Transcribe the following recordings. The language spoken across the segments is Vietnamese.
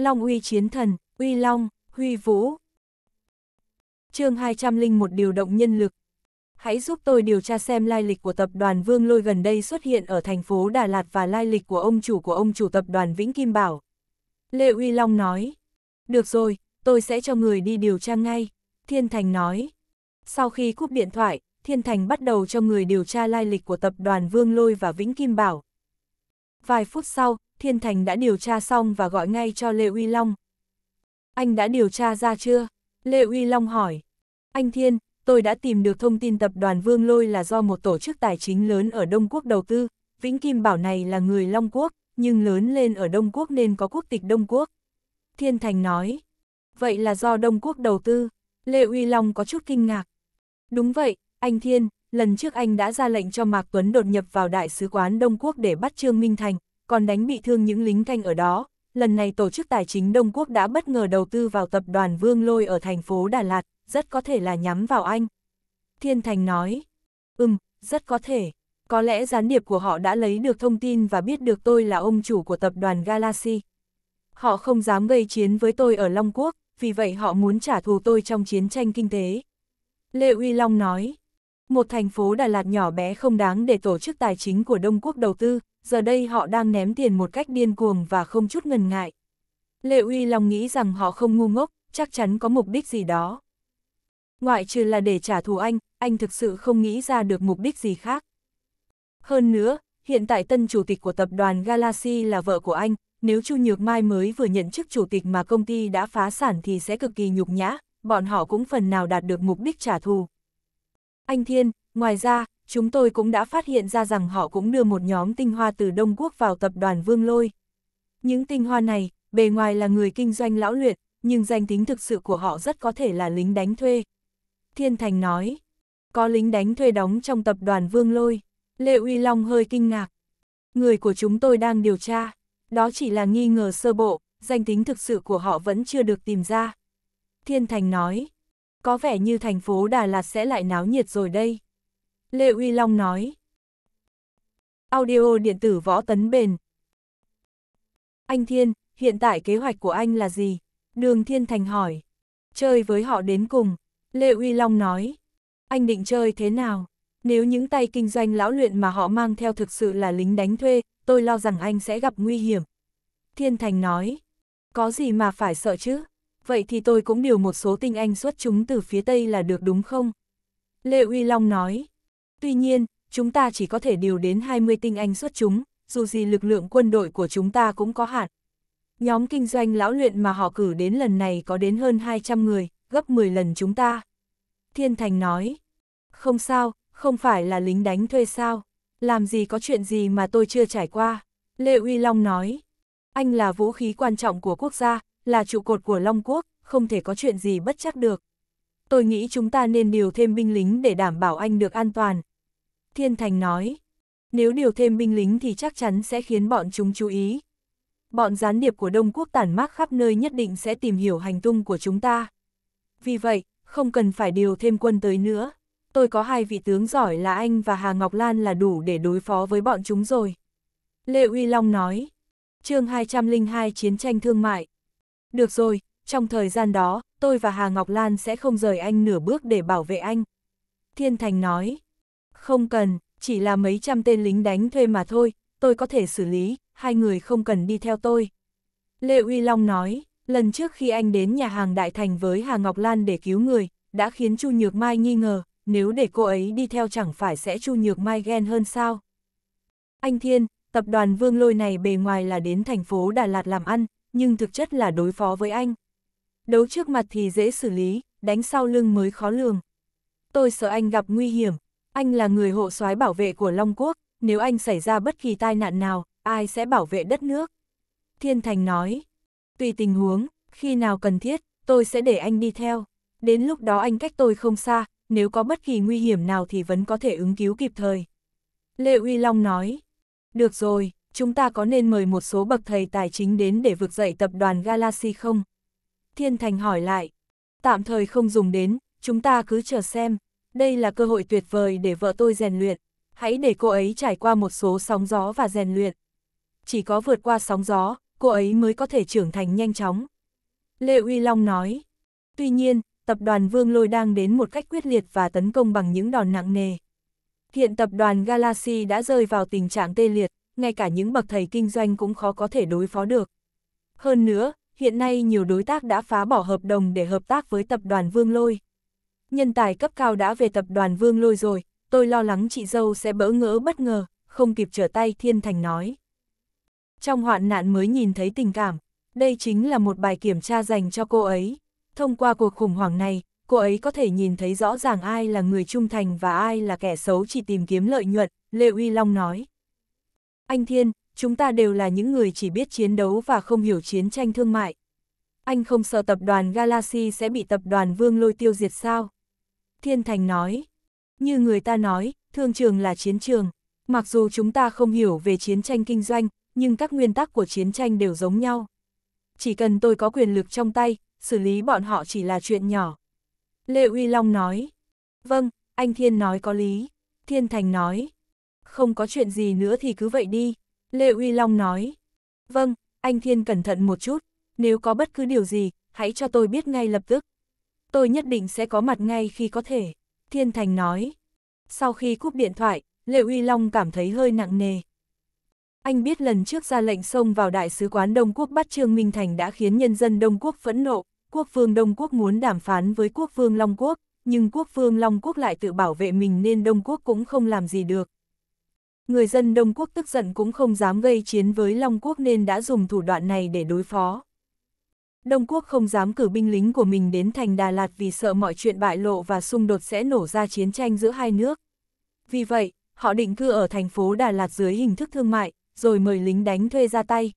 Long uy chiến thần, uy long, huy vũ. chương 201 điều động nhân lực. Hãy giúp tôi điều tra xem lai lịch của tập đoàn Vương Lôi gần đây xuất hiện ở thành phố Đà Lạt và lai lịch của ông chủ của ông chủ tập đoàn Vĩnh Kim Bảo. Lê Uy Long nói. Được rồi, tôi sẽ cho người đi điều tra ngay. Thiên Thành nói. Sau khi cúp điện thoại, Thiên Thành bắt đầu cho người điều tra lai lịch của tập đoàn Vương Lôi và Vĩnh Kim Bảo. Vài phút sau, Thiên Thành đã điều tra xong và gọi ngay cho Lê Uy Long. Anh đã điều tra ra chưa? Lê Uy Long hỏi. Anh Thiên, tôi đã tìm được thông tin tập đoàn Vương Lôi là do một tổ chức tài chính lớn ở Đông Quốc đầu tư. Vĩnh Kim Bảo này là người Long Quốc, nhưng lớn lên ở Đông Quốc nên có quốc tịch Đông Quốc. Thiên Thành nói. Vậy là do Đông Quốc đầu tư. Lê Uy Long có chút kinh ngạc. Đúng vậy, anh Thiên, lần trước anh đã ra lệnh cho Mạc Tuấn đột nhập vào Đại sứ quán Đông Quốc để bắt Trương Minh Thành, còn đánh bị thương những lính canh ở đó. Lần này tổ chức tài chính Đông Quốc đã bất ngờ đầu tư vào tập đoàn Vương Lôi ở thành phố Đà Lạt, rất có thể là nhắm vào anh. Thiên Thành nói, ừm, rất có thể. Có lẽ gián điệp của họ đã lấy được thông tin và biết được tôi là ông chủ của tập đoàn Galaxy. Họ không dám gây chiến với tôi ở Long Quốc, vì vậy họ muốn trả thù tôi trong chiến tranh kinh tế. Lê Uy Long nói, một thành phố Đà Lạt nhỏ bé không đáng để tổ chức tài chính của Đông Quốc đầu tư, giờ đây họ đang ném tiền một cách điên cuồng và không chút ngần ngại. Lệ Uy Long nghĩ rằng họ không ngu ngốc, chắc chắn có mục đích gì đó. Ngoại trừ là để trả thù anh, anh thực sự không nghĩ ra được mục đích gì khác. Hơn nữa, hiện tại tân chủ tịch của tập đoàn Galaxy là vợ của anh, nếu Chu Nhược Mai mới vừa nhận chức chủ tịch mà công ty đã phá sản thì sẽ cực kỳ nhục nhã, bọn họ cũng phần nào đạt được mục đích trả thù. Anh Thiên, ngoài ra, chúng tôi cũng đã phát hiện ra rằng họ cũng đưa một nhóm tinh hoa từ Đông Quốc vào tập đoàn Vương Lôi. Những tinh hoa này, bề ngoài là người kinh doanh lão luyện, nhưng danh tính thực sự của họ rất có thể là lính đánh thuê. Thiên Thành nói, có lính đánh thuê đóng trong tập đoàn Vương Lôi. Lệ Uy Long hơi kinh ngạc. Người của chúng tôi đang điều tra, đó chỉ là nghi ngờ sơ bộ, danh tính thực sự của họ vẫn chưa được tìm ra. Thiên Thành nói, có vẻ như thành phố Đà Lạt sẽ lại náo nhiệt rồi đây. Lê Uy Long nói. Audio điện tử võ tấn bền. Anh Thiên, hiện tại kế hoạch của anh là gì? Đường Thiên Thành hỏi. Chơi với họ đến cùng. Lê Uy Long nói. Anh định chơi thế nào? Nếu những tay kinh doanh lão luyện mà họ mang theo thực sự là lính đánh thuê, tôi lo rằng anh sẽ gặp nguy hiểm. Thiên Thành nói. Có gì mà phải sợ chứ? Vậy thì tôi cũng điều một số tinh anh xuất chúng từ phía Tây là được đúng không? Lê Uy Long nói. Tuy nhiên, chúng ta chỉ có thể điều đến 20 tinh anh xuất chúng, dù gì lực lượng quân đội của chúng ta cũng có hạn. Nhóm kinh doanh lão luyện mà họ cử đến lần này có đến hơn 200 người, gấp 10 lần chúng ta. Thiên Thành nói, không sao, không phải là lính đánh thuê sao, làm gì có chuyện gì mà tôi chưa trải qua. Lê Uy Long nói, anh là vũ khí quan trọng của quốc gia, là trụ cột của Long Quốc, không thể có chuyện gì bất chắc được. Tôi nghĩ chúng ta nên điều thêm binh lính để đảm bảo anh được an toàn, Thiên Thành nói, nếu điều thêm binh lính thì chắc chắn sẽ khiến bọn chúng chú ý. Bọn gián điệp của Đông Quốc tản mát khắp nơi nhất định sẽ tìm hiểu hành tung của chúng ta. Vì vậy, không cần phải điều thêm quân tới nữa. Tôi có hai vị tướng giỏi là anh và Hà Ngọc Lan là đủ để đối phó với bọn chúng rồi. Lê Uy Long nói, chương 202 Chiến tranh thương mại. Được rồi, trong thời gian đó, tôi và Hà Ngọc Lan sẽ không rời anh nửa bước để bảo vệ anh. Thiên Thành nói, không cần, chỉ là mấy trăm tên lính đánh thuê mà thôi, tôi có thể xử lý, hai người không cần đi theo tôi. Lê Uy Long nói, lần trước khi anh đến nhà hàng Đại Thành với Hà Ngọc Lan để cứu người, đã khiến Chu Nhược Mai nghi ngờ, nếu để cô ấy đi theo chẳng phải sẽ Chu Nhược Mai ghen hơn sao? Anh Thiên, tập đoàn Vương Lôi này bề ngoài là đến thành phố Đà Lạt làm ăn, nhưng thực chất là đối phó với anh. Đấu trước mặt thì dễ xử lý, đánh sau lưng mới khó lường. Tôi sợ anh gặp nguy hiểm, anh là người hộ soái bảo vệ của Long Quốc, nếu anh xảy ra bất kỳ tai nạn nào, ai sẽ bảo vệ đất nước? Thiên Thành nói, tùy tình huống, khi nào cần thiết, tôi sẽ để anh đi theo. Đến lúc đó anh cách tôi không xa, nếu có bất kỳ nguy hiểm nào thì vẫn có thể ứng cứu kịp thời. Lê Uy Long nói, được rồi, chúng ta có nên mời một số bậc thầy tài chính đến để vực dậy tập đoàn Galaxy không? Thiên Thành hỏi lại, tạm thời không dùng đến, chúng ta cứ chờ xem đây là cơ hội tuyệt vời để vợ tôi rèn luyện, hãy để cô ấy trải qua một số sóng gió và rèn luyện. Chỉ có vượt qua sóng gió, cô ấy mới có thể trưởng thành nhanh chóng. Lê Uy Long nói, tuy nhiên, tập đoàn Vương Lôi đang đến một cách quyết liệt và tấn công bằng những đòn nặng nề. Hiện tập đoàn Galaxy đã rơi vào tình trạng tê liệt, ngay cả những bậc thầy kinh doanh cũng khó có thể đối phó được. Hơn nữa, hiện nay nhiều đối tác đã phá bỏ hợp đồng để hợp tác với tập đoàn Vương Lôi nhân tài cấp cao đã về tập đoàn Vương Lôi rồi, tôi lo lắng chị dâu sẽ bỡ ngỡ bất ngờ, không kịp trở tay Thiên Thành nói. Trong hoạn nạn mới nhìn thấy tình cảm, đây chính là một bài kiểm tra dành cho cô ấy. Thông qua cuộc khủng hoảng này, cô ấy có thể nhìn thấy rõ ràng ai là người trung thành và ai là kẻ xấu chỉ tìm kiếm lợi nhuận, Lê Uy Long nói. Anh Thiên, chúng ta đều là những người chỉ biết chiến đấu và không hiểu chiến tranh thương mại. Anh không sợ tập đoàn Galaxy sẽ bị tập đoàn Vương lôi tiêu diệt sao? Thiên Thành nói. Như người ta nói, thương trường là chiến trường. Mặc dù chúng ta không hiểu về chiến tranh kinh doanh, nhưng các nguyên tắc của chiến tranh đều giống nhau. Chỉ cần tôi có quyền lực trong tay, xử lý bọn họ chỉ là chuyện nhỏ. Lê Uy Long nói. Vâng, anh Thiên nói có lý. Thiên Thành nói. Không có chuyện gì nữa thì cứ vậy đi. Lê Uy Long nói. Vâng, anh Thiên cẩn thận một chút. Nếu có bất cứ điều gì, hãy cho tôi biết ngay lập tức tôi nhất định sẽ có mặt ngay khi có thể, Thiên Thành nói. Sau khi cúp điện thoại, Lệ Uy Long cảm thấy hơi nặng nề. Anh biết lần trước ra lệnh xông vào Đại sứ quán Đông Quốc bắt Trương Minh Thành đã khiến nhân dân Đông Quốc phẫn nộ, quốc vương Đông Quốc muốn đàm phán với quốc vương Long Quốc, nhưng quốc vương Long Quốc lại tự bảo vệ mình nên Đông Quốc cũng không làm gì được. Người dân Đông Quốc tức giận cũng không dám gây chiến với Long Quốc nên đã dùng thủ đoạn này để đối phó. Đông Quốc không dám cử binh lính của mình đến thành Đà Lạt vì sợ mọi chuyện bại lộ và xung đột sẽ nổ ra chiến tranh giữa hai nước. Vì vậy, họ định cư ở thành phố Đà Lạt dưới hình thức thương mại, rồi mời lính đánh thuê ra tay.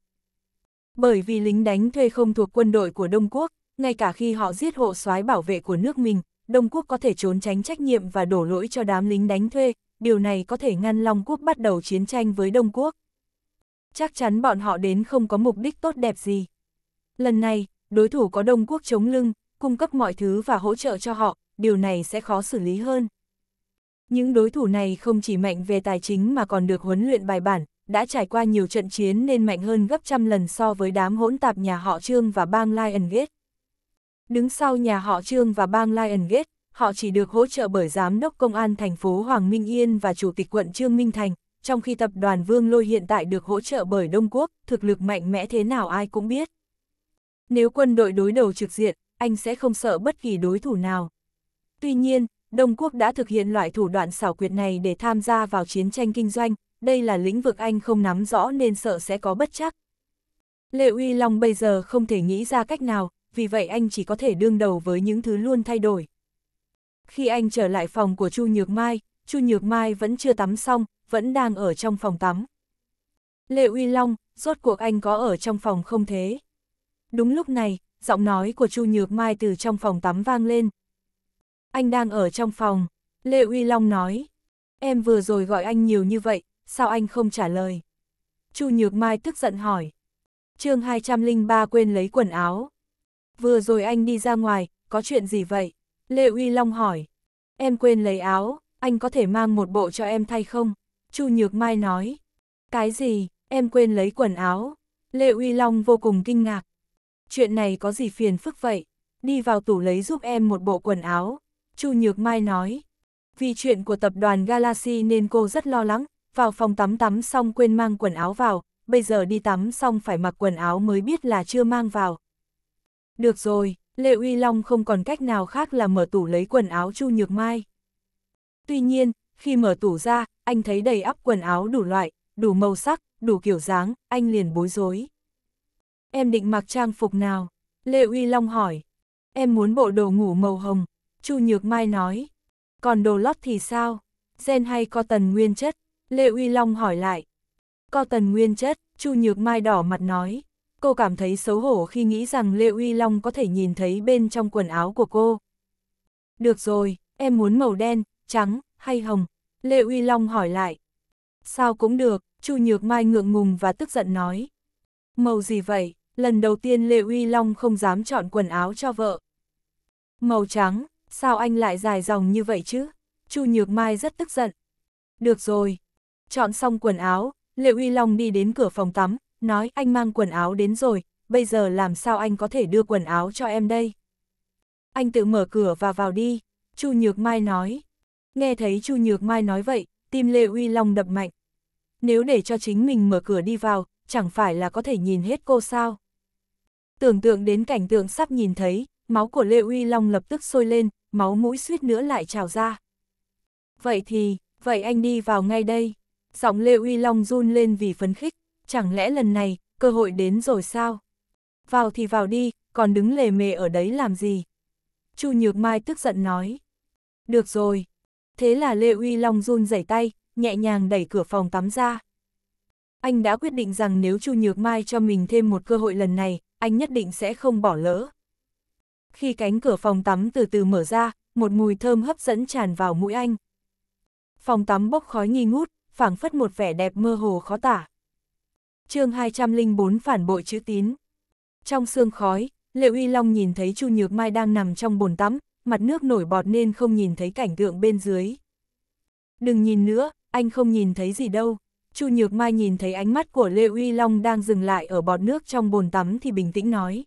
Bởi vì lính đánh thuê không thuộc quân đội của Đông Quốc, ngay cả khi họ giết hộ soái bảo vệ của nước mình, Đông Quốc có thể trốn tránh trách nhiệm và đổ lỗi cho đám lính đánh thuê, điều này có thể ngăn Long Quốc bắt đầu chiến tranh với Đông Quốc. Chắc chắn bọn họ đến không có mục đích tốt đẹp gì. Lần này, đối thủ có Đông Quốc chống lưng, cung cấp mọi thứ và hỗ trợ cho họ, điều này sẽ khó xử lý hơn. Những đối thủ này không chỉ mạnh về tài chính mà còn được huấn luyện bài bản, đã trải qua nhiều trận chiến nên mạnh hơn gấp trăm lần so với đám hỗn tạp nhà họ Trương và bang Lion Gate. Đứng sau nhà họ Trương và bang Lion Gate, họ chỉ được hỗ trợ bởi Giám đốc Công an thành phố Hoàng Minh Yên và Chủ tịch quận Trương Minh Thành, trong khi tập đoàn Vương Lôi hiện tại được hỗ trợ bởi Đông Quốc, thực lực mạnh mẽ thế nào ai cũng biết. Nếu quân đội đối đầu trực diện, anh sẽ không sợ bất kỳ đối thủ nào. Tuy nhiên, Đông Quốc đã thực hiện loại thủ đoạn xảo quyệt này để tham gia vào chiến tranh kinh doanh, đây là lĩnh vực anh không nắm rõ nên sợ sẽ có bất chắc. Lệ Uy Long bây giờ không thể nghĩ ra cách nào, vì vậy anh chỉ có thể đương đầu với những thứ luôn thay đổi. Khi anh trở lại phòng của Chu Nhược Mai, Chu Nhược Mai vẫn chưa tắm xong, vẫn đang ở trong phòng tắm. Lệ Uy Long, rốt cuộc anh có ở trong phòng không thế? Đúng lúc này, giọng nói của Chu Nhược Mai từ trong phòng tắm vang lên. Anh đang ở trong phòng, Lê Uy Long nói. Em vừa rồi gọi anh nhiều như vậy, sao anh không trả lời? Chu Nhược Mai tức giận hỏi. chương 203 quên lấy quần áo. Vừa rồi anh đi ra ngoài, có chuyện gì vậy? Lê Uy Long hỏi. Em quên lấy áo, anh có thể mang một bộ cho em thay không? Chu Nhược Mai nói. Cái gì, em quên lấy quần áo? Lê Uy Long vô cùng kinh ngạc chuyện này có gì phiền phức vậy, đi vào tủ lấy giúp em một bộ quần áo. Chu Nhược Mai nói, vì chuyện của tập đoàn Galaxy nên cô rất lo lắng, vào phòng tắm tắm xong quên mang quần áo vào, bây giờ đi tắm xong phải mặc quần áo mới biết là chưa mang vào. Được rồi, Lệ Uy Long không còn cách nào khác là mở tủ lấy quần áo Chu Nhược Mai. Tuy nhiên, khi mở tủ ra, anh thấy đầy ắp quần áo đủ loại, đủ màu sắc, đủ kiểu dáng, anh liền bối rối. Em định mặc trang phục nào? Lê Uy Long hỏi. Em muốn bộ đồ ngủ màu hồng, Chu Nhược Mai nói. Còn đồ lót thì sao? Gen hay co tần nguyên chất? Lê Uy Long hỏi lại. Co tần nguyên chất, Chu Nhược Mai đỏ mặt nói. Cô cảm thấy xấu hổ khi nghĩ rằng Lê Uy Long có thể nhìn thấy bên trong quần áo của cô. Được rồi, em muốn màu đen, trắng, hay hồng? Lê Uy Long hỏi lại. Sao cũng được, Chu Nhược Mai ngượng ngùng và tức giận nói. Màu gì vậy? Lần đầu tiên Lê Uy Long không dám chọn quần áo cho vợ. Màu trắng, sao anh lại dài dòng như vậy chứ? Chu Nhược Mai rất tức giận. Được rồi. Chọn xong quần áo, Lê Uy Long đi đến cửa phòng tắm, nói anh mang quần áo đến rồi, bây giờ làm sao anh có thể đưa quần áo cho em đây? Anh tự mở cửa và vào đi, Chu Nhược Mai nói. Nghe thấy Chu Nhược Mai nói vậy, tim Lê Uy Long đập mạnh. Nếu để cho chính mình mở cửa đi vào, chẳng phải là có thể nhìn hết cô sao? tưởng tượng đến cảnh tượng sắp nhìn thấy, máu của Lê Uy Long lập tức sôi lên, máu mũi suýt nữa lại trào ra. Vậy thì, vậy anh đi vào ngay đây. Giọng Lê Uy Long run lên vì phấn khích, chẳng lẽ lần này, cơ hội đến rồi sao? Vào thì vào đi, còn đứng lề mề ở đấy làm gì? Chu Nhược Mai tức giận nói. Được rồi. Thế là Lê Uy Long run rẩy tay, nhẹ nhàng đẩy cửa phòng tắm ra. Anh đã quyết định rằng nếu Chu Nhược Mai cho mình thêm một cơ hội lần này, anh nhất định sẽ không bỏ lỡ. Khi cánh cửa phòng tắm từ từ mở ra, một mùi thơm hấp dẫn tràn vào mũi anh. Phòng tắm bốc khói nghi ngút, phảng phất một vẻ đẹp mơ hồ khó tả. chương 204 phản bội chữ tín. Trong sương khói, Liệu Y Long nhìn thấy Chu Nhược Mai đang nằm trong bồn tắm, mặt nước nổi bọt nên không nhìn thấy cảnh tượng bên dưới. Đừng nhìn nữa, anh không nhìn thấy gì đâu. Chu Nhược Mai nhìn thấy ánh mắt của Lê Uy Long đang dừng lại ở bọt nước trong bồn tắm thì bình tĩnh nói.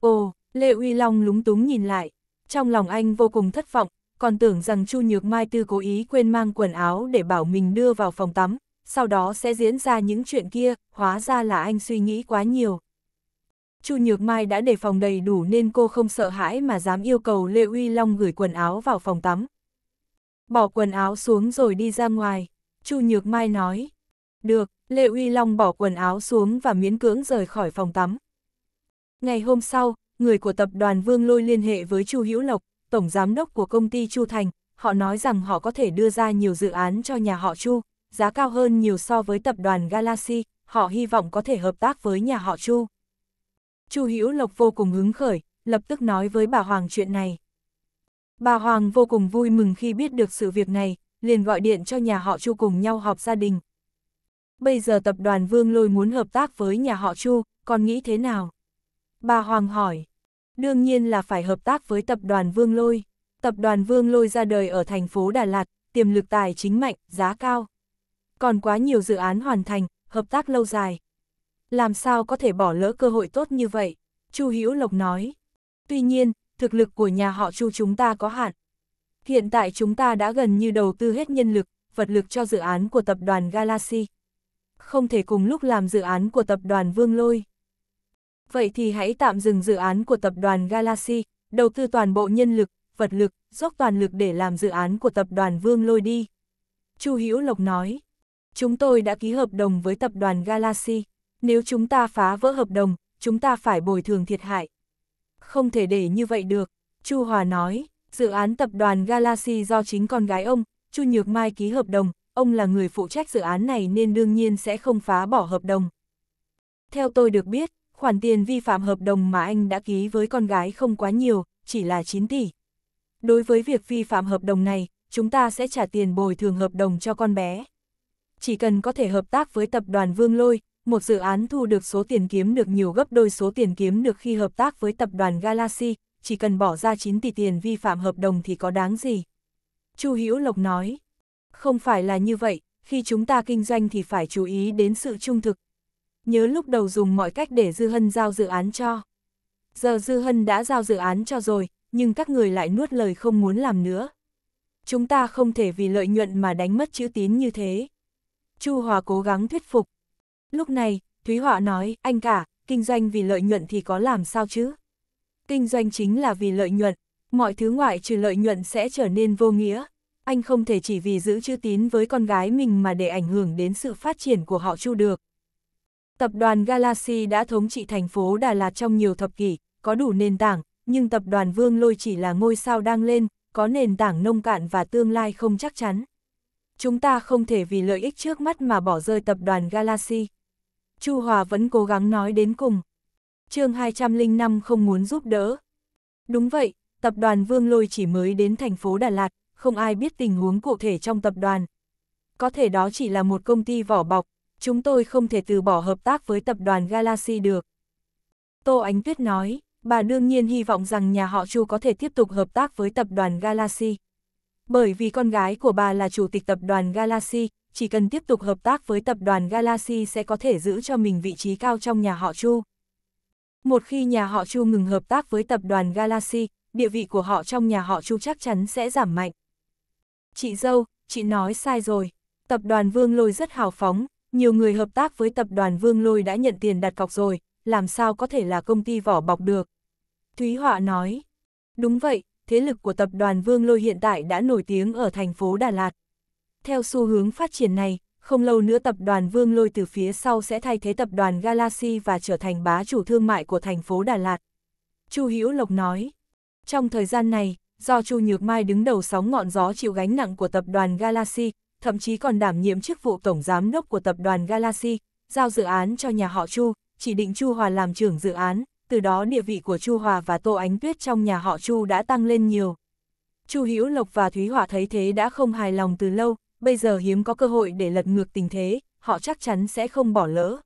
Ồ, Lê Uy Long lúng túng nhìn lại, trong lòng anh vô cùng thất vọng, còn tưởng rằng Chu Nhược Mai Tư cố ý quên mang quần áo để bảo mình đưa vào phòng tắm, sau đó sẽ diễn ra những chuyện kia, hóa ra là anh suy nghĩ quá nhiều. Chu Nhược Mai đã đề phòng đầy đủ nên cô không sợ hãi mà dám yêu cầu Lê Uy Long gửi quần áo vào phòng tắm. Bỏ quần áo xuống rồi đi ra ngoài. Chu Nhược Mai nói. Được, Lệ Uy Long bỏ quần áo xuống và miễn cưỡng rời khỏi phòng tắm. Ngày hôm sau, người của tập đoàn Vương Lôi liên hệ với Chu Hữu Lộc, tổng giám đốc của công ty Chu Thành, họ nói rằng họ có thể đưa ra nhiều dự án cho nhà họ Chu, giá cao hơn nhiều so với tập đoàn Galaxy, họ hy vọng có thể hợp tác với nhà họ Chu. Chu Hữu Lộc vô cùng hứng khởi, lập tức nói với bà Hoàng chuyện này. Bà Hoàng vô cùng vui mừng khi biết được sự việc này, liền gọi điện cho nhà họ Chu cùng nhau họp gia đình. Bây giờ tập đoàn Vương Lôi muốn hợp tác với nhà họ Chu, còn nghĩ thế nào? Bà Hoàng hỏi. Đương nhiên là phải hợp tác với tập đoàn Vương Lôi. Tập đoàn Vương Lôi ra đời ở thành phố Đà Lạt, tiềm lực tài chính mạnh, giá cao. Còn quá nhiều dự án hoàn thành, hợp tác lâu dài. Làm sao có thể bỏ lỡ cơ hội tốt như vậy? Chu Hữu Lộc nói. Tuy nhiên, thực lực của nhà họ Chu chúng ta có hạn, Hiện tại chúng ta đã gần như đầu tư hết nhân lực, vật lực cho dự án của tập đoàn Galaxy. Không thể cùng lúc làm dự án của tập đoàn Vương Lôi. Vậy thì hãy tạm dừng dự án của tập đoàn Galaxy, đầu tư toàn bộ nhân lực, vật lực, dốc toàn lực để làm dự án của tập đoàn Vương Lôi đi. Chu Hữu Lộc nói, chúng tôi đã ký hợp đồng với tập đoàn Galaxy, nếu chúng ta phá vỡ hợp đồng, chúng ta phải bồi thường thiệt hại. Không thể để như vậy được, Chu Hòa nói, Dự án tập đoàn Galaxy do chính con gái ông, Chu Nhược Mai ký hợp đồng, ông là người phụ trách dự án này nên đương nhiên sẽ không phá bỏ hợp đồng. Theo tôi được biết, khoản tiền vi phạm hợp đồng mà anh đã ký với con gái không quá nhiều, chỉ là 9 tỷ. Đối với việc vi phạm hợp đồng này, chúng ta sẽ trả tiền bồi thường hợp đồng cho con bé. Chỉ cần có thể hợp tác với tập đoàn Vương Lôi, một dự án thu được số tiền kiếm được nhiều gấp đôi số tiền kiếm được khi hợp tác với tập đoàn Galaxy, chỉ cần bỏ ra 9 tỷ tiền vi phạm hợp đồng thì có đáng gì. Chu Hữu Lộc nói, không phải là như vậy, khi chúng ta kinh doanh thì phải chú ý đến sự trung thực. Nhớ lúc đầu dùng mọi cách để Dư Hân giao dự án cho. Giờ Dư Hân đã giao dự án cho rồi, nhưng các người lại nuốt lời không muốn làm nữa. Chúng ta không thể vì lợi nhuận mà đánh mất chữ tín như thế. Chu Hòa cố gắng thuyết phục. Lúc này, Thúy Họa nói, anh cả, kinh doanh vì lợi nhuận thì có làm sao chứ? kinh doanh chính là vì lợi nhuận, mọi thứ ngoại trừ lợi nhuận sẽ trở nên vô nghĩa. Anh không thể chỉ vì giữ chữ tín với con gái mình mà để ảnh hưởng đến sự phát triển của họ chu được. Tập đoàn Galaxy đã thống trị thành phố Đà Lạt trong nhiều thập kỷ, có đủ nền tảng, nhưng tập đoàn Vương Lôi chỉ là ngôi sao đang lên, có nền tảng nông cạn và tương lai không chắc chắn. Chúng ta không thể vì lợi ích trước mắt mà bỏ rơi tập đoàn Galaxy. Chu Hòa vẫn cố gắng nói đến cùng chương 205 không muốn giúp đỡ. Đúng vậy, tập đoàn Vương Lôi chỉ mới đến thành phố Đà Lạt, không ai biết tình huống cụ thể trong tập đoàn. Có thể đó chỉ là một công ty vỏ bọc, chúng tôi không thể từ bỏ hợp tác với tập đoàn Galaxy được. Tô Ánh Tuyết nói, bà đương nhiên hy vọng rằng nhà họ Chu có thể tiếp tục hợp tác với tập đoàn Galaxy. Bởi vì con gái của bà là chủ tịch tập đoàn Galaxy, chỉ cần tiếp tục hợp tác với tập đoàn Galaxy sẽ có thể giữ cho mình vị trí cao trong nhà họ Chu. Một khi nhà họ Chu ngừng hợp tác với tập đoàn Galaxy, địa vị của họ trong nhà họ Chu chắc chắn sẽ giảm mạnh. Chị dâu, chị nói sai rồi. Tập đoàn Vương Lôi rất hào phóng, nhiều người hợp tác với tập đoàn Vương Lôi đã nhận tiền đặt cọc rồi, làm sao có thể là công ty vỏ bọc được. Thúy Họa nói, đúng vậy, thế lực của tập đoàn Vương Lôi hiện tại đã nổi tiếng ở thành phố Đà Lạt. Theo xu hướng phát triển này, không lâu nữa tập đoàn Vương Lôi từ phía sau sẽ thay thế tập đoàn Galaxy và trở thành bá chủ thương mại của thành phố Đà Lạt. Chu Hữu Lộc nói, trong thời gian này, do Chu Nhược Mai đứng đầu sóng ngọn gió chịu gánh nặng của tập đoàn Galaxy, thậm chí còn đảm nhiệm chức vụ tổng giám đốc của tập đoàn Galaxy, giao dự án cho nhà họ Chu, chỉ định Chu Hòa làm trưởng dự án, từ đó địa vị của Chu Hòa và Tô Ánh Tuyết trong nhà họ Chu đã tăng lên nhiều. Chu Hữu Lộc và Thúy Hòa thấy thế đã không hài lòng từ lâu, bây giờ hiếm có cơ hội để lật ngược tình thế, họ chắc chắn sẽ không bỏ lỡ.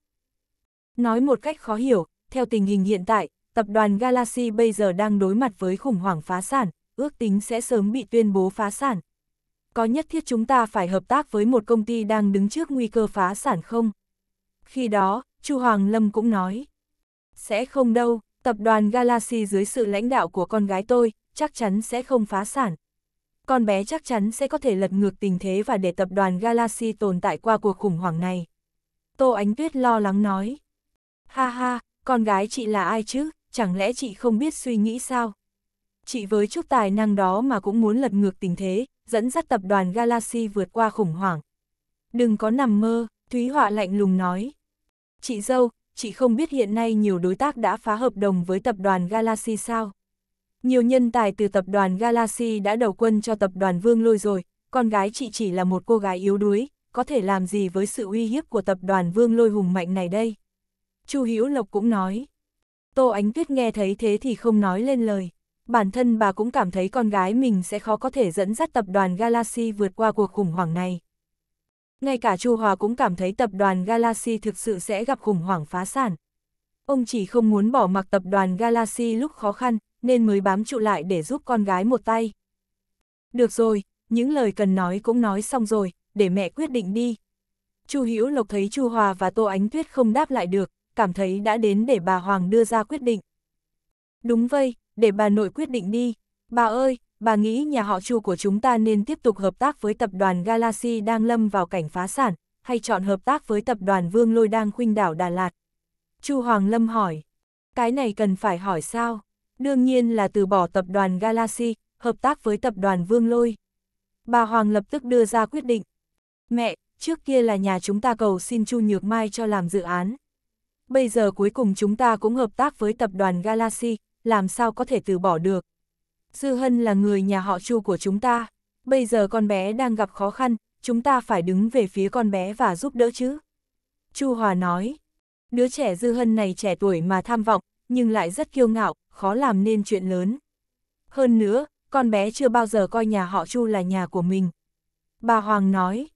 Nói một cách khó hiểu, theo tình hình hiện tại, tập đoàn Galaxy bây giờ đang đối mặt với khủng hoảng phá sản, ước tính sẽ sớm bị tuyên bố phá sản. Có nhất thiết chúng ta phải hợp tác với một công ty đang đứng trước nguy cơ phá sản không? Khi đó, Chu Hoàng Lâm cũng nói, sẽ không đâu, tập đoàn Galaxy dưới sự lãnh đạo của con gái tôi, chắc chắn sẽ không phá sản con bé chắc chắn sẽ có thể lật ngược tình thế và để tập đoàn Galaxy tồn tại qua cuộc khủng hoảng này. Tô Ánh Tuyết lo lắng nói. Ha ha, con gái chị là ai chứ, chẳng lẽ chị không biết suy nghĩ sao? Chị với chút tài năng đó mà cũng muốn lật ngược tình thế, dẫn dắt tập đoàn Galaxy vượt qua khủng hoảng. Đừng có nằm mơ, Thúy Họa lạnh lùng nói. Chị dâu, chị không biết hiện nay nhiều đối tác đã phá hợp đồng với tập đoàn Galaxy sao? Nhiều nhân tài từ tập đoàn Galaxy đã đầu quân cho tập đoàn Vương Lôi rồi, con gái chị chỉ là một cô gái yếu đuối, có thể làm gì với sự uy hiếp của tập đoàn Vương Lôi hùng mạnh này đây? Chu Hữu Lộc cũng nói. Tô Ánh Tuyết nghe thấy thế thì không nói lên lời. Bản thân bà cũng cảm thấy con gái mình sẽ khó có thể dẫn dắt tập đoàn Galaxy vượt qua cuộc khủng hoảng này. Ngay cả Chu Hòa cũng cảm thấy tập đoàn Galaxy thực sự sẽ gặp khủng hoảng phá sản. Ông chỉ không muốn bỏ mặc tập đoàn Galaxy lúc khó khăn, nên mới bám trụ lại để giúp con gái một tay. Được rồi, những lời cần nói cũng nói xong rồi, để mẹ quyết định đi. Chu Hữu Lộc thấy Chu Hòa và Tô Ánh Tuyết không đáp lại được, cảm thấy đã đến để bà Hoàng đưa ra quyết định. Đúng vậy, để bà nội quyết định đi. Bà ơi, bà nghĩ nhà họ Chu của chúng ta nên tiếp tục hợp tác với tập đoàn Galaxy đang lâm vào cảnh phá sản, hay chọn hợp tác với tập đoàn Vương Lôi đang khuynh đảo Đà Lạt? Chu Hoàng Lâm hỏi. Cái này cần phải hỏi sao? đương nhiên là từ bỏ tập đoàn Galaxy, hợp tác với tập đoàn Vương Lôi. Bà Hoàng lập tức đưa ra quyết định. Mẹ, trước kia là nhà chúng ta cầu xin Chu Nhược Mai cho làm dự án. Bây giờ cuối cùng chúng ta cũng hợp tác với tập đoàn Galaxy, làm sao có thể từ bỏ được. Dư Hân là người nhà họ Chu của chúng ta, bây giờ con bé đang gặp khó khăn, chúng ta phải đứng về phía con bé và giúp đỡ chứ. Chu Hòa nói, đứa trẻ Dư Hân này trẻ tuổi mà tham vọng, nhưng lại rất kiêu ngạo, khó làm nên chuyện lớn. Hơn nữa, con bé chưa bao giờ coi nhà họ Chu là nhà của mình. Bà Hoàng nói,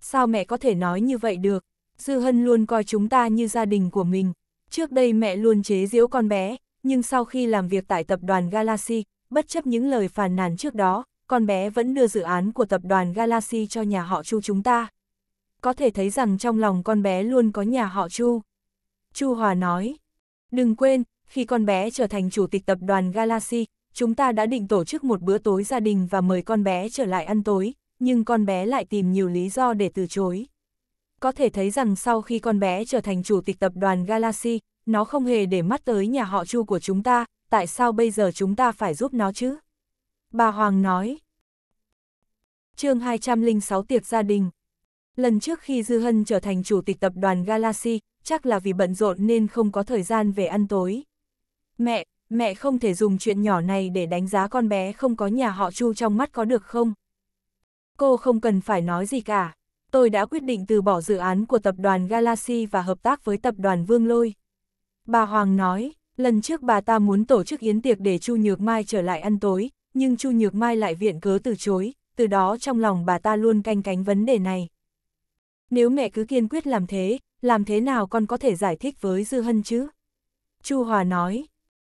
sao mẹ có thể nói như vậy được, Dư Hân luôn coi chúng ta như gia đình của mình. Trước đây mẹ luôn chế giễu con bé, nhưng sau khi làm việc tại tập đoàn Galaxy, bất chấp những lời phàn nàn trước đó, con bé vẫn đưa dự án của tập đoàn Galaxy cho nhà họ Chu chúng ta. Có thể thấy rằng trong lòng con bé luôn có nhà họ Chu. Chu Hòa nói, đừng quên, khi con bé trở thành chủ tịch tập đoàn Galaxy, chúng ta đã định tổ chức một bữa tối gia đình và mời con bé trở lại ăn tối, nhưng con bé lại tìm nhiều lý do để từ chối. Có thể thấy rằng sau khi con bé trở thành chủ tịch tập đoàn Galaxy, nó không hề để mắt tới nhà họ Chu của chúng ta, tại sao bây giờ chúng ta phải giúp nó chứ? Bà Hoàng nói. chương 206 Tiệc Gia đình Lần trước khi Dư Hân trở thành chủ tịch tập đoàn Galaxy, chắc là vì bận rộn nên không có thời gian về ăn tối, Mẹ, mẹ không thể dùng chuyện nhỏ này để đánh giá con bé không có nhà họ Chu trong mắt có được không? Cô không cần phải nói gì cả. Tôi đã quyết định từ bỏ dự án của tập đoàn Galaxy và hợp tác với tập đoàn Vương Lôi. Bà Hoàng nói, lần trước bà ta muốn tổ chức yến tiệc để Chu Nhược Mai trở lại ăn tối, nhưng Chu Nhược Mai lại viện cớ từ chối, từ đó trong lòng bà ta luôn canh cánh vấn đề này. Nếu mẹ cứ kiên quyết làm thế, làm thế nào con có thể giải thích với Dư Hân chứ? Chu Hòa nói,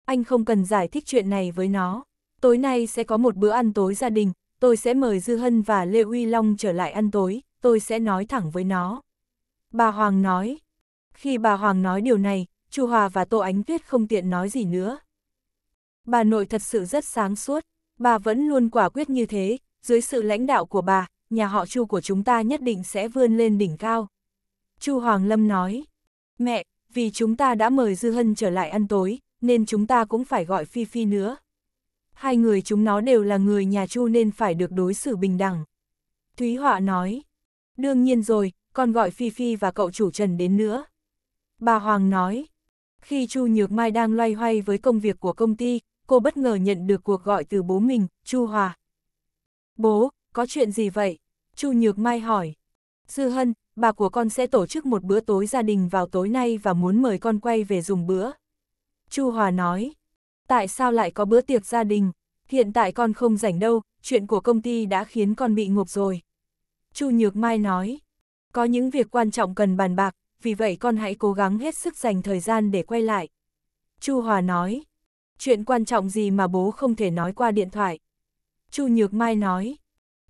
anh không cần giải thích chuyện này với nó. Tối nay sẽ có một bữa ăn tối gia đình, tôi sẽ mời Dư Hân và Lê Uy Long trở lại ăn tối, tôi sẽ nói thẳng với nó. Bà Hoàng nói. Khi bà Hoàng nói điều này, Chu Hòa và Tô Ánh Tuyết không tiện nói gì nữa. Bà nội thật sự rất sáng suốt, bà vẫn luôn quả quyết như thế, dưới sự lãnh đạo của bà, nhà họ Chu của chúng ta nhất định sẽ vươn lên đỉnh cao. Chu Hoàng Lâm nói, mẹ, vì chúng ta đã mời Dư Hân trở lại ăn tối, nên chúng ta cũng phải gọi Phi Phi nữa. Hai người chúng nó đều là người nhà Chu nên phải được đối xử bình đẳng. Thúy Họa nói, đương nhiên rồi, còn gọi Phi Phi và cậu chủ Trần đến nữa. Bà Hoàng nói, khi Chu Nhược Mai đang loay hoay với công việc của công ty, cô bất ngờ nhận được cuộc gọi từ bố mình, Chu Hòa. Bố, có chuyện gì vậy? Chu Nhược Mai hỏi. Sư Hân, bà của con sẽ tổ chức một bữa tối gia đình vào tối nay và muốn mời con quay về dùng bữa. Chu Hòa nói, tại sao lại có bữa tiệc gia đình, hiện tại con không rảnh đâu, chuyện của công ty đã khiến con bị ngục rồi. Chu Nhược Mai nói, có những việc quan trọng cần bàn bạc, vì vậy con hãy cố gắng hết sức dành thời gian để quay lại. Chu Hòa nói, chuyện quan trọng gì mà bố không thể nói qua điện thoại. Chu Nhược Mai nói,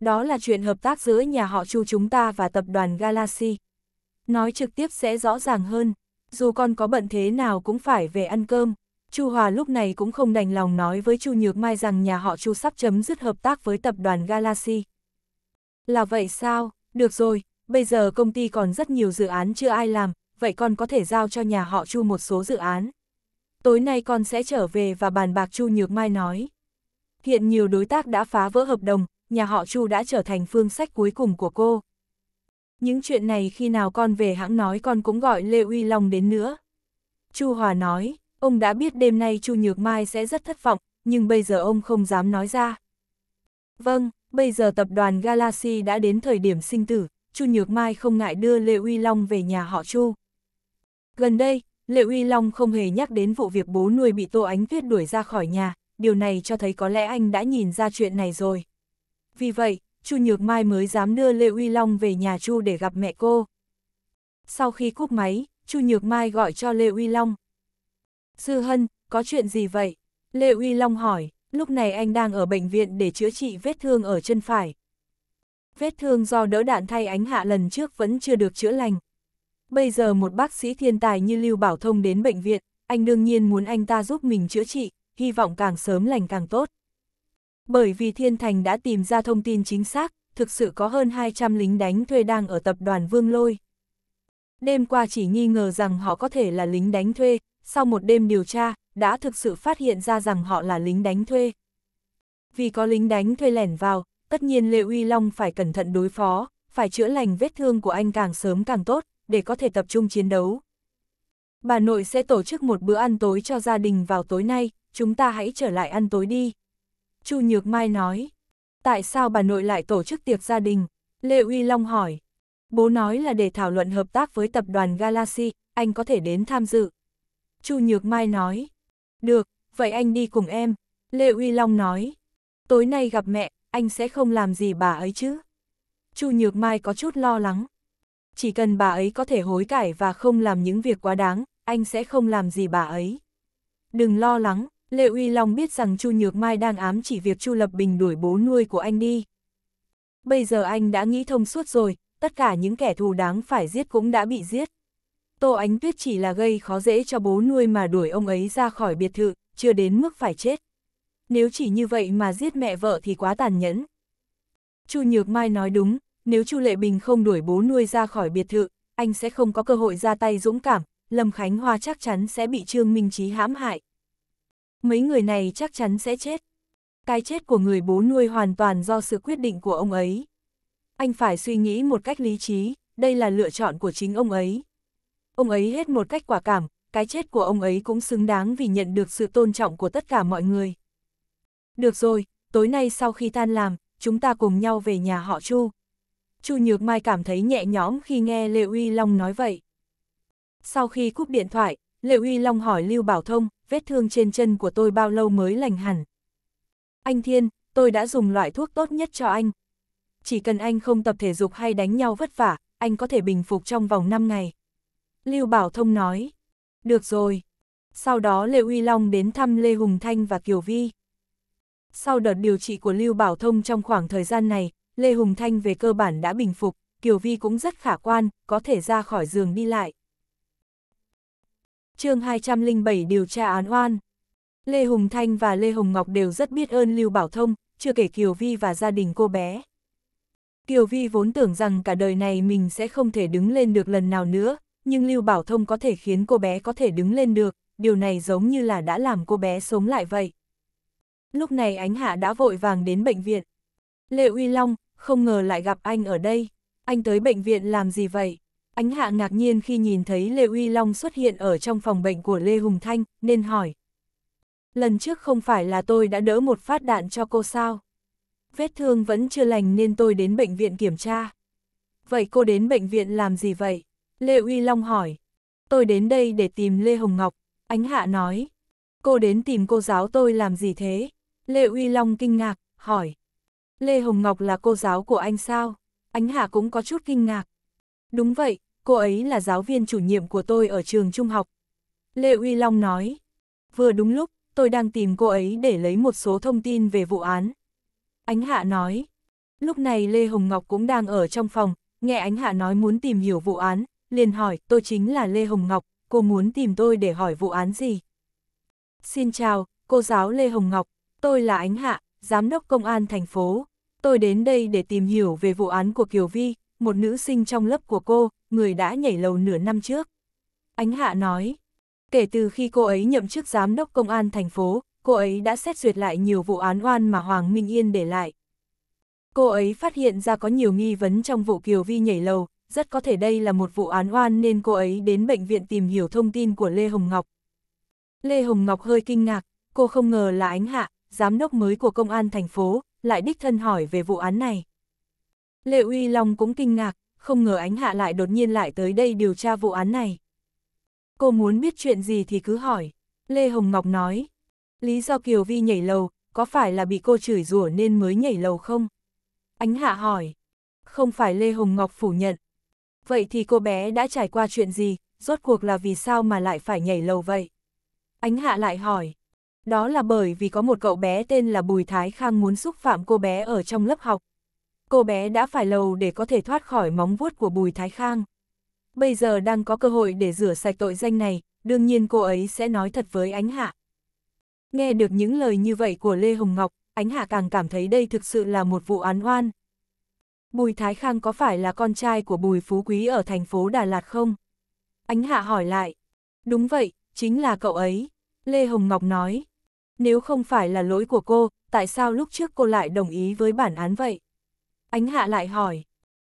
đó là chuyện hợp tác giữa nhà họ Chu chúng ta và tập đoàn Galaxy. Nói trực tiếp sẽ rõ ràng hơn dù con có bận thế nào cũng phải về ăn cơm. Chu Hòa lúc này cũng không đành lòng nói với Chu Nhược Mai rằng nhà họ Chu sắp chấm dứt hợp tác với tập đoàn Galaxy. Là vậy sao? Được rồi, bây giờ công ty còn rất nhiều dự án chưa ai làm, vậy con có thể giao cho nhà họ Chu một số dự án. Tối nay con sẽ trở về và bàn bạc Chu Nhược Mai nói. Hiện nhiều đối tác đã phá vỡ hợp đồng, nhà họ Chu đã trở thành phương sách cuối cùng của cô, những chuyện này khi nào con về hãng nói con cũng gọi Lê Uy Long đến nữa. Chu Hòa nói, ông đã biết đêm nay Chu Nhược Mai sẽ rất thất vọng, nhưng bây giờ ông không dám nói ra. Vâng, bây giờ tập đoàn Galaxy đã đến thời điểm sinh tử, Chu Nhược Mai không ngại đưa Lê Uy Long về nhà họ Chu. Gần đây, Lê Uy Long không hề nhắc đến vụ việc bố nuôi bị Tô Ánh Tuyết đuổi ra khỏi nhà, điều này cho thấy có lẽ anh đã nhìn ra chuyện này rồi. Vì vậy, Chu Nhược Mai mới dám đưa Lê Uy Long về nhà Chu để gặp mẹ cô. Sau khi cúp máy, Chu Nhược Mai gọi cho Lê Uy Long. Sư Hân, có chuyện gì vậy? Lê Uy Long hỏi, lúc này anh đang ở bệnh viện để chữa trị vết thương ở chân phải. Vết thương do đỡ đạn thay ánh hạ lần trước vẫn chưa được chữa lành. Bây giờ một bác sĩ thiên tài như Lưu Bảo Thông đến bệnh viện, anh đương nhiên muốn anh ta giúp mình chữa trị, hy vọng càng sớm lành càng tốt. Bởi vì Thiên Thành đã tìm ra thông tin chính xác, thực sự có hơn 200 lính đánh thuê đang ở tập đoàn Vương Lôi. Đêm qua chỉ nghi ngờ rằng họ có thể là lính đánh thuê, sau một đêm điều tra, đã thực sự phát hiện ra rằng họ là lính đánh thuê. Vì có lính đánh thuê lẻn vào, tất nhiên Lê Uy Long phải cẩn thận đối phó, phải chữa lành vết thương của anh càng sớm càng tốt, để có thể tập trung chiến đấu. Bà nội sẽ tổ chức một bữa ăn tối cho gia đình vào tối nay, chúng ta hãy trở lại ăn tối đi. Chu Nhược Mai nói. Tại sao bà nội lại tổ chức tiệc gia đình? Lê Uy Long hỏi. Bố nói là để thảo luận hợp tác với tập đoàn Galaxy, anh có thể đến tham dự. Chu Nhược Mai nói. Được, vậy anh đi cùng em. Lê Uy Long nói. Tối nay gặp mẹ, anh sẽ không làm gì bà ấy chứ. Chu Nhược Mai có chút lo lắng. Chỉ cần bà ấy có thể hối cải và không làm những việc quá đáng, anh sẽ không làm gì bà ấy. Đừng lo lắng, Lệ Uy Long biết rằng Chu Nhược Mai đang ám chỉ việc Chu Lập Bình đuổi bố nuôi của anh đi. Bây giờ anh đã nghĩ thông suốt rồi, tất cả những kẻ thù đáng phải giết cũng đã bị giết. Tô Ánh Tuyết chỉ là gây khó dễ cho bố nuôi mà đuổi ông ấy ra khỏi biệt thự, chưa đến mức phải chết. Nếu chỉ như vậy mà giết mẹ vợ thì quá tàn nhẫn. Chu Nhược Mai nói đúng, nếu Chu Lệ Bình không đuổi bố nuôi ra khỏi biệt thự, anh sẽ không có cơ hội ra tay dũng cảm, Lâm Khánh Hoa chắc chắn sẽ bị Trương Minh Chí hãm hại mấy người này chắc chắn sẽ chết. Cái chết của người bố nuôi hoàn toàn do sự quyết định của ông ấy. Anh phải suy nghĩ một cách lý trí, đây là lựa chọn của chính ông ấy. Ông ấy hết một cách quả cảm, cái chết của ông ấy cũng xứng đáng vì nhận được sự tôn trọng của tất cả mọi người. Được rồi, tối nay sau khi tan làm, chúng ta cùng nhau về nhà họ Chu. Chu Nhược Mai cảm thấy nhẹ nhõm khi nghe Lê Uy Long nói vậy. Sau khi cúp điện thoại, Liệu Uy Long hỏi Lưu Bảo Thông, vết thương trên chân của tôi bao lâu mới lành hẳn? Anh Thiên, tôi đã dùng loại thuốc tốt nhất cho anh. Chỉ cần anh không tập thể dục hay đánh nhau vất vả, anh có thể bình phục trong vòng 5 ngày. Lưu Bảo Thông nói, được rồi. Sau đó Lê Uy Long đến thăm Lê Hùng Thanh và Kiều Vi. Sau đợt điều trị của Lưu Bảo Thông trong khoảng thời gian này, Lê Hùng Thanh về cơ bản đã bình phục, Kiều Vi cũng rất khả quan, có thể ra khỏi giường đi lại chương 207 điều tra án oan. Lê Hùng Thanh và Lê Hồng Ngọc đều rất biết ơn Lưu Bảo Thông, chưa kể Kiều Vi và gia đình cô bé. Kiều Vi vốn tưởng rằng cả đời này mình sẽ không thể đứng lên được lần nào nữa, nhưng Lưu Bảo Thông có thể khiến cô bé có thể đứng lên được, điều này giống như là đã làm cô bé sống lại vậy. Lúc này Ánh Hạ đã vội vàng đến bệnh viện. lê Uy Long, không ngờ lại gặp anh ở đây. Anh tới bệnh viện làm gì vậy? Ánh hạ ngạc nhiên khi nhìn thấy Lê Uy Long xuất hiện ở trong phòng bệnh của Lê Hùng Thanh, nên hỏi. Lần trước không phải là tôi đã đỡ một phát đạn cho cô sao? Vết thương vẫn chưa lành nên tôi đến bệnh viện kiểm tra. Vậy cô đến bệnh viện làm gì vậy? Lê Uy Long hỏi. Tôi đến đây để tìm Lê Hồng Ngọc. Ánh hạ nói. Cô đến tìm cô giáo tôi làm gì thế? Lê Uy Long kinh ngạc, hỏi. Lê Hồng Ngọc là cô giáo của anh sao? Ánh hạ cũng có chút kinh ngạc. Đúng vậy, cô ấy là giáo viên chủ nhiệm của tôi ở trường trung học. Lê Uy Long nói. Vừa đúng lúc, tôi đang tìm cô ấy để lấy một số thông tin về vụ án. Ánh Hạ nói. Lúc này Lê Hồng Ngọc cũng đang ở trong phòng, nghe Ánh Hạ nói muốn tìm hiểu vụ án, liền hỏi, tôi chính là Lê Hồng Ngọc, cô muốn tìm tôi để hỏi vụ án gì? Xin chào, cô giáo Lê Hồng Ngọc, tôi là Ánh Hạ, Giám đốc Công an thành phố. Tôi đến đây để tìm hiểu về vụ án của Kiều Vi, một nữ sinh trong lớp của cô, người đã nhảy lầu nửa năm trước. Ánh Hạ nói, kể từ khi cô ấy nhậm chức giám đốc công an thành phố, cô ấy đã xét duyệt lại nhiều vụ án oan mà Hoàng Minh Yên để lại. Cô ấy phát hiện ra có nhiều nghi vấn trong vụ Kiều Vi nhảy lầu, rất có thể đây là một vụ án oan nên cô ấy đến bệnh viện tìm hiểu thông tin của Lê Hồng Ngọc. Lê Hồng Ngọc hơi kinh ngạc, cô không ngờ là Ánh Hạ, giám đốc mới của công an thành phố, lại đích thân hỏi về vụ án này. Lê Uy Long cũng kinh ngạc, không ngờ ánh hạ lại đột nhiên lại tới đây điều tra vụ án này. Cô muốn biết chuyện gì thì cứ hỏi. Lê Hồng Ngọc nói, lý do Kiều Vi nhảy lầu, có phải là bị cô chửi rủa nên mới nhảy lầu không? Ánh hạ hỏi, không phải Lê Hồng Ngọc phủ nhận. Vậy thì cô bé đã trải qua chuyện gì, rốt cuộc là vì sao mà lại phải nhảy lầu vậy? Ánh hạ lại hỏi, đó là bởi vì có một cậu bé tên là Bùi Thái Khang muốn xúc phạm cô bé ở trong lớp học, cô bé đã phải lầu để có thể thoát khỏi móng vuốt của Bùi Thái Khang. Bây giờ đang có cơ hội để rửa sạch tội danh này, đương nhiên cô ấy sẽ nói thật với Ánh Hạ. Nghe được những lời như vậy của Lê Hồng Ngọc, Ánh Hạ càng cảm thấy đây thực sự là một vụ án oan. Bùi Thái Khang có phải là con trai của Bùi Phú Quý ở thành phố Đà Lạt không? Ánh Hạ hỏi lại. Đúng vậy, chính là cậu ấy. Lê Hồng Ngọc nói. Nếu không phải là lỗi của cô, tại sao lúc trước cô lại đồng ý với bản án vậy? Ánh hạ lại hỏi.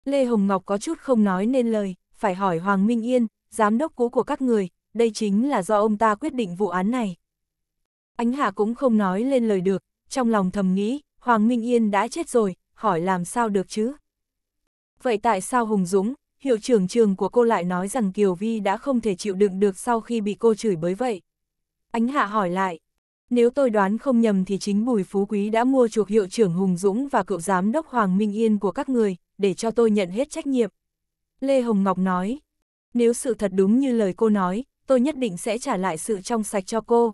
Lê Hồng Ngọc có chút không nói nên lời, phải hỏi Hoàng Minh Yên, giám đốc cũ của các người, đây chính là do ông ta quyết định vụ án này. Ánh hạ cũng không nói lên lời được, trong lòng thầm nghĩ, Hoàng Minh Yên đã chết rồi, hỏi làm sao được chứ? Vậy tại sao Hùng Dũng, hiệu trưởng trường của cô lại nói rằng Kiều Vi đã không thể chịu đựng được sau khi bị cô chửi bới vậy? Ánh hạ hỏi lại. Nếu tôi đoán không nhầm thì chính Bùi Phú Quý đã mua chuộc hiệu trưởng Hùng Dũng và cựu giám đốc Hoàng Minh Yên của các người, để cho tôi nhận hết trách nhiệm. Lê Hồng Ngọc nói, nếu sự thật đúng như lời cô nói, tôi nhất định sẽ trả lại sự trong sạch cho cô.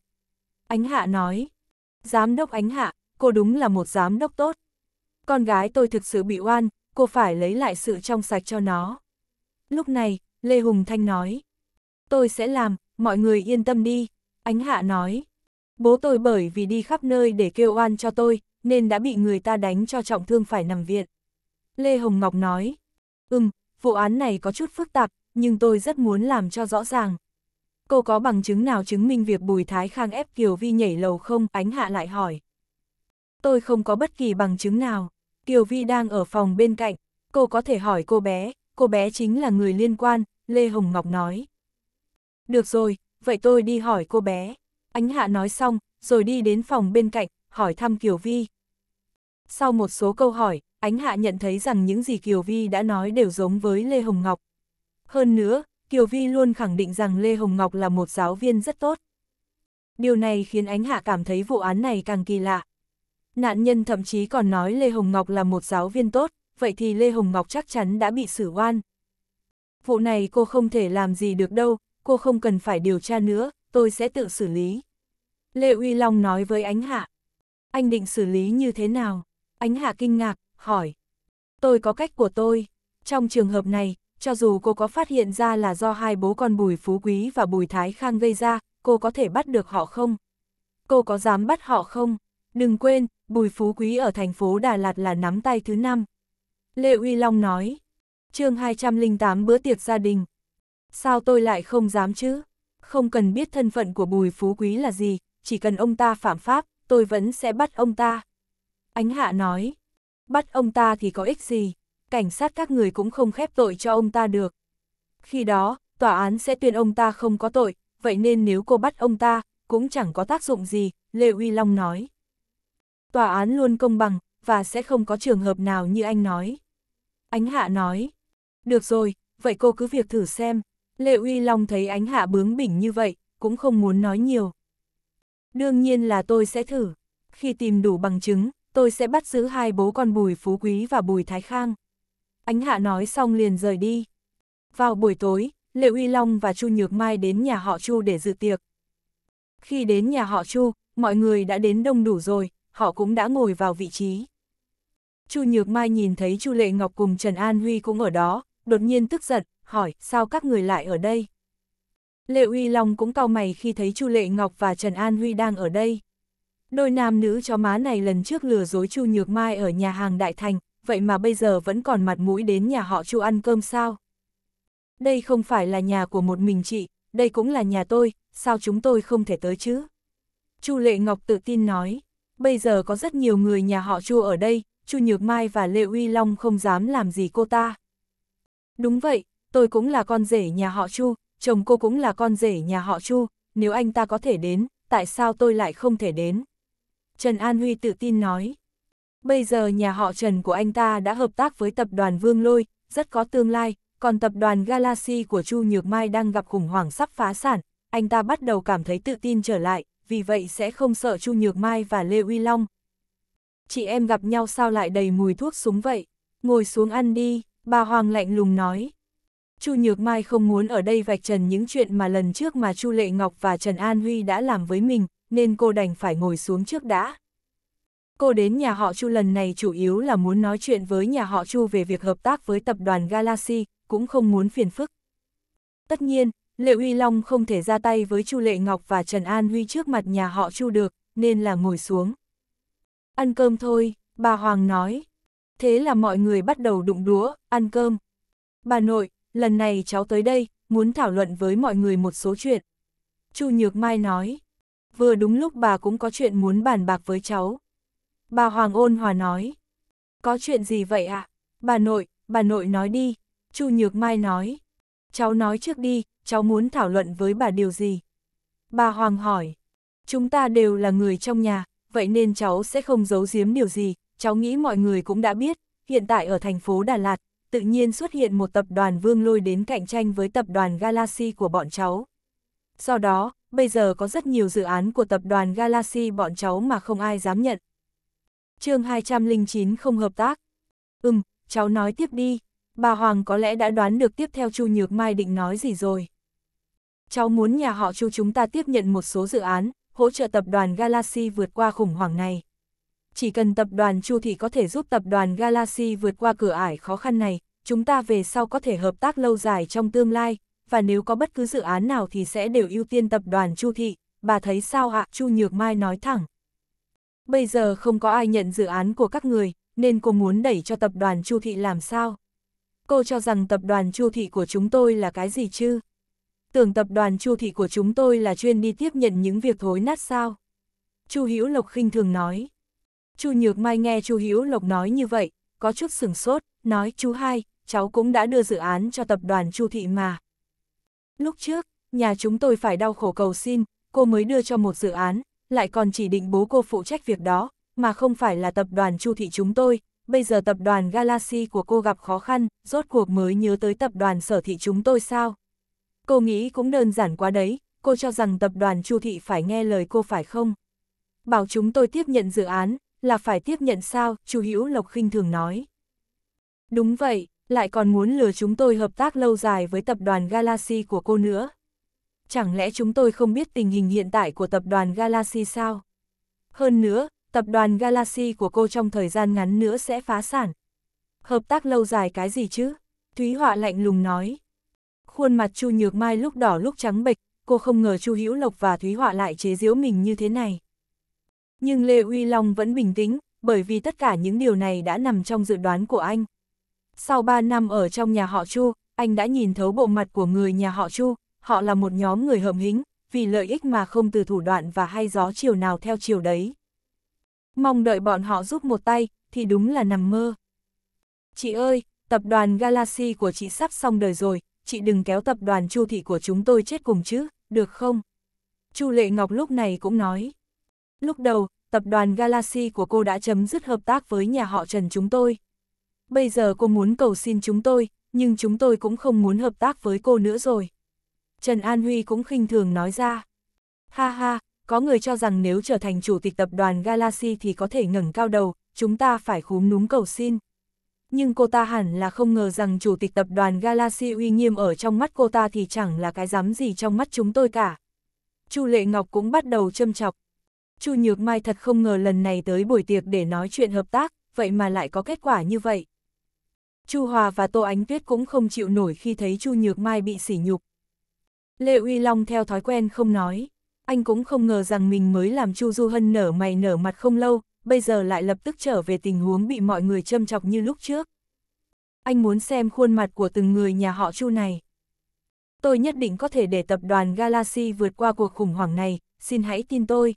Ánh Hạ nói, giám đốc Ánh Hạ, cô đúng là một giám đốc tốt. Con gái tôi thực sự bị oan, cô phải lấy lại sự trong sạch cho nó. Lúc này, Lê Hùng Thanh nói, tôi sẽ làm, mọi người yên tâm đi. Ánh Hạ nói, Bố tôi bởi vì đi khắp nơi để kêu oan cho tôi, nên đã bị người ta đánh cho trọng thương phải nằm viện. Lê Hồng Ngọc nói, ừm, vụ án này có chút phức tạp, nhưng tôi rất muốn làm cho rõ ràng. Cô có bằng chứng nào chứng minh việc Bùi Thái Khang ép Kiều Vi nhảy lầu không? Ánh Hạ lại hỏi. Tôi không có bất kỳ bằng chứng nào. Kiều Vi đang ở phòng bên cạnh. Cô có thể hỏi cô bé, cô bé chính là người liên quan, Lê Hồng Ngọc nói. Được rồi, vậy tôi đi hỏi cô bé. Ánh hạ nói xong, rồi đi đến phòng bên cạnh, hỏi thăm Kiều Vi. Sau một số câu hỏi, ánh hạ nhận thấy rằng những gì Kiều Vi đã nói đều giống với Lê Hồng Ngọc. Hơn nữa, Kiều Vi luôn khẳng định rằng Lê Hồng Ngọc là một giáo viên rất tốt. Điều này khiến ánh hạ cảm thấy vụ án này càng kỳ lạ. Nạn nhân thậm chí còn nói Lê Hồng Ngọc là một giáo viên tốt, vậy thì Lê Hồng Ngọc chắc chắn đã bị xử oan. Vụ này cô không thể làm gì được đâu, cô không cần phải điều tra nữa, tôi sẽ tự xử lý. Lê Uy Long nói với Ánh Hạ. Anh định xử lý như thế nào? Ánh Hạ kinh ngạc, hỏi. Tôi có cách của tôi. Trong trường hợp này, cho dù cô có phát hiện ra là do hai bố con Bùi Phú Quý và Bùi Thái Khang gây ra, cô có thể bắt được họ không? Cô có dám bắt họ không? Đừng quên, Bùi Phú Quý ở thành phố Đà Lạt là nắm tay thứ năm. Lê Uy Long nói. chương 208 bữa tiệc gia đình. Sao tôi lại không dám chứ? không cần biết thân phận của Bùi Phú Quý là gì, chỉ cần ông ta phạm pháp, tôi vẫn sẽ bắt ông ta. Ánh Hạ nói, bắt ông ta thì có ích gì, cảnh sát các người cũng không khép tội cho ông ta được. Khi đó, tòa án sẽ tuyên ông ta không có tội, vậy nên nếu cô bắt ông ta, cũng chẳng có tác dụng gì, Lê Uy Long nói. Tòa án luôn công bằng, và sẽ không có trường hợp nào như anh nói. Ánh Hạ nói, được rồi, vậy cô cứ việc thử xem, Lệ Uy Long thấy ánh hạ bướng bỉnh như vậy, cũng không muốn nói nhiều. Đương nhiên là tôi sẽ thử. Khi tìm đủ bằng chứng, tôi sẽ bắt giữ hai bố con Bùi Phú Quý và Bùi Thái Khang. Ánh hạ nói xong liền rời đi. Vào buổi tối, Lệ Uy Long và Chu Nhược Mai đến nhà họ Chu để dự tiệc. Khi đến nhà họ Chu, mọi người đã đến đông đủ rồi, họ cũng đã ngồi vào vị trí. Chu Nhược Mai nhìn thấy Chu Lệ Ngọc cùng Trần An Huy cũng ở đó, đột nhiên tức giận, hỏi, sao các người lại ở đây? Lệ Uy Long cũng cau mày khi thấy Chu Lệ Ngọc và Trần An Huy đang ở đây. Đôi nam nữ cho má này lần trước lừa dối Chu Nhược Mai ở nhà hàng Đại Thành, vậy mà bây giờ vẫn còn mặt mũi đến nhà họ Chu ăn cơm sao? Đây không phải là nhà của một mình chị, đây cũng là nhà tôi, sao chúng tôi không thể tới chứ? Chu Lệ Ngọc tự tin nói, bây giờ có rất nhiều người nhà họ Chu ở đây, Chu Nhược Mai và Lệ Uy Long không dám làm gì cô ta. Đúng vậy, tôi cũng là con rể nhà họ Chu, chồng cô cũng là con rể nhà họ Chu, nếu anh ta có thể đến, tại sao tôi lại không thể đến? Trần An Huy tự tin nói. Bây giờ nhà họ Trần của anh ta đã hợp tác với tập đoàn Vương Lôi, rất có tương lai, còn tập đoàn Galaxy của Chu Nhược Mai đang gặp khủng hoảng sắp phá sản, anh ta bắt đầu cảm thấy tự tin trở lại, vì vậy sẽ không sợ Chu Nhược Mai và Lê Uy Long. Chị em gặp nhau sao lại đầy mùi thuốc súng vậy? Ngồi xuống ăn đi, bà Hoàng lạnh lùng nói. Chu Nhược Mai không muốn ở đây vạch trần những chuyện mà lần trước mà Chu Lệ Ngọc và Trần An Huy đã làm với mình, nên cô đành phải ngồi xuống trước đã. Cô đến nhà họ Chu lần này chủ yếu là muốn nói chuyện với nhà họ Chu về việc hợp tác với tập đoàn Galaxy, cũng không muốn phiền phức. Tất nhiên, Lệ Uy Long không thể ra tay với Chu Lệ Ngọc và Trần An Huy trước mặt nhà họ Chu được, nên là ngồi xuống. Ăn cơm thôi, bà Hoàng nói. Thế là mọi người bắt đầu đụng đúa, ăn cơm. Bà nội, lần này cháu tới đây, muốn thảo luận với mọi người một số chuyện. Chu Nhược Mai nói, vừa đúng lúc bà cũng có chuyện muốn bàn bạc với cháu. Bà Hoàng ôn hòa nói, có chuyện gì vậy ạ? À? Bà nội, bà nội nói đi. Chu Nhược Mai nói, cháu nói trước đi, cháu muốn thảo luận với bà điều gì? Bà Hoàng hỏi, chúng ta đều là người trong nhà, vậy nên cháu sẽ không giấu giếm điều gì, cháu nghĩ mọi người cũng đã biết, hiện tại ở thành phố Đà Lạt, tự nhiên xuất hiện một tập đoàn Vương Lôi đến cạnh tranh với tập đoàn Galaxy của bọn cháu. Do đó, bây giờ có rất nhiều dự án của tập đoàn Galaxy bọn cháu mà không ai dám nhận. chương 209 không hợp tác. Ừm, cháu nói tiếp đi. Bà Hoàng có lẽ đã đoán được tiếp theo Chu Nhược Mai định nói gì rồi. Cháu muốn nhà họ Chu chúng ta tiếp nhận một số dự án, hỗ trợ tập đoàn Galaxy vượt qua khủng hoảng này chỉ cần tập đoàn Chu Thị có thể giúp tập đoàn Galaxy vượt qua cửa ải khó khăn này, chúng ta về sau có thể hợp tác lâu dài trong tương lai, và nếu có bất cứ dự án nào thì sẽ đều ưu tiên tập đoàn Chu Thị, bà thấy sao ạ? Chu Nhược Mai nói thẳng. Bây giờ không có ai nhận dự án của các người, nên cô muốn đẩy cho tập đoàn Chu Thị làm sao? Cô cho rằng tập đoàn Chu Thị của chúng tôi là cái gì chứ? Tưởng tập đoàn Chu Thị của chúng tôi là chuyên đi tiếp nhận những việc thối nát sao? Chu Hữu Lộc khinh thường nói. Chu Nhược Mai nghe Chu Hữu Lộc nói như vậy, có chút sừng sốt, nói chú hai, cháu cũng đã đưa dự án cho tập đoàn Chu Thị mà. Lúc trước, nhà chúng tôi phải đau khổ cầu xin, cô mới đưa cho một dự án, lại còn chỉ định bố cô phụ trách việc đó, mà không phải là tập đoàn Chu Thị chúng tôi. Bây giờ tập đoàn Galaxy của cô gặp khó khăn, rốt cuộc mới nhớ tới tập đoàn sở thị chúng tôi sao? Cô nghĩ cũng đơn giản quá đấy, cô cho rằng tập đoàn Chu Thị phải nghe lời cô phải không? Bảo chúng tôi tiếp nhận dự án, là phải tiếp nhận sao, Chu Hữu Lộc khinh thường nói. Đúng vậy, lại còn muốn lừa chúng tôi hợp tác lâu dài với tập đoàn Galaxy của cô nữa. Chẳng lẽ chúng tôi không biết tình hình hiện tại của tập đoàn Galaxy sao? Hơn nữa, tập đoàn Galaxy của cô trong thời gian ngắn nữa sẽ phá sản. Hợp tác lâu dài cái gì chứ? Thúy Họa lạnh lùng nói. Khuôn mặt Chu Nhược Mai lúc đỏ lúc trắng bệch, cô không ngờ Chu Hữu Lộc và Thúy Họa lại chế giễu mình như thế này nhưng Lê Uy Long vẫn bình tĩnh, bởi vì tất cả những điều này đã nằm trong dự đoán của anh. Sau 3 năm ở trong nhà họ Chu, anh đã nhìn thấu bộ mặt của người nhà họ Chu, họ là một nhóm người hợm hính, vì lợi ích mà không từ thủ đoạn và hay gió chiều nào theo chiều đấy. Mong đợi bọn họ giúp một tay, thì đúng là nằm mơ. Chị ơi, tập đoàn Galaxy của chị sắp xong đời rồi, chị đừng kéo tập đoàn Chu Thị của chúng tôi chết cùng chứ, được không? Chu Lệ Ngọc lúc này cũng nói. Lúc đầu, tập đoàn Galaxy của cô đã chấm dứt hợp tác với nhà họ Trần chúng tôi. Bây giờ cô muốn cầu xin chúng tôi, nhưng chúng tôi cũng không muốn hợp tác với cô nữa rồi. Trần An Huy cũng khinh thường nói ra. Ha ha, có người cho rằng nếu trở thành chủ tịch tập đoàn Galaxy thì có thể ngẩng cao đầu, chúng ta phải khúm núm cầu xin. Nhưng cô ta hẳn là không ngờ rằng chủ tịch tập đoàn Galaxy uy nghiêm ở trong mắt cô ta thì chẳng là cái dám gì trong mắt chúng tôi cả. Chu Lệ Ngọc cũng bắt đầu châm chọc, Chu Nhược Mai thật không ngờ lần này tới buổi tiệc để nói chuyện hợp tác, vậy mà lại có kết quả như vậy. Chu Hòa và Tô Ánh Tuyết cũng không chịu nổi khi thấy Chu Nhược Mai bị sỉ nhục. Lệ Uy Long theo thói quen không nói, anh cũng không ngờ rằng mình mới làm Chu Du Hân nở mày nở mặt không lâu, bây giờ lại lập tức trở về tình huống bị mọi người châm chọc như lúc trước. Anh muốn xem khuôn mặt của từng người nhà họ Chu này. Tôi nhất định có thể để tập đoàn Galaxy vượt qua cuộc khủng hoảng này, xin hãy tin tôi.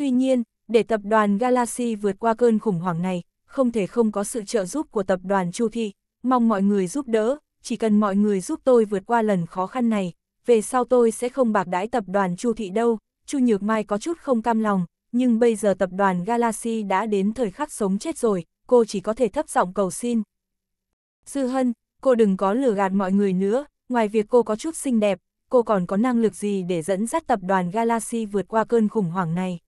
Tuy nhiên, để tập đoàn Galaxy vượt qua cơn khủng hoảng này, không thể không có sự trợ giúp của tập đoàn Chu Thị, mong mọi người giúp đỡ, chỉ cần mọi người giúp tôi vượt qua lần khó khăn này, về sau tôi sẽ không bạc đãi tập đoàn Chu Thị đâu, Chu Nhược Mai có chút không cam lòng, nhưng bây giờ tập đoàn Galaxy đã đến thời khắc sống chết rồi, cô chỉ có thể thấp giọng cầu xin. Dư Hân, cô đừng có lừa gạt mọi người nữa, ngoài việc cô có chút xinh đẹp, cô còn có năng lực gì để dẫn dắt tập đoàn Galaxy vượt qua cơn khủng hoảng này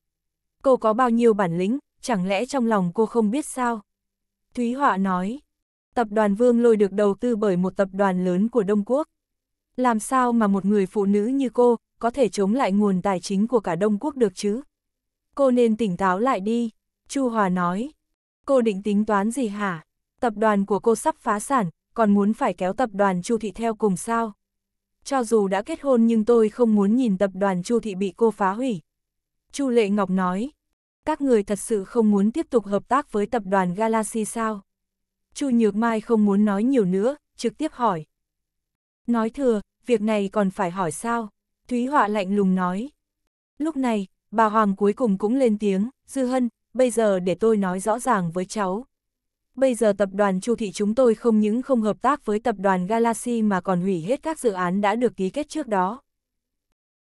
cô có bao nhiêu bản lĩnh, chẳng lẽ trong lòng cô không biết sao? Thúy Họa nói, tập đoàn Vương lôi được đầu tư bởi một tập đoàn lớn của Đông Quốc. Làm sao mà một người phụ nữ như cô có thể chống lại nguồn tài chính của cả Đông Quốc được chứ? Cô nên tỉnh táo lại đi, Chu Hòa nói. Cô định tính toán gì hả? Tập đoàn của cô sắp phá sản, còn muốn phải kéo tập đoàn Chu Thị theo cùng sao? Cho dù đã kết hôn nhưng tôi không muốn nhìn tập đoàn Chu Thị bị cô phá hủy. Chu Lệ Ngọc nói, các người thật sự không muốn tiếp tục hợp tác với tập đoàn Galaxy sao? Chu Nhược Mai không muốn nói nhiều nữa, trực tiếp hỏi. Nói thừa, việc này còn phải hỏi sao? Thúy Họa lạnh lùng nói. Lúc này, bà Hoàng cuối cùng cũng lên tiếng, Dư Hân, bây giờ để tôi nói rõ ràng với cháu. Bây giờ tập đoàn Chu Thị chúng tôi không những không hợp tác với tập đoàn Galaxy mà còn hủy hết các dự án đã được ký kết trước đó.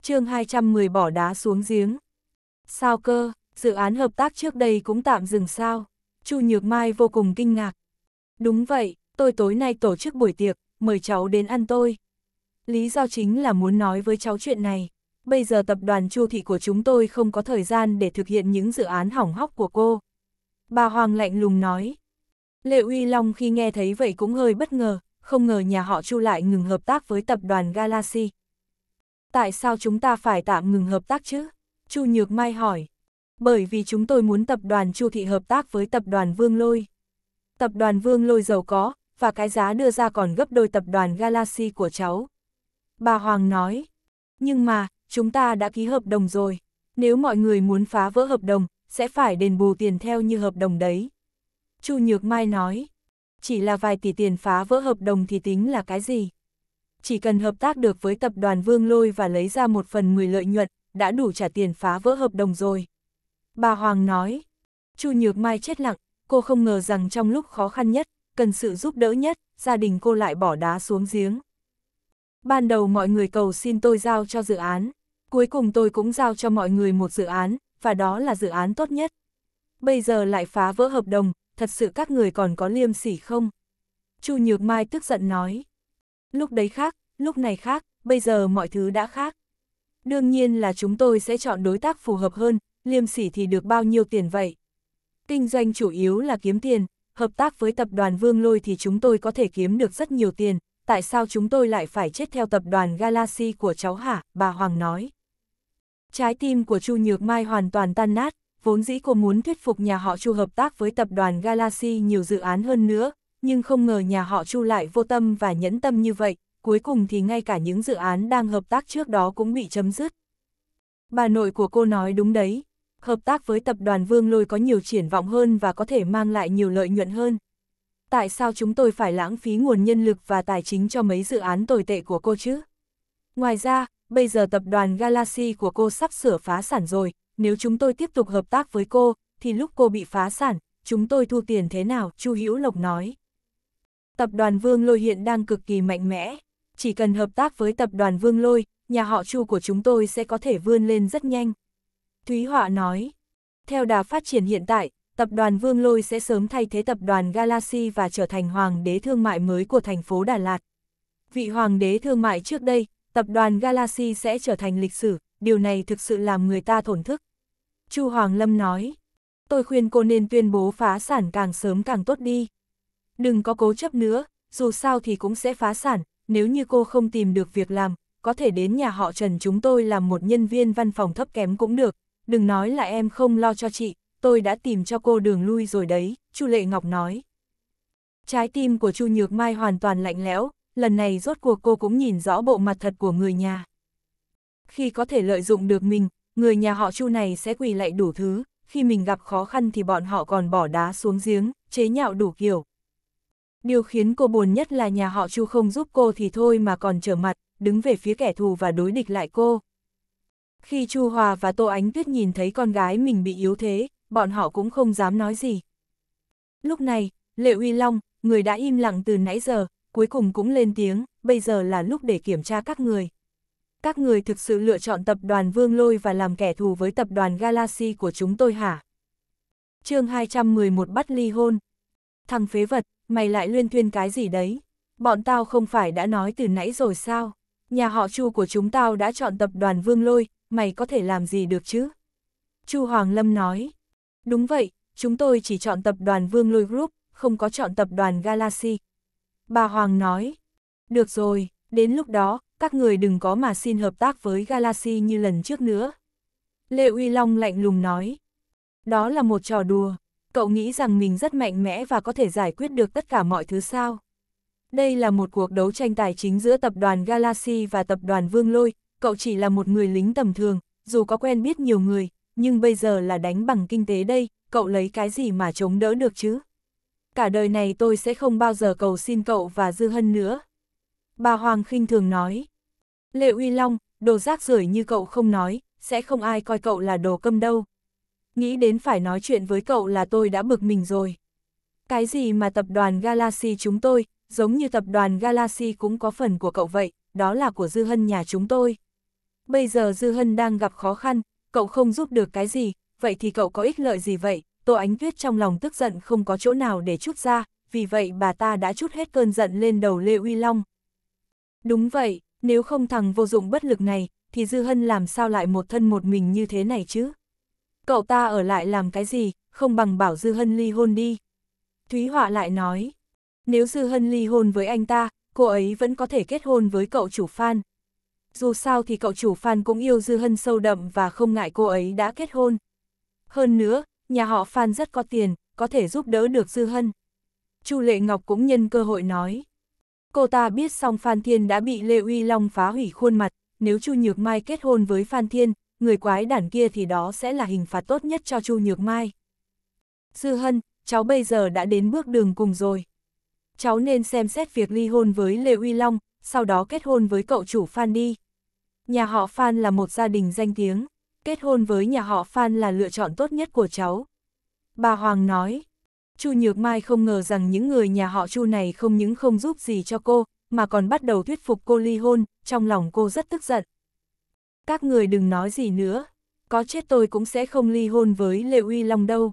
chương 210 bỏ đá xuống giếng. Sao cơ, dự án hợp tác trước đây cũng tạm dừng sao? Chu Nhược Mai vô cùng kinh ngạc. Đúng vậy, tôi tối nay tổ chức buổi tiệc, mời cháu đến ăn tôi. Lý do chính là muốn nói với cháu chuyện này. Bây giờ tập đoàn Chu Thị của chúng tôi không có thời gian để thực hiện những dự án hỏng hóc của cô. Bà Hoàng lạnh lùng nói. Lệ Uy Long khi nghe thấy vậy cũng hơi bất ngờ, không ngờ nhà họ Chu lại ngừng hợp tác với tập đoàn Galaxy. Tại sao chúng ta phải tạm ngừng hợp tác chứ? Chu Nhược Mai hỏi. Bởi vì chúng tôi muốn tập đoàn Chu Thị hợp tác với tập đoàn Vương Lôi. Tập đoàn Vương Lôi giàu có, và cái giá đưa ra còn gấp đôi tập đoàn Galaxy của cháu. Bà Hoàng nói. Nhưng mà, chúng ta đã ký hợp đồng rồi. Nếu mọi người muốn phá vỡ hợp đồng, sẽ phải đền bù tiền theo như hợp đồng đấy. Chu Nhược Mai nói. Chỉ là vài tỷ tiền phá vỡ hợp đồng thì tính là cái gì? Chỉ cần hợp tác được với tập đoàn Vương Lôi và lấy ra một phần 10 lợi nhuận, đã đủ trả tiền phá vỡ hợp đồng rồi. Bà Hoàng nói, Chu Nhược Mai chết lặng, cô không ngờ rằng trong lúc khó khăn nhất, cần sự giúp đỡ nhất, gia đình cô lại bỏ đá xuống giếng. Ban đầu mọi người cầu xin tôi giao cho dự án, cuối cùng tôi cũng giao cho mọi người một dự án, và đó là dự án tốt nhất. Bây giờ lại phá vỡ hợp đồng, thật sự các người còn có liêm sỉ không? Chu Nhược Mai tức giận nói. Lúc đấy khác, lúc này khác, bây giờ mọi thứ đã khác. Đương nhiên là chúng tôi sẽ chọn đối tác phù hợp hơn, liêm sỉ thì được bao nhiêu tiền vậy? Kinh doanh chủ yếu là kiếm tiền, hợp tác với tập đoàn Vương Lôi thì chúng tôi có thể kiếm được rất nhiều tiền, tại sao chúng tôi lại phải chết theo tập đoàn Galaxy của cháu hả? Bà Hoàng nói. Trái tim của Chu Nhược Mai hoàn toàn tan nát, vốn dĩ cô muốn thuyết phục nhà họ Chu hợp tác với tập đoàn Galaxy nhiều dự án hơn nữa, nhưng không ngờ nhà họ Chu lại vô tâm và nhẫn tâm như vậy, cuối cùng thì ngay cả những dự án đang hợp tác trước đó cũng bị chấm dứt. Bà nội của cô nói đúng đấy, hợp tác với tập đoàn Vương Lôi có nhiều triển vọng hơn và có thể mang lại nhiều lợi nhuận hơn. Tại sao chúng tôi phải lãng phí nguồn nhân lực và tài chính cho mấy dự án tồi tệ của cô chứ? Ngoài ra, bây giờ tập đoàn Galaxy của cô sắp sửa phá sản rồi, nếu chúng tôi tiếp tục hợp tác với cô, thì lúc cô bị phá sản, chúng tôi thu tiền thế nào? Chu Hữu Lộc nói. Tập đoàn Vương Lôi hiện đang cực kỳ mạnh mẽ, chỉ cần hợp tác với tập đoàn Vương Lôi, nhà họ Chu của chúng tôi sẽ có thể vươn lên rất nhanh. Thúy Họa nói, theo đà phát triển hiện tại, tập đoàn Vương Lôi sẽ sớm thay thế tập đoàn Galaxy và trở thành hoàng đế thương mại mới của thành phố Đà Lạt. Vị hoàng đế thương mại trước đây, tập đoàn Galaxy sẽ trở thành lịch sử, điều này thực sự làm người ta thổn thức. Chu Hoàng Lâm nói, tôi khuyên cô nên tuyên bố phá sản càng sớm càng tốt đi. Đừng có cố chấp nữa, dù sao thì cũng sẽ phá sản, nếu như cô không tìm được việc làm, có thể đến nhà họ Trần chúng tôi làm một nhân viên văn phòng thấp kém cũng được, đừng nói là em không lo cho chị, tôi đã tìm cho cô đường lui rồi đấy, Chu Lệ Ngọc nói. Trái tim của Chu Nhược Mai hoàn toàn lạnh lẽo, lần này rốt cuộc cô cũng nhìn rõ bộ mặt thật của người nhà. Khi có thể lợi dụng được mình, người nhà họ Chu này sẽ quỳ lại đủ thứ, khi mình gặp khó khăn thì bọn họ còn bỏ đá xuống giếng, chế nhạo đủ kiểu, Điều khiến cô buồn nhất là nhà họ Chu không giúp cô thì thôi mà còn trở mặt, đứng về phía kẻ thù và đối địch lại cô. Khi Chu Hòa và Tô Ánh Tuyết nhìn thấy con gái mình bị yếu thế, bọn họ cũng không dám nói gì. Lúc này, Lệ Uy Long, người đã im lặng từ nãy giờ, cuối cùng cũng lên tiếng, bây giờ là lúc để kiểm tra các người. Các người thực sự lựa chọn tập đoàn Vương Lôi và làm kẻ thù với tập đoàn Galaxy của chúng tôi hả? chương 211 bắt ly hôn. Thằng phế vật, mày lại luyên thuyên cái gì đấy? Bọn tao không phải đã nói từ nãy rồi sao? Nhà họ Chu của chúng tao đã chọn tập đoàn Vương Lôi, mày có thể làm gì được chứ? Chu Hoàng Lâm nói. Đúng vậy, chúng tôi chỉ chọn tập đoàn Vương Lôi Group, không có chọn tập đoàn Galaxy. Bà Hoàng nói. Được rồi, đến lúc đó, các người đừng có mà xin hợp tác với Galaxy như lần trước nữa. Lê Uy Long lạnh lùng nói. Đó là một trò đùa, Cậu nghĩ rằng mình rất mạnh mẽ và có thể giải quyết được tất cả mọi thứ sao? Đây là một cuộc đấu tranh tài chính giữa tập đoàn Galaxy và tập đoàn Vương Lôi, cậu chỉ là một người lính tầm thường, dù có quen biết nhiều người, nhưng bây giờ là đánh bằng kinh tế đây, cậu lấy cái gì mà chống đỡ được chứ? Cả đời này tôi sẽ không bao giờ cầu xin cậu và Dư Hân nữa. Bà Hoàng khinh thường nói. Lệ Uy Long, đồ rác rưởi như cậu không nói, sẽ không ai coi cậu là đồ câm đâu nghĩ đến phải nói chuyện với cậu là tôi đã bực mình rồi. Cái gì mà tập đoàn Galaxy chúng tôi, giống như tập đoàn Galaxy cũng có phần của cậu vậy, đó là của Dư Hân nhà chúng tôi. Bây giờ Dư Hân đang gặp khó khăn, cậu không giúp được cái gì, vậy thì cậu có ích lợi gì vậy? Tô Ánh Tuyết trong lòng tức giận không có chỗ nào để chút ra, vì vậy bà ta đã chút hết cơn giận lên đầu Lê Uy Long. Đúng vậy, nếu không thằng vô dụng bất lực này, thì Dư Hân làm sao lại một thân một mình như thế này chứ? cậu ta ở lại làm cái gì, không bằng bảo Dư Hân ly hôn đi. Thúy Họa lại nói, nếu Dư Hân ly hôn với anh ta, cô ấy vẫn có thể kết hôn với cậu chủ Phan. Dù sao thì cậu chủ Phan cũng yêu Dư Hân sâu đậm và không ngại cô ấy đã kết hôn. Hơn nữa, nhà họ Phan rất có tiền, có thể giúp đỡ được Dư Hân. Chu Lệ Ngọc cũng nhân cơ hội nói. Cô ta biết song Phan Thiên đã bị Lê Uy Long phá hủy khuôn mặt, nếu Chu Nhược Mai kết hôn với Phan Thiên, người quái đản kia thì đó sẽ là hình phạt tốt nhất cho Chu Nhược Mai. Sư Hân, cháu bây giờ đã đến bước đường cùng rồi. Cháu nên xem xét việc ly hôn với Lê Uy Long, sau đó kết hôn với cậu chủ Phan đi. Nhà họ Phan là một gia đình danh tiếng, kết hôn với nhà họ Phan là lựa chọn tốt nhất của cháu. Bà Hoàng nói, Chu Nhược Mai không ngờ rằng những người nhà họ Chu này không những không giúp gì cho cô, mà còn bắt đầu thuyết phục cô ly hôn, trong lòng cô rất tức giận. Các người đừng nói gì nữa, có chết tôi cũng sẽ không ly hôn với Lệ Uy Long đâu.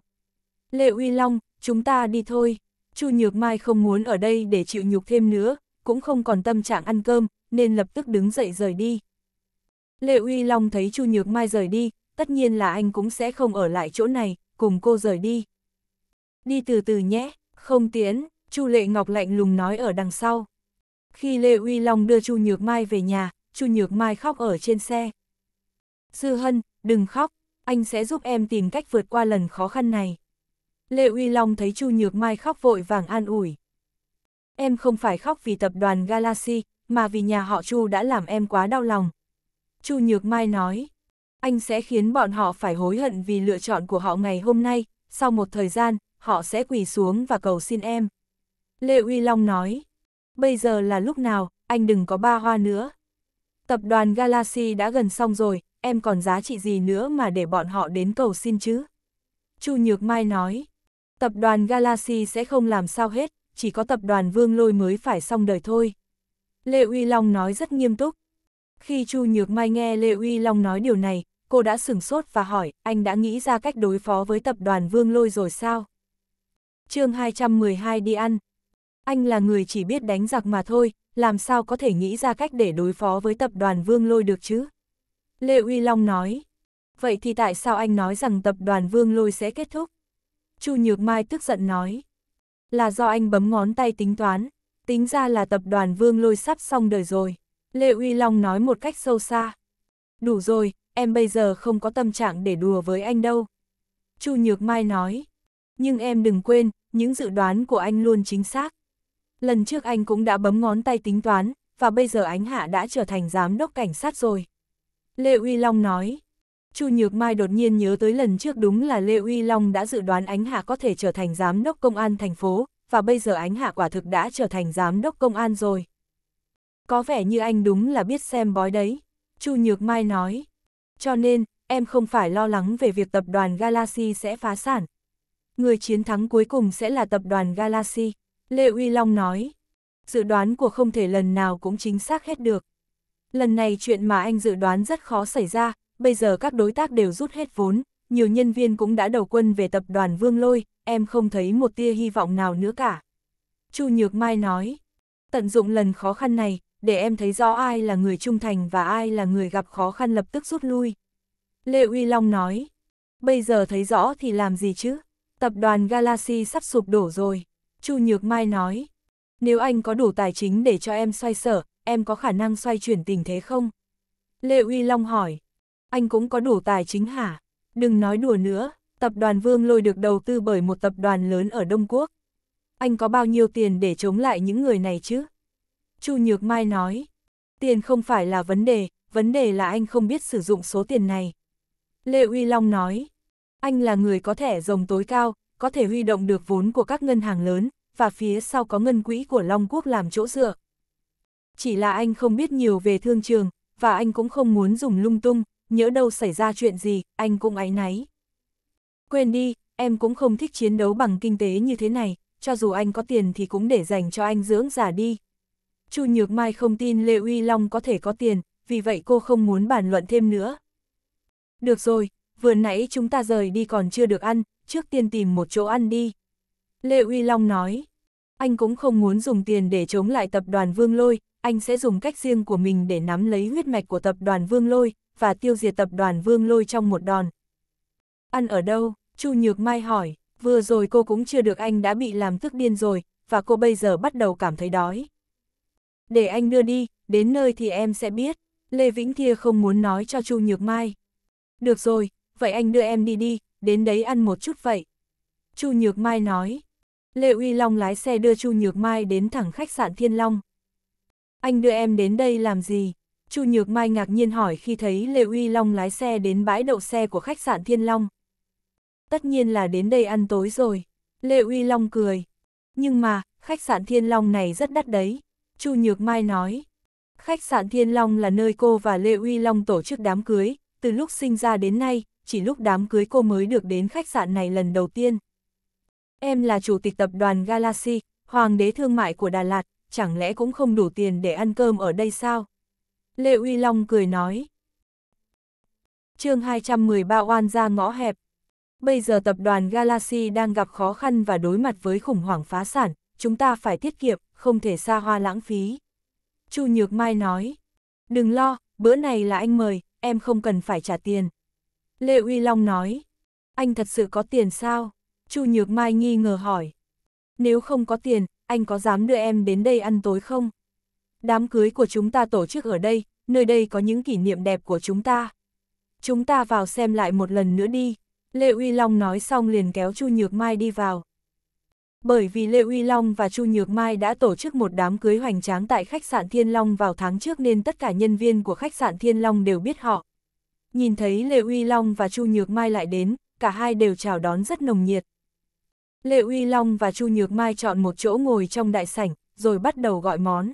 Lệ Uy Long, chúng ta đi thôi. Chu Nhược Mai không muốn ở đây để chịu nhục thêm nữa, cũng không còn tâm trạng ăn cơm, nên lập tức đứng dậy rời đi. Lệ Uy Long thấy Chu Nhược Mai rời đi, tất nhiên là anh cũng sẽ không ở lại chỗ này, cùng cô rời đi. Đi từ từ nhé, không tiến, Chu Lệ Ngọc lạnh lùng nói ở đằng sau. Khi Lê Uy Long đưa Chu Nhược Mai về nhà, Chu Nhược Mai khóc ở trên xe. Sư Hân, đừng khóc, anh sẽ giúp em tìm cách vượt qua lần khó khăn này. Lệ Uy Long thấy Chu Nhược Mai khóc vội vàng an ủi. Em không phải khóc vì tập đoàn Galaxy, mà vì nhà họ Chu đã làm em quá đau lòng. Chu Nhược Mai nói, anh sẽ khiến bọn họ phải hối hận vì lựa chọn của họ ngày hôm nay, sau một thời gian, họ sẽ quỳ xuống và cầu xin em. Lệ Uy Long nói, bây giờ là lúc nào, anh đừng có ba hoa nữa. Tập đoàn Galaxy đã gần xong rồi, em còn giá trị gì nữa mà để bọn họ đến cầu xin chứ? Chu Nhược Mai nói, tập đoàn Galaxy sẽ không làm sao hết, chỉ có tập đoàn Vương Lôi mới phải xong đời thôi. Lê Uy Long nói rất nghiêm túc. Khi Chu Nhược Mai nghe Lê Uy Long nói điều này, cô đã sửng sốt và hỏi, anh đã nghĩ ra cách đối phó với tập đoàn Vương Lôi rồi sao? chương 212 đi ăn. Anh là người chỉ biết đánh giặc mà thôi, làm sao có thể nghĩ ra cách để đối phó với tập đoàn Vương Lôi được chứ? Lê Uy Long nói. Vậy thì tại sao anh nói rằng tập đoàn Vương Lôi sẽ kết thúc? Chu Nhược Mai tức giận nói. Là do anh bấm ngón tay tính toán, tính ra là tập đoàn Vương Lôi sắp xong đời rồi. Lê Uy Long nói một cách sâu xa. Đủ rồi, em bây giờ không có tâm trạng để đùa với anh đâu. Chu Nhược Mai nói. Nhưng em đừng quên, những dự đoán của anh luôn chính xác. Lần trước anh cũng đã bấm ngón tay tính toán, và bây giờ Ánh Hạ đã trở thành giám đốc cảnh sát rồi. Lê Uy Long nói. Chu Nhược Mai đột nhiên nhớ tới lần trước đúng là Lê Uy Long đã dự đoán Ánh Hạ có thể trở thành giám đốc công an thành phố, và bây giờ Ánh Hạ quả thực đã trở thành giám đốc công an rồi. Có vẻ như anh đúng là biết xem bói đấy, Chu Nhược Mai nói. Cho nên, em không phải lo lắng về việc tập đoàn Galaxy sẽ phá sản. Người chiến thắng cuối cùng sẽ là tập đoàn Galaxy. Lê Uy Long nói, dự đoán của không thể lần nào cũng chính xác hết được. Lần này chuyện mà anh dự đoán rất khó xảy ra, bây giờ các đối tác đều rút hết vốn, nhiều nhân viên cũng đã đầu quân về tập đoàn Vương Lôi, em không thấy một tia hy vọng nào nữa cả. Chu Nhược Mai nói, tận dụng lần khó khăn này, để em thấy rõ ai là người trung thành và ai là người gặp khó khăn lập tức rút lui. Lê Uy Long nói, bây giờ thấy rõ thì làm gì chứ? Tập đoàn Galaxy sắp sụp đổ rồi. Chu Nhược Mai nói, nếu anh có đủ tài chính để cho em xoay sở, em có khả năng xoay chuyển tình thế không? Lệ Uy Long hỏi, anh cũng có đủ tài chính hả? Đừng nói đùa nữa, tập đoàn Vương Lôi được đầu tư bởi một tập đoàn lớn ở Đông Quốc. Anh có bao nhiêu tiền để chống lại những người này chứ? Chu Nhược Mai nói, tiền không phải là vấn đề, vấn đề là anh không biết sử dụng số tiền này. Lệ Uy Long nói, anh là người có thẻ rồng tối cao, có thể huy động được vốn của các ngân hàng lớn, và phía sau có ngân quỹ của Long Quốc làm chỗ dựa. Chỉ là anh không biết nhiều về thương trường, và anh cũng không muốn dùng lung tung, nhỡ đâu xảy ra chuyện gì, anh cũng áy náy. Quên đi, em cũng không thích chiến đấu bằng kinh tế như thế này, cho dù anh có tiền thì cũng để dành cho anh dưỡng giả đi. Chu Nhược Mai không tin Lê Uy Long có thể có tiền, vì vậy cô không muốn bàn luận thêm nữa. Được rồi, vừa nãy chúng ta rời đi còn chưa được ăn, trước tiên tìm một chỗ ăn đi. Lê Uy Long nói anh cũng không muốn dùng tiền để chống lại tập đoàn Vương Lôi, anh sẽ dùng cách riêng của mình để nắm lấy huyết mạch của tập đoàn Vương Lôi, và tiêu diệt tập đoàn Vương Lôi trong một đòn. Ăn ở đâu? Chu Nhược Mai hỏi, vừa rồi cô cũng chưa được anh đã bị làm tức điên rồi, và cô bây giờ bắt đầu cảm thấy đói. Để anh đưa đi, đến nơi thì em sẽ biết. Lê Vĩnh Thia không muốn nói cho Chu Nhược Mai. Được rồi, vậy anh đưa em đi đi, đến đấy ăn một chút vậy. Chu Nhược Mai nói, Lê Uy Long lái xe đưa Chu Nhược Mai đến thẳng khách sạn Thiên Long. Anh đưa em đến đây làm gì? Chu Nhược Mai ngạc nhiên hỏi khi thấy Lê Uy Long lái xe đến bãi đậu xe của khách sạn Thiên Long. Tất nhiên là đến đây ăn tối rồi. Lê Uy Long cười. Nhưng mà, khách sạn Thiên Long này rất đắt đấy. Chu Nhược Mai nói. Khách sạn Thiên Long là nơi cô và Lê Uy Long tổ chức đám cưới. Từ lúc sinh ra đến nay, chỉ lúc đám cưới cô mới được đến khách sạn này lần đầu tiên. Em là chủ tịch tập đoàn Galaxy, hoàng đế thương mại của Đà Lạt, chẳng lẽ cũng không đủ tiền để ăn cơm ở đây sao? Lê Uy Long cười nói. chương 213 oan ra ngõ hẹp. Bây giờ tập đoàn Galaxy đang gặp khó khăn và đối mặt với khủng hoảng phá sản, chúng ta phải tiết kiệm, không thể xa hoa lãng phí. Chu Nhược Mai nói. Đừng lo, bữa này là anh mời, em không cần phải trả tiền. Lê Uy Long nói. Anh thật sự có tiền sao? Chu Nhược Mai nghi ngờ hỏi. Nếu không có tiền, anh có dám đưa em đến đây ăn tối không? Đám cưới của chúng ta tổ chức ở đây, nơi đây có những kỷ niệm đẹp của chúng ta. Chúng ta vào xem lại một lần nữa đi. Lê Uy Long nói xong liền kéo Chu Nhược Mai đi vào. Bởi vì Lê Uy Long và Chu Nhược Mai đã tổ chức một đám cưới hoành tráng tại khách sạn Thiên Long vào tháng trước nên tất cả nhân viên của khách sạn Thiên Long đều biết họ. Nhìn thấy Lê Uy Long và Chu Nhược Mai lại đến, cả hai đều chào đón rất nồng nhiệt. Lệ Uy Long và Chu Nhược Mai chọn một chỗ ngồi trong đại sảnh, rồi bắt đầu gọi món.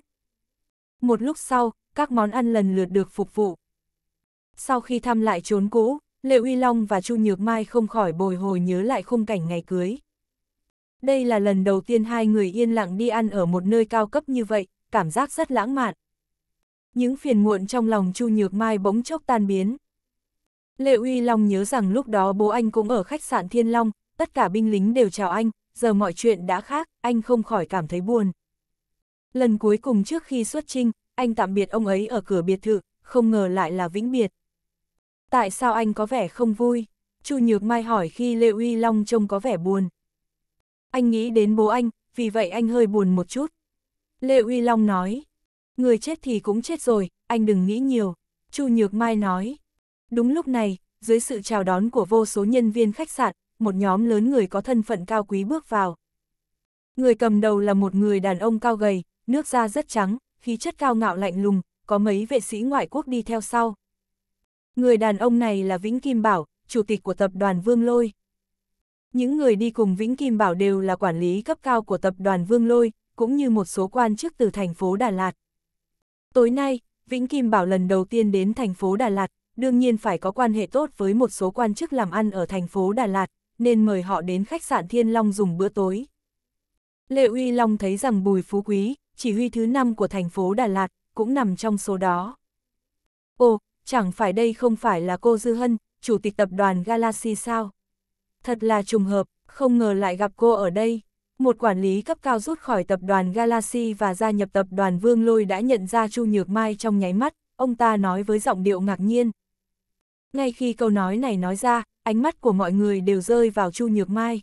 Một lúc sau, các món ăn lần lượt được phục vụ. Sau khi thăm lại chốn cũ, Lệ Uy Long và Chu Nhược Mai không khỏi bồi hồi nhớ lại khung cảnh ngày cưới. Đây là lần đầu tiên hai người yên lặng đi ăn ở một nơi cao cấp như vậy, cảm giác rất lãng mạn. Những phiền muộn trong lòng Chu Nhược Mai bỗng chốc tan biến. Lệ Uy Long nhớ rằng lúc đó bố anh cũng ở khách sạn Thiên Long, tất cả binh lính đều chào anh, giờ mọi chuyện đã khác, anh không khỏi cảm thấy buồn. Lần cuối cùng trước khi xuất trinh, anh tạm biệt ông ấy ở cửa biệt thự, không ngờ lại là vĩnh biệt. Tại sao anh có vẻ không vui? Chu Nhược Mai hỏi khi Lê Uy Long trông có vẻ buồn. Anh nghĩ đến bố anh, vì vậy anh hơi buồn một chút. Lê Uy Long nói, người chết thì cũng chết rồi, anh đừng nghĩ nhiều. Chu Nhược Mai nói, đúng lúc này, dưới sự chào đón của vô số nhân viên khách sạn, một nhóm lớn người có thân phận cao quý bước vào. Người cầm đầu là một người đàn ông cao gầy, nước da rất trắng, khí chất cao ngạo lạnh lùng, có mấy vệ sĩ ngoại quốc đi theo sau. Người đàn ông này là Vĩnh Kim Bảo, chủ tịch của tập đoàn Vương Lôi. Những người đi cùng Vĩnh Kim Bảo đều là quản lý cấp cao của tập đoàn Vương Lôi, cũng như một số quan chức từ thành phố Đà Lạt. Tối nay, Vĩnh Kim Bảo lần đầu tiên đến thành phố Đà Lạt, đương nhiên phải có quan hệ tốt với một số quan chức làm ăn ở thành phố Đà Lạt, nên mời họ đến khách sạn Thiên Long dùng bữa tối. Lệ Uy Long thấy rằng Bùi Phú Quý, chỉ huy thứ năm của thành phố Đà Lạt, cũng nằm trong số đó. Ồ, chẳng phải đây không phải là cô Dư Hân, chủ tịch tập đoàn Galaxy sao? Thật là trùng hợp, không ngờ lại gặp cô ở đây. Một quản lý cấp cao rút khỏi tập đoàn Galaxy và gia nhập tập đoàn Vương Lôi đã nhận ra Chu Nhược Mai trong nháy mắt, ông ta nói với giọng điệu ngạc nhiên. Ngay khi câu nói này nói ra, ánh mắt của mọi người đều rơi vào Chu Nhược Mai.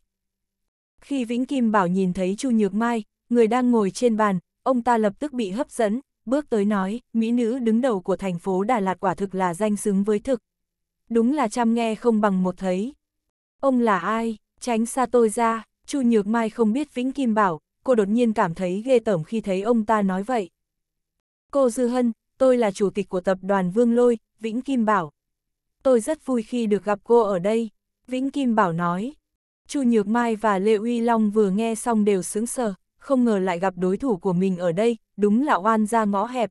Khi Vĩnh Kim Bảo nhìn thấy Chu Nhược Mai, người đang ngồi trên bàn, ông ta lập tức bị hấp dẫn, bước tới nói, mỹ nữ đứng đầu của thành phố Đà Lạt quả thực là danh xứng với thực. Đúng là chăm nghe không bằng một thấy. Ông là ai, tránh xa tôi ra, Chu Nhược Mai không biết Vĩnh Kim Bảo, cô đột nhiên cảm thấy ghê tởm khi thấy ông ta nói vậy. Cô Dư Hân, tôi là chủ tịch của tập đoàn Vương Lôi, Vĩnh Kim Bảo tôi rất vui khi được gặp cô ở đây, Vĩnh Kim Bảo nói. Chu Nhược Mai và Lê Uy Long vừa nghe xong đều sướng sờ, không ngờ lại gặp đối thủ của mình ở đây, đúng là oan ra ngõ hẹp.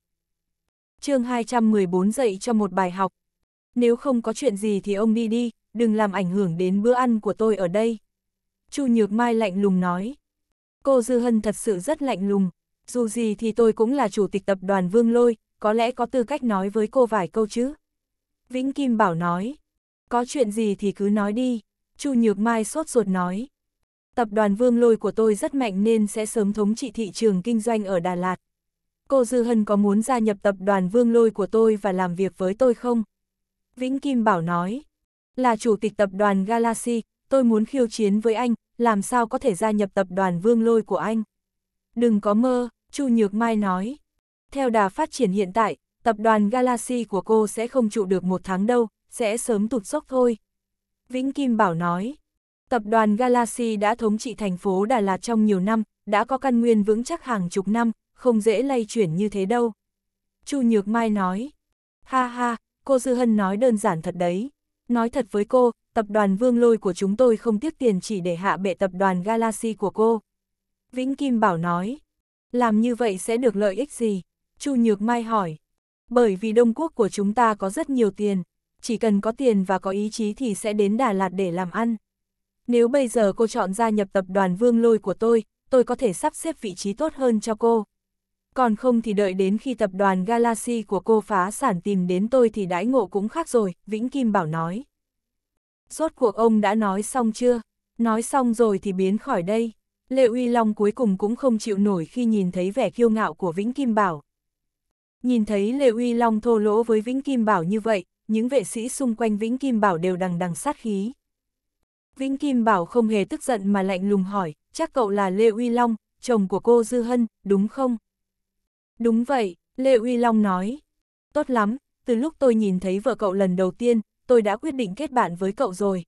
chương 214 dạy cho một bài học. Nếu không có chuyện gì thì ông đi đi, đừng làm ảnh hưởng đến bữa ăn của tôi ở đây. Chu Nhược Mai lạnh lùng nói. Cô Dư Hân thật sự rất lạnh lùng, dù gì thì tôi cũng là chủ tịch tập đoàn Vương Lôi, có lẽ có tư cách nói với cô vài câu chứ. Vĩnh Kim Bảo nói. Có chuyện gì thì cứ nói đi, Chu Nhược Mai sốt ruột nói. Tập đoàn Vương Lôi của tôi rất mạnh nên sẽ sớm thống trị thị trường kinh doanh ở Đà Lạt. Cô Dư Hân có muốn gia nhập tập đoàn Vương Lôi của tôi và làm việc với tôi không? Vĩnh Kim Bảo nói. Là chủ tịch tập đoàn Galaxy, tôi muốn khiêu chiến với anh, làm sao có thể gia nhập tập đoàn Vương Lôi của anh? Đừng có mơ, Chu Nhược Mai nói. Theo đà phát triển hiện tại, tập đoàn Galaxy của cô sẽ không trụ được một tháng đâu, sẽ sớm tụt dốc thôi. Vĩnh Kim Bảo nói, tập đoàn Galaxy đã thống trị thành phố Đà Lạt trong nhiều năm, đã có căn nguyên vững chắc hàng chục năm, không dễ lay chuyển như thế đâu. Chu Nhược Mai nói, ha ha, cô Dư Hân nói đơn giản thật đấy. Nói thật với cô, tập đoàn Vương Lôi của chúng tôi không tiếc tiền chỉ để hạ bệ tập đoàn Galaxy của cô. Vĩnh Kim Bảo nói, làm như vậy sẽ được lợi ích gì? Chu Nhược Mai hỏi, bởi vì Đông Quốc của chúng ta có rất nhiều tiền, chỉ cần có tiền và có ý chí thì sẽ đến Đà Lạt để làm ăn. Nếu bây giờ cô chọn gia nhập tập đoàn Vương Lôi của tôi, tôi có thể sắp xếp vị trí tốt hơn cho cô. Còn không thì đợi đến khi tập đoàn Galaxy của cô phá sản tìm đến tôi thì đãi ngộ cũng khác rồi, Vĩnh Kim Bảo nói. Rốt cuộc ông đã nói xong chưa? Nói xong rồi thì biến khỏi đây. Lệ Uy Long cuối cùng cũng không chịu nổi khi nhìn thấy vẻ kiêu ngạo của Vĩnh Kim Bảo. Nhìn thấy Lê Uy Long thô lỗ với Vĩnh Kim Bảo như vậy, những vệ sĩ xung quanh Vĩnh Kim Bảo đều đằng đằng sát khí. Vĩnh Kim Bảo không hề tức giận mà lạnh lùng hỏi, chắc cậu là Lê Uy Long, chồng của cô Dư Hân, đúng không? Đúng vậy, Lê Uy Long nói. Tốt lắm, từ lúc tôi nhìn thấy vợ cậu lần đầu tiên, tôi đã quyết định kết bạn với cậu rồi.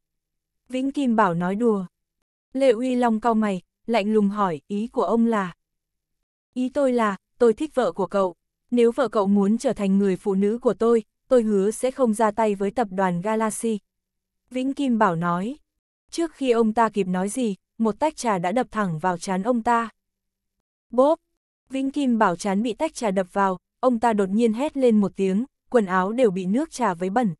Vĩnh Kim Bảo nói đùa. Lê Uy Long cau mày, lạnh lùng hỏi, ý của ông là? Ý tôi là, tôi thích vợ của cậu. Nếu vợ cậu muốn trở thành người phụ nữ của tôi, tôi hứa sẽ không ra tay với tập đoàn Galaxy. Vĩnh Kim Bảo nói. Trước khi ông ta kịp nói gì, một tách trà đã đập thẳng vào chán ông ta. Bốp! Vĩnh Kim Bảo chán bị tách trà đập vào, ông ta đột nhiên hét lên một tiếng, quần áo đều bị nước trà với bẩn.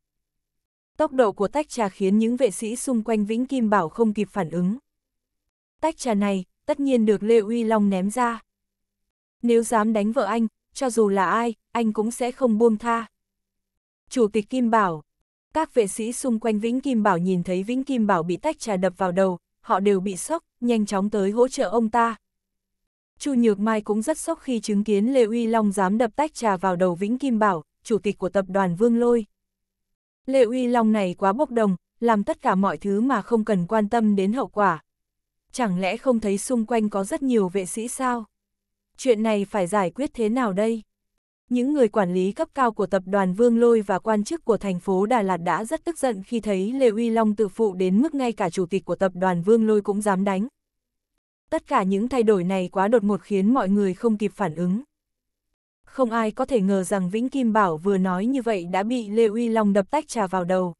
Tốc độ của tách trà khiến những vệ sĩ xung quanh Vĩnh Kim Bảo không kịp phản ứng. Tách trà này, tất nhiên được Lê Uy Long ném ra. Nếu dám đánh vợ anh, cho dù là ai, anh cũng sẽ không buông tha. Chủ tịch Kim Bảo Các vệ sĩ xung quanh Vĩnh Kim Bảo nhìn thấy Vĩnh Kim Bảo bị tách trà đập vào đầu, họ đều bị sốc, nhanh chóng tới hỗ trợ ông ta. Chu Nhược Mai cũng rất sốc khi chứng kiến Lê Uy Long dám đập tách trà vào đầu Vĩnh Kim Bảo, chủ tịch của tập đoàn Vương Lôi. Lê Uy Long này quá bốc đồng, làm tất cả mọi thứ mà không cần quan tâm đến hậu quả. Chẳng lẽ không thấy xung quanh có rất nhiều vệ sĩ sao? chuyện này phải giải quyết thế nào đây? Những người quản lý cấp cao của tập đoàn Vương Lôi và quan chức của thành phố Đà Lạt đã rất tức giận khi thấy Lê Uy Long tự phụ đến mức ngay cả chủ tịch của tập đoàn Vương Lôi cũng dám đánh. Tất cả những thay đổi này quá đột ngột khiến mọi người không kịp phản ứng. Không ai có thể ngờ rằng Vĩnh Kim Bảo vừa nói như vậy đã bị Lê Uy Long đập tách trà vào đầu.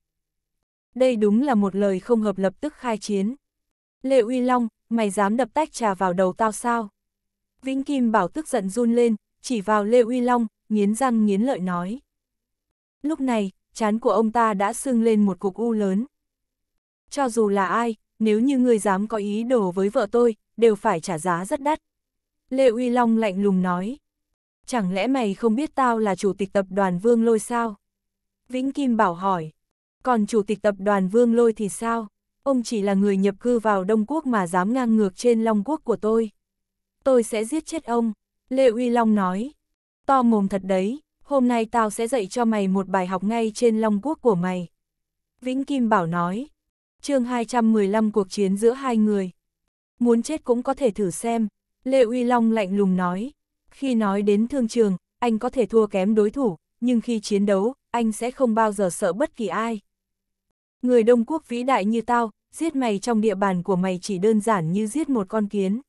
Đây đúng là một lời không hợp lập tức khai chiến. Lê Uy Long, mày dám đập tách trà vào đầu tao sao? Vĩnh Kim Bảo tức giận run lên, chỉ vào Lê Uy Long, nghiến răng nghiến lợi nói. Lúc này, chán của ông ta đã sưng lên một cục u lớn. Cho dù là ai, nếu như người dám có ý đồ với vợ tôi, đều phải trả giá rất đắt. Lê Uy Long lạnh lùng nói. Chẳng lẽ mày không biết tao là chủ tịch tập đoàn Vương Lôi sao? Vĩnh Kim Bảo hỏi. Còn chủ tịch tập đoàn Vương Lôi thì sao? Ông chỉ là người nhập cư vào Đông Quốc mà dám ngang ngược trên Long Quốc của tôi tôi sẽ giết chết ông. Lê Uy Long nói, to mồm thật đấy, hôm nay tao sẽ dạy cho mày một bài học ngay trên Long Quốc của mày. Vĩnh Kim Bảo nói, chương 215 cuộc chiến giữa hai người. Muốn chết cũng có thể thử xem, Lê Uy Long lạnh lùng nói. Khi nói đến thương trường, anh có thể thua kém đối thủ, nhưng khi chiến đấu, anh sẽ không bao giờ sợ bất kỳ ai. Người Đông Quốc vĩ đại như tao, giết mày trong địa bàn của mày chỉ đơn giản như giết một con kiến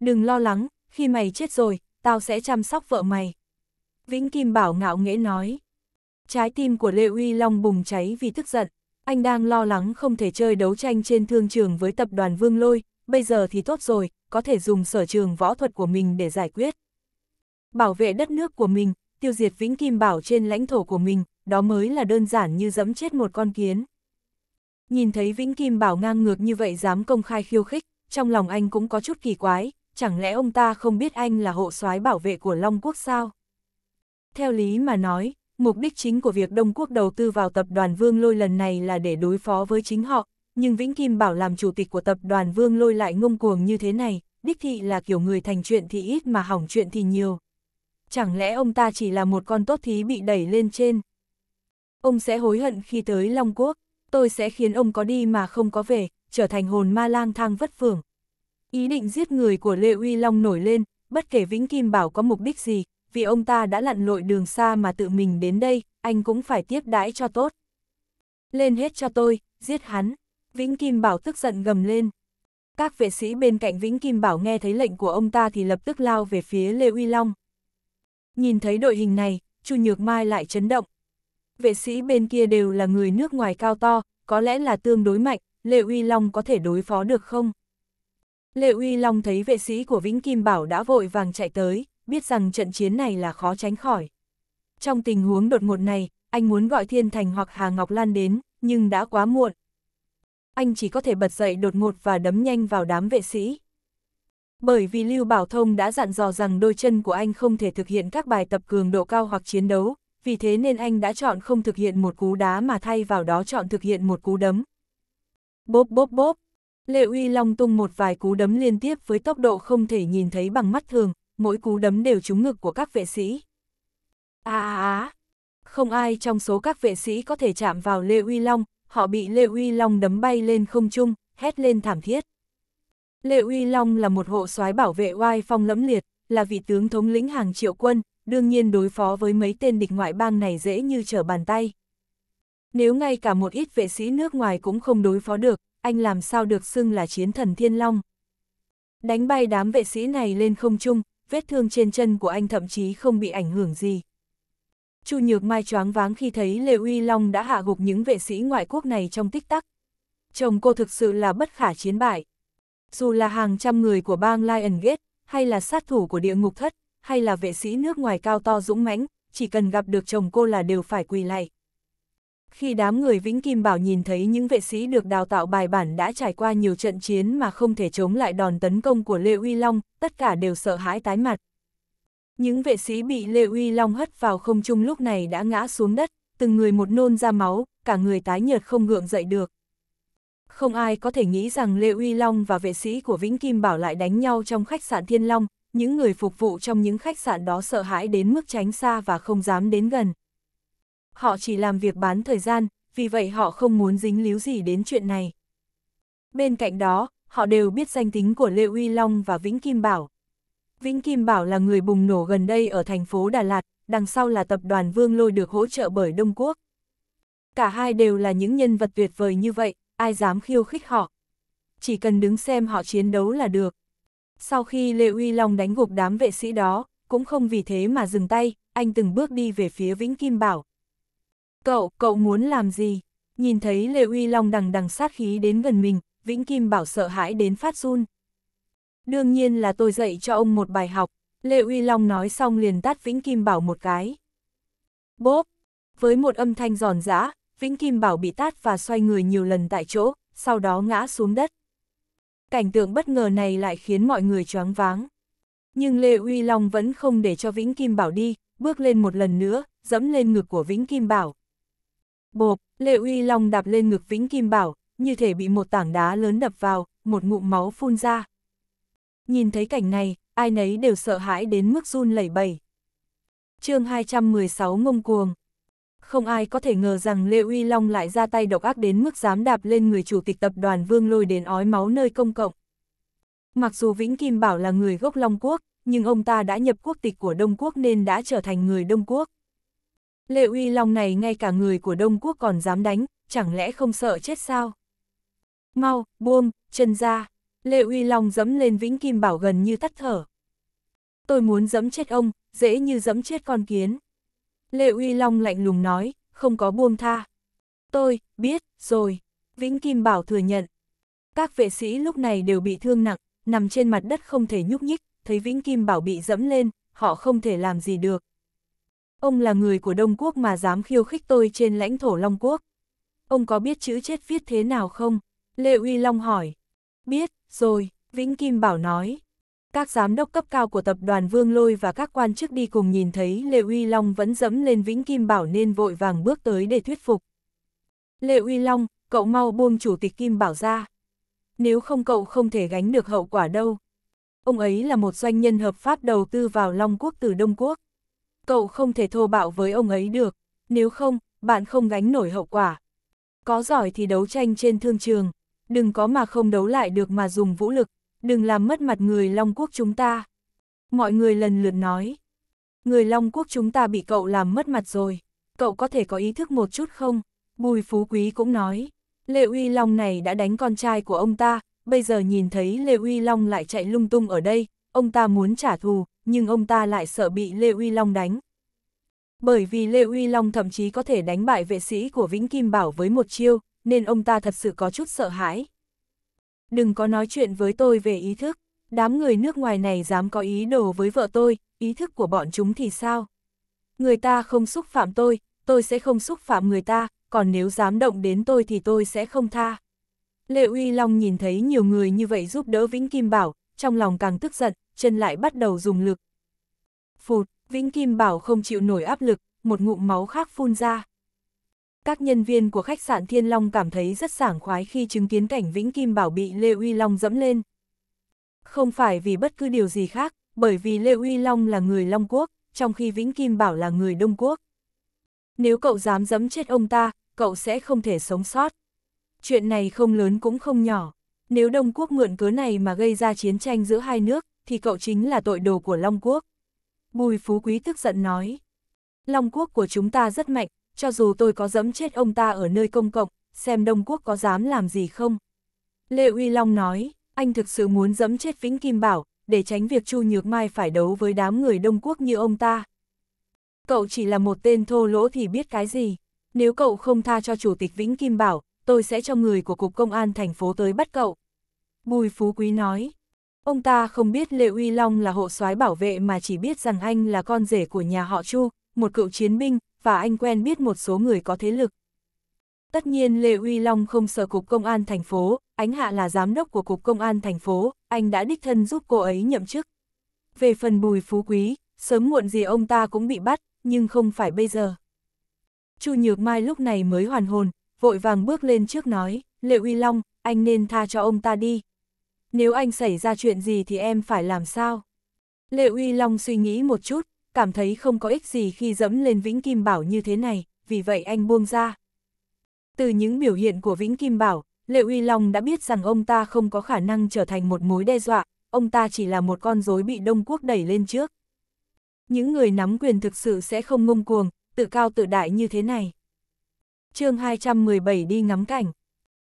đừng lo lắng, khi mày chết rồi, tao sẽ chăm sóc vợ mày. Vĩnh Kim Bảo ngạo nghễ nói. Trái tim của Lê Uy Long bùng cháy vì tức giận. Anh đang lo lắng không thể chơi đấu tranh trên thương trường với tập đoàn Vương Lôi, bây giờ thì tốt rồi, có thể dùng sở trường võ thuật của mình để giải quyết. Bảo vệ đất nước của mình, tiêu diệt Vĩnh Kim Bảo trên lãnh thổ của mình, đó mới là đơn giản như dẫm chết một con kiến. Nhìn thấy Vĩnh Kim Bảo ngang ngược như vậy dám công khai khiêu khích, trong lòng anh cũng có chút kỳ quái, chẳng lẽ ông ta không biết anh là hộ soái bảo vệ của Long Quốc sao? Theo lý mà nói, mục đích chính của việc Đông Quốc đầu tư vào tập đoàn Vương Lôi lần này là để đối phó với chính họ, nhưng Vĩnh Kim Bảo làm chủ tịch của tập đoàn Vương Lôi lại ngông cuồng như thế này, đích thị là kiểu người thành chuyện thì ít mà hỏng chuyện thì nhiều. Chẳng lẽ ông ta chỉ là một con tốt thí bị đẩy lên trên? Ông sẽ hối hận khi tới Long Quốc, tôi sẽ khiến ông có đi mà không có về, trở thành hồn ma lang thang vất vưởng. Ý định giết người của Lê Uy Long nổi lên, bất kể Vĩnh Kim Bảo có mục đích gì, vì ông ta đã lặn lội đường xa mà tự mình đến đây, anh cũng phải tiếp đãi cho tốt. Lên hết cho tôi, giết hắn. Vĩnh Kim Bảo tức giận gầm lên. Các vệ sĩ bên cạnh Vĩnh Kim Bảo nghe thấy lệnh của ông ta thì lập tức lao về phía Lê Uy Long. Nhìn thấy đội hình này, Chu Nhược Mai lại chấn động. Vệ sĩ bên kia đều là người nước ngoài cao to, có lẽ là tương đối mạnh, Lê Uy Long có thể đối phó được không? Lệ Uy Long thấy vệ sĩ của Vĩnh Kim Bảo đã vội vàng chạy tới, biết rằng trận chiến này là khó tránh khỏi. Trong tình huống đột ngột này, anh muốn gọi Thiên Thành hoặc Hà Ngọc Lan đến, nhưng đã quá muộn. Anh chỉ có thể bật dậy đột ngột và đấm nhanh vào đám vệ sĩ. Bởi vì Lưu Bảo Thông đã dặn dò rằng đôi chân của anh không thể thực hiện các bài tập cường độ cao hoặc chiến đấu, vì thế nên anh đã chọn không thực hiện một cú đá mà thay vào đó chọn thực hiện một cú đấm. Bốp bốp bốp, Lệ Uy Long tung một vài cú đấm liên tiếp với tốc độ không thể nhìn thấy bằng mắt thường, mỗi cú đấm đều trúng ngực của các vệ sĩ. À à à! Không ai trong số các vệ sĩ có thể chạm vào Lê Uy Long, họ bị Lê Uy Long đấm bay lên không trung, hét lên thảm thiết. Lê Uy Long là một hộ soái bảo vệ oai phong lẫm liệt, là vị tướng thống lĩnh hàng triệu quân, đương nhiên đối phó với mấy tên địch ngoại bang này dễ như trở bàn tay. Nếu ngay cả một ít vệ sĩ nước ngoài cũng không đối phó được, anh làm sao được xưng là chiến thần thiên long. Đánh bay đám vệ sĩ này lên không trung, vết thương trên chân của anh thậm chí không bị ảnh hưởng gì. Chu Nhược Mai choáng váng khi thấy Lê Uy Long đã hạ gục những vệ sĩ ngoại quốc này trong tích tắc. Chồng cô thực sự là bất khả chiến bại. Dù là hàng trăm người của bang Lion Gate, hay là sát thủ của địa ngục thất, hay là vệ sĩ nước ngoài cao to dũng mãnh, chỉ cần gặp được chồng cô là đều phải quỳ lạy. Khi đám người Vĩnh Kim Bảo nhìn thấy những vệ sĩ được đào tạo bài bản đã trải qua nhiều trận chiến mà không thể chống lại đòn tấn công của Lê Uy Long, tất cả đều sợ hãi tái mặt. Những vệ sĩ bị Lê Uy Long hất vào không trung lúc này đã ngã xuống đất, từng người một nôn ra máu, cả người tái nhợt không ngượng dậy được. Không ai có thể nghĩ rằng Lê Uy Long và vệ sĩ của Vĩnh Kim Bảo lại đánh nhau trong khách sạn Thiên Long, những người phục vụ trong những khách sạn đó sợ hãi đến mức tránh xa và không dám đến gần họ chỉ làm việc bán thời gian, vì vậy họ không muốn dính líu gì đến chuyện này. Bên cạnh đó, họ đều biết danh tính của Lê Uy Long và Vĩnh Kim Bảo. Vĩnh Kim Bảo là người bùng nổ gần đây ở thành phố Đà Lạt, đằng sau là tập đoàn Vương Lôi được hỗ trợ bởi Đông Quốc. Cả hai đều là những nhân vật tuyệt vời như vậy, ai dám khiêu khích họ. Chỉ cần đứng xem họ chiến đấu là được. Sau khi Lê Uy Long đánh gục đám vệ sĩ đó, cũng không vì thế mà dừng tay, anh từng bước đi về phía Vĩnh Kim Bảo, Cậu, cậu muốn làm gì? Nhìn thấy Lê Uy Long đằng đằng sát khí đến gần mình, Vĩnh Kim Bảo sợ hãi đến phát run. Đương nhiên là tôi dạy cho ông một bài học, Lê Uy Long nói xong liền tát Vĩnh Kim Bảo một cái. Bốp! Với một âm thanh giòn giã, Vĩnh Kim Bảo bị tát và xoay người nhiều lần tại chỗ, sau đó ngã xuống đất. Cảnh tượng bất ngờ này lại khiến mọi người choáng váng. Nhưng Lê Uy Long vẫn không để cho Vĩnh Kim Bảo đi, bước lên một lần nữa, dẫm lên ngực của Vĩnh Kim Bảo, Bộp, lê Uy Long đạp lên ngực Vĩnh Kim Bảo, như thể bị một tảng đá lớn đập vào, một ngụm máu phun ra. Nhìn thấy cảnh này, ai nấy đều sợ hãi đến mức run lẩy bẩy. chương 216 ngông cuồng. Không ai có thể ngờ rằng Lê Uy Long lại ra tay độc ác đến mức dám đạp lên người chủ tịch tập đoàn Vương Lôi đến ói máu nơi công cộng. Mặc dù Vĩnh Kim Bảo là người gốc Long Quốc, nhưng ông ta đã nhập quốc tịch của Đông Quốc nên đã trở thành người Đông Quốc. Lệ Uy Long này ngay cả người của Đông Quốc còn dám đánh, chẳng lẽ không sợ chết sao? Mau, buông, chân ra. Lệ Uy Long dẫm lên Vĩnh Kim Bảo gần như tắt thở. Tôi muốn dẫm chết ông, dễ như dẫm chết con kiến. Lệ Uy Long lạnh lùng nói, không có buông tha. Tôi, biết, rồi. Vĩnh Kim Bảo thừa nhận. Các vệ sĩ lúc này đều bị thương nặng, nằm trên mặt đất không thể nhúc nhích, thấy Vĩnh Kim Bảo bị dẫm lên, họ không thể làm gì được, Ông là người của Đông Quốc mà dám khiêu khích tôi trên lãnh thổ Long Quốc. Ông có biết chữ chết viết thế nào không? Lê Uy Long hỏi. Biết, rồi, Vĩnh Kim Bảo nói. Các giám đốc cấp cao của tập đoàn Vương Lôi và các quan chức đi cùng nhìn thấy Lê Uy Long vẫn dẫm lên Vĩnh Kim Bảo nên vội vàng bước tới để thuyết phục. Lê Uy Long, cậu mau buông chủ tịch Kim Bảo ra. Nếu không cậu không thể gánh được hậu quả đâu. Ông ấy là một doanh nhân hợp pháp đầu tư vào Long Quốc từ Đông Quốc cậu không thể thô bạo với ông ấy được, nếu không, bạn không gánh nổi hậu quả. Có giỏi thì đấu tranh trên thương trường, đừng có mà không đấu lại được mà dùng vũ lực, đừng làm mất mặt người Long Quốc chúng ta. Mọi người lần lượt nói, người Long Quốc chúng ta bị cậu làm mất mặt rồi, cậu có thể có ý thức một chút không? Bùi Phú Quý cũng nói, Lệ Uy Long này đã đánh con trai của ông ta, bây giờ nhìn thấy Lệ Uy Long lại chạy lung tung ở đây, ông ta muốn trả thù, nhưng ông ta lại sợ bị Lê Uy Long đánh. Bởi vì Lê Uy Long thậm chí có thể đánh bại vệ sĩ của Vĩnh Kim Bảo với một chiêu, nên ông ta thật sự có chút sợ hãi. Đừng có nói chuyện với tôi về ý thức, đám người nước ngoài này dám có ý đồ với vợ tôi, ý thức của bọn chúng thì sao? Người ta không xúc phạm tôi, tôi sẽ không xúc phạm người ta, còn nếu dám động đến tôi thì tôi sẽ không tha. Lệ Uy Long nhìn thấy nhiều người như vậy giúp đỡ Vĩnh Kim Bảo, trong lòng càng tức giận, chân lại bắt đầu dùng lực. Phụt, Vĩnh Kim Bảo không chịu nổi áp lực, một ngụm máu khác phun ra. Các nhân viên của khách sạn Thiên Long cảm thấy rất sảng khoái khi chứng kiến cảnh Vĩnh Kim Bảo bị Lê Uy Long dẫm lên. Không phải vì bất cứ điều gì khác, bởi vì Lê Uy Long là người Long Quốc, trong khi Vĩnh Kim Bảo là người Đông Quốc. Nếu cậu dám dẫm chết ông ta, cậu sẽ không thể sống sót. Chuyện này không lớn cũng không nhỏ. Nếu Đông Quốc mượn cớ này mà gây ra chiến tranh giữa hai nước, thì cậu chính là tội đồ của Long Quốc. Bùi Phú Quý tức giận nói. Long Quốc của chúng ta rất mạnh, cho dù tôi có dẫm chết ông ta ở nơi công cộng, xem Đông Quốc có dám làm gì không. Lê Uy Long nói, anh thực sự muốn dẫm chết Vĩnh Kim Bảo, để tránh việc Chu Nhược Mai phải đấu với đám người Đông Quốc như ông ta. Cậu chỉ là một tên thô lỗ thì biết cái gì. Nếu cậu không tha cho Chủ tịch Vĩnh Kim Bảo, tôi sẽ cho người của Cục Công an thành phố tới bắt cậu. Bùi Phú Quý nói, Ông ta không biết Lê Uy Long là hộ soái bảo vệ mà chỉ biết rằng anh là con rể của nhà họ Chu, một cựu chiến binh, và anh quen biết một số người có thế lực. Tất nhiên Lê Uy Long không sợ Cục Công an thành phố, Ánh Hạ là giám đốc của Cục Công an thành phố, anh đã đích thân giúp cô ấy nhậm chức. Về phần bùi phú quý, sớm muộn gì ông ta cũng bị bắt, nhưng không phải bây giờ. Chu Nhược Mai lúc này mới hoàn hồn, vội vàng bước lên trước nói, lê Uy Long, anh nên tha cho ông ta đi nếu anh xảy ra chuyện gì thì em phải làm sao? Lệ Uy Long suy nghĩ một chút, cảm thấy không có ích gì khi dẫm lên Vĩnh Kim Bảo như thế này, vì vậy anh buông ra. Từ những biểu hiện của Vĩnh Kim Bảo, Lệ Uy Long đã biết rằng ông ta không có khả năng trở thành một mối đe dọa, ông ta chỉ là một con rối bị Đông Quốc đẩy lên trước. Những người nắm quyền thực sự sẽ không ngông cuồng, tự cao tự đại như thế này. chương 217 đi ngắm cảnh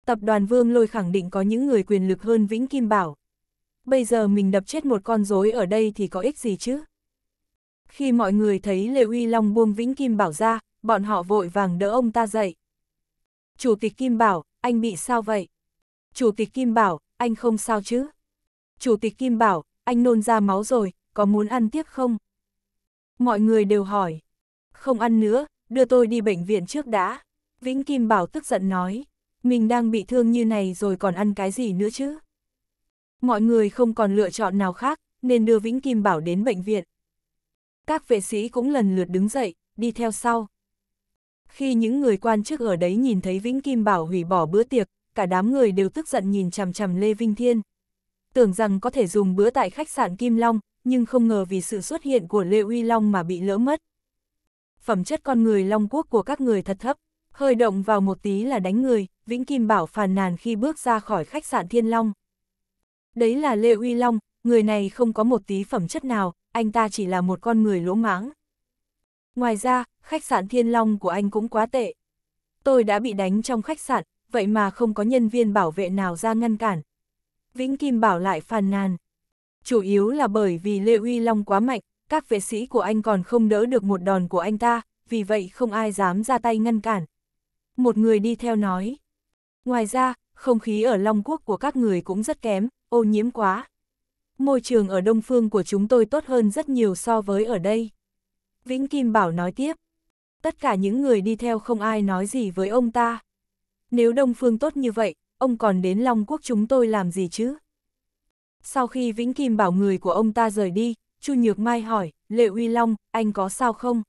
tập đoàn Vương Lôi khẳng định có những người quyền lực hơn Vĩnh Kim Bảo. Bây giờ mình đập chết một con rối ở đây thì có ích gì chứ? Khi mọi người thấy Lê Uy Long buông Vĩnh Kim Bảo ra, bọn họ vội vàng đỡ ông ta dậy. Chủ tịch Kim Bảo, anh bị sao vậy? Chủ tịch Kim Bảo, anh không sao chứ? Chủ tịch Kim Bảo, anh nôn ra máu rồi, có muốn ăn tiếp không? Mọi người đều hỏi. Không ăn nữa, đưa tôi đi bệnh viện trước đã. Vĩnh Kim Bảo tức giận nói mình đang bị thương như này rồi còn ăn cái gì nữa chứ? Mọi người không còn lựa chọn nào khác, nên đưa Vĩnh Kim Bảo đến bệnh viện. Các vệ sĩ cũng lần lượt đứng dậy, đi theo sau. Khi những người quan chức ở đấy nhìn thấy Vĩnh Kim Bảo hủy bỏ bữa tiệc, cả đám người đều tức giận nhìn chằm chằm Lê Vinh Thiên. Tưởng rằng có thể dùng bữa tại khách sạn Kim Long, nhưng không ngờ vì sự xuất hiện của Lê Uy Long mà bị lỡ mất. Phẩm chất con người Long Quốc của các người thật thấp, hơi động vào một tí là đánh người, Vĩnh Kim Bảo phàn nàn khi bước ra khỏi khách sạn Thiên Long. Đấy là Lê Uy Long, người này không có một tí phẩm chất nào, anh ta chỉ là một con người lỗ mãng. Ngoài ra, khách sạn Thiên Long của anh cũng quá tệ. Tôi đã bị đánh trong khách sạn, vậy mà không có nhân viên bảo vệ nào ra ngăn cản. Vĩnh Kim Bảo lại phàn nàn. Chủ yếu là bởi vì Lê Uy Long quá mạnh, các vệ sĩ của anh còn không đỡ được một đòn của anh ta, vì vậy không ai dám ra tay ngăn cản. Một người đi theo nói. Ngoài ra, không khí ở Long Quốc của các người cũng rất kém, ô nhiễm quá. Môi trường ở Đông Phương của chúng tôi tốt hơn rất nhiều so với ở đây. Vĩnh Kim Bảo nói tiếp. Tất cả những người đi theo không ai nói gì với ông ta. Nếu Đông Phương tốt như vậy, ông còn đến Long Quốc chúng tôi làm gì chứ? Sau khi Vĩnh Kim Bảo người của ông ta rời đi, Chu Nhược Mai hỏi, Lệ Uy Long, anh có sao không?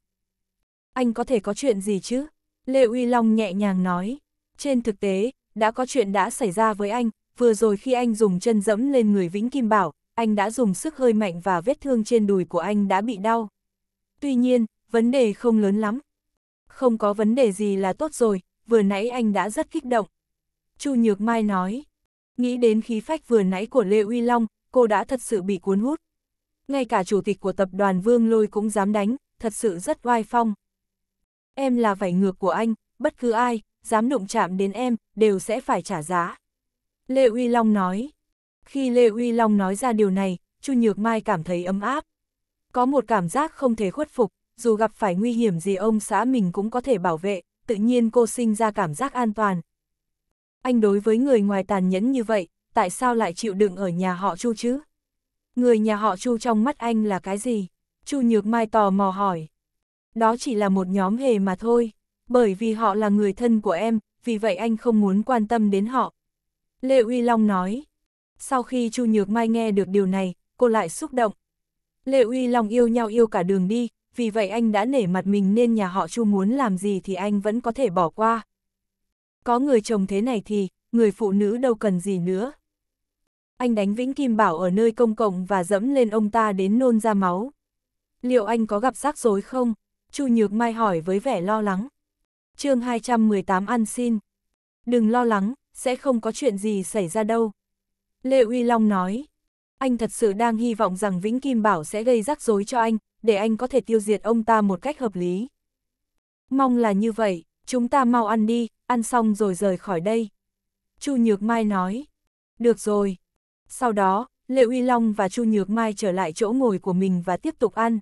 Anh có thể có chuyện gì chứ? Lệ Uy Long nhẹ nhàng nói. Trên thực tế, đã có chuyện đã xảy ra với anh, vừa rồi khi anh dùng chân dẫm lên người Vĩnh Kim Bảo, anh đã dùng sức hơi mạnh và vết thương trên đùi của anh đã bị đau. Tuy nhiên, vấn đề không lớn lắm. Không có vấn đề gì là tốt rồi, vừa nãy anh đã rất kích động. Chu Nhược Mai nói, nghĩ đến khí phách vừa nãy của Lê Uy Long, cô đã thật sự bị cuốn hút. Ngay cả chủ tịch của tập đoàn Vương Lôi cũng dám đánh, thật sự rất oai phong. Em là vảy ngược của anh, bất cứ ai, dám đụng chạm đến em, đều sẽ phải trả giá. Lê Uy Long nói. Khi Lê Uy Long nói ra điều này, Chu Nhược Mai cảm thấy ấm áp. Có một cảm giác không thể khuất phục, dù gặp phải nguy hiểm gì ông xã mình cũng có thể bảo vệ, tự nhiên cô sinh ra cảm giác an toàn. Anh đối với người ngoài tàn nhẫn như vậy, tại sao lại chịu đựng ở nhà họ Chu chứ? Người nhà họ Chu trong mắt anh là cái gì? Chu Nhược Mai tò mò hỏi. Đó chỉ là một nhóm hề mà thôi bởi vì họ là người thân của em, vì vậy anh không muốn quan tâm đến họ. Lệ Uy Long nói. Sau khi Chu Nhược Mai nghe được điều này, cô lại xúc động. Lệ Uy Long yêu nhau yêu cả đường đi, vì vậy anh đã nể mặt mình nên nhà họ Chu muốn làm gì thì anh vẫn có thể bỏ qua. Có người chồng thế này thì, người phụ nữ đâu cần gì nữa. Anh đánh Vĩnh Kim Bảo ở nơi công cộng và dẫm lên ông ta đến nôn ra máu. Liệu anh có gặp rắc rối không? Chu Nhược Mai hỏi với vẻ lo lắng chương 218 ăn xin. Đừng lo lắng, sẽ không có chuyện gì xảy ra đâu. Lê Uy Long nói, anh thật sự đang hy vọng rằng Vĩnh Kim Bảo sẽ gây rắc rối cho anh, để anh có thể tiêu diệt ông ta một cách hợp lý. Mong là như vậy, chúng ta mau ăn đi, ăn xong rồi rời khỏi đây. Chu Nhược Mai nói, được rồi. Sau đó, lê Uy Long và Chu Nhược Mai trở lại chỗ ngồi của mình và tiếp tục ăn.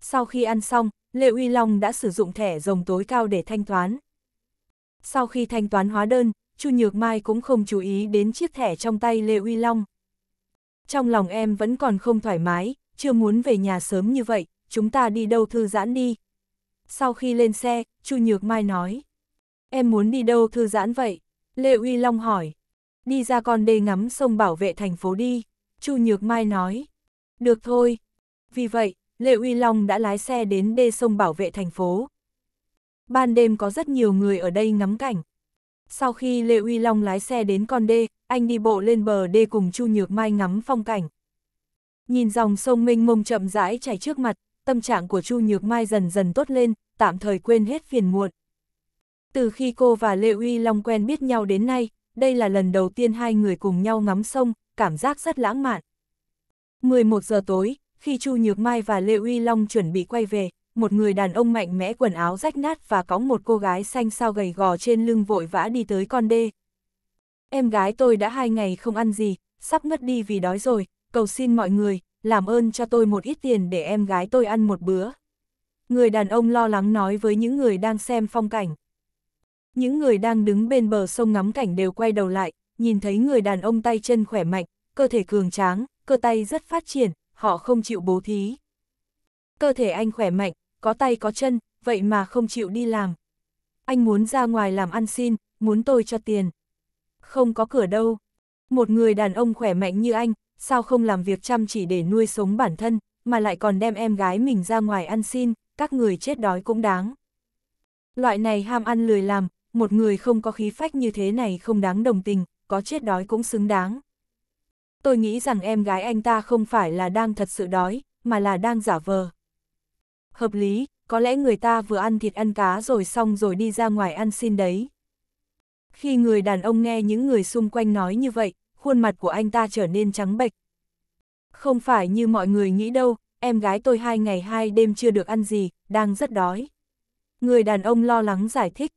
Sau khi ăn xong, lê Uy Long đã sử dụng thẻ rồng tối cao để thanh toán. Sau khi thanh toán hóa đơn, Chu Nhược Mai cũng không chú ý đến chiếc thẻ trong tay Lê Uy Long. Trong lòng em vẫn còn không thoải mái, chưa muốn về nhà sớm như vậy, chúng ta đi đâu thư giãn đi. Sau khi lên xe, Chu Nhược Mai nói. Em muốn đi đâu thư giãn vậy? Lê Uy Long hỏi. Đi ra con đê ngắm sông bảo vệ thành phố đi. Chu Nhược Mai nói. Được thôi. Vì vậy, Lê Uy Long đã lái xe đến đê sông bảo vệ thành phố. Ban đêm có rất nhiều người ở đây ngắm cảnh. Sau khi Lê Uy Long lái xe đến con đê, anh đi bộ lên bờ đê cùng Chu Nhược Mai ngắm phong cảnh. Nhìn dòng sông mênh mông chậm rãi chảy trước mặt, tâm trạng của Chu Nhược Mai dần dần tốt lên, tạm thời quên hết phiền muộn. Từ khi cô và Lê Uy Long quen biết nhau đến nay, đây là lần đầu tiên hai người cùng nhau ngắm sông, cảm giác rất lãng mạn. 11 giờ tối, khi Chu Nhược Mai và Lê Uy Long chuẩn bị quay về, một người đàn ông mạnh mẽ quần áo rách nát và có một cô gái xanh sao gầy gò trên lưng vội vã đi tới con đê. Em gái tôi đã hai ngày không ăn gì, sắp ngất đi vì đói rồi, cầu xin mọi người, làm ơn cho tôi một ít tiền để em gái tôi ăn một bữa. Người đàn ông lo lắng nói với những người đang xem phong cảnh. Những người đang đứng bên bờ sông ngắm cảnh đều quay đầu lại, nhìn thấy người đàn ông tay chân khỏe mạnh, cơ thể cường tráng, cơ tay rất phát triển, họ không chịu bố thí. Cơ thể anh khỏe mạnh, có tay có chân, vậy mà không chịu đi làm. Anh muốn ra ngoài làm ăn xin, muốn tôi cho tiền. Không có cửa đâu. Một người đàn ông khỏe mạnh như anh, sao không làm việc chăm chỉ để nuôi sống bản thân, mà lại còn đem em gái mình ra ngoài ăn xin, các người chết đói cũng đáng. Loại này ham ăn lười làm, một người không có khí phách như thế này không đáng đồng tình, có chết đói cũng xứng đáng tôi nghĩ rằng em gái anh ta không phải là đang thật sự đói, mà là đang giả vờ. Hợp lý, có lẽ người ta vừa ăn thịt ăn cá rồi xong rồi đi ra ngoài ăn xin đấy. Khi người đàn ông nghe những người xung quanh nói như vậy, khuôn mặt của anh ta trở nên trắng bệch. Không phải như mọi người nghĩ đâu, em gái tôi hai ngày hai đêm chưa được ăn gì, đang rất đói. Người đàn ông lo lắng giải thích.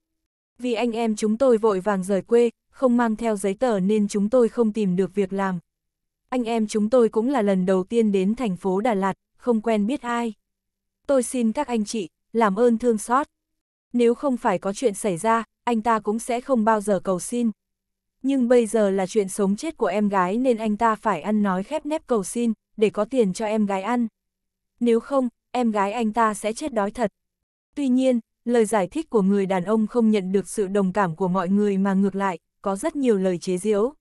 Vì anh em chúng tôi vội vàng rời quê, không mang theo giấy tờ nên chúng tôi không tìm được việc làm, anh em chúng tôi cũng là lần đầu tiên đến thành phố Đà Lạt, không quen biết ai. Tôi xin các anh chị, làm ơn thương xót. Nếu không phải có chuyện xảy ra, anh ta cũng sẽ không bao giờ cầu xin. Nhưng bây giờ là chuyện sống chết của em gái nên anh ta phải ăn nói khép nép cầu xin, để có tiền cho em gái ăn. Nếu không, em gái anh ta sẽ chết đói thật. Tuy nhiên, lời giải thích của người đàn ông không nhận được sự đồng cảm của mọi người mà ngược lại, có rất nhiều lời chế giễu.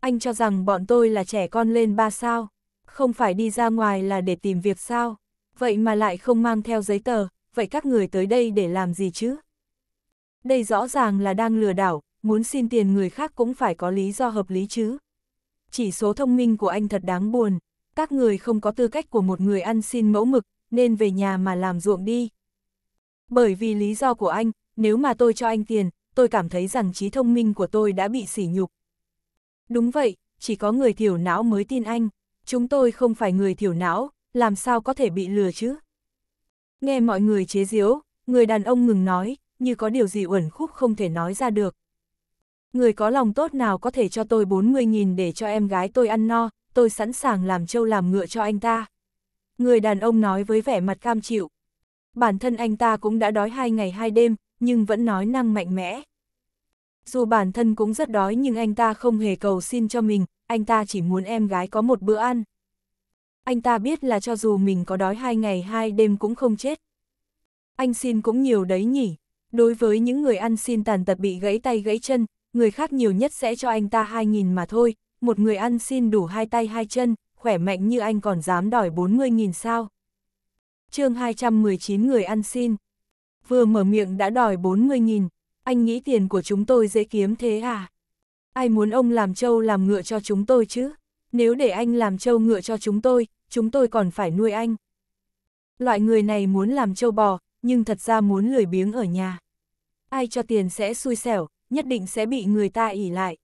Anh cho rằng bọn tôi là trẻ con lên ba sao, không phải đi ra ngoài là để tìm việc sao, vậy mà lại không mang theo giấy tờ, vậy các người tới đây để làm gì chứ? Đây rõ ràng là đang lừa đảo, muốn xin tiền người khác cũng phải có lý do hợp lý chứ. Chỉ số thông minh của anh thật đáng buồn, các người không có tư cách của một người ăn xin mẫu mực, nên về nhà mà làm ruộng đi. Bởi vì lý do của anh, nếu mà tôi cho anh tiền, tôi cảm thấy rằng trí thông minh của tôi đã bị sỉ nhục, Đúng vậy, chỉ có người thiểu não mới tin anh. Chúng tôi không phải người thiểu não, làm sao có thể bị lừa chứ? Nghe mọi người chế giễu, người đàn ông ngừng nói, như có điều gì uẩn khúc không thể nói ra được. Người có lòng tốt nào có thể cho tôi 40.000 để cho em gái tôi ăn no, tôi sẵn sàng làm trâu làm ngựa cho anh ta. Người đàn ông nói với vẻ mặt cam chịu. Bản thân anh ta cũng đã đói hai ngày hai đêm, nhưng vẫn nói năng mạnh mẽ. Dù bản thân cũng rất đói nhưng anh ta không hề cầu xin cho mình, anh ta chỉ muốn em gái có một bữa ăn. Anh ta biết là cho dù mình có đói hai ngày hai đêm cũng không chết. Anh xin cũng nhiều đấy nhỉ. Đối với những người ăn xin tàn tật bị gãy tay gãy chân, người khác nhiều nhất sẽ cho anh ta 2.000 mà thôi. Một người ăn xin đủ hai tay hai chân, khỏe mạnh như anh còn dám đòi 40.000 sao. chương 219 người ăn xin. Vừa mở miệng đã đòi 40.000, anh nghĩ tiền của chúng tôi dễ kiếm thế à? Ai muốn ông làm trâu làm ngựa cho chúng tôi chứ? Nếu để anh làm trâu ngựa cho chúng tôi, chúng tôi còn phải nuôi anh. Loại người này muốn làm trâu bò, nhưng thật ra muốn lười biếng ở nhà. Ai cho tiền sẽ xui xẻo, nhất định sẽ bị người ta ỉ lại.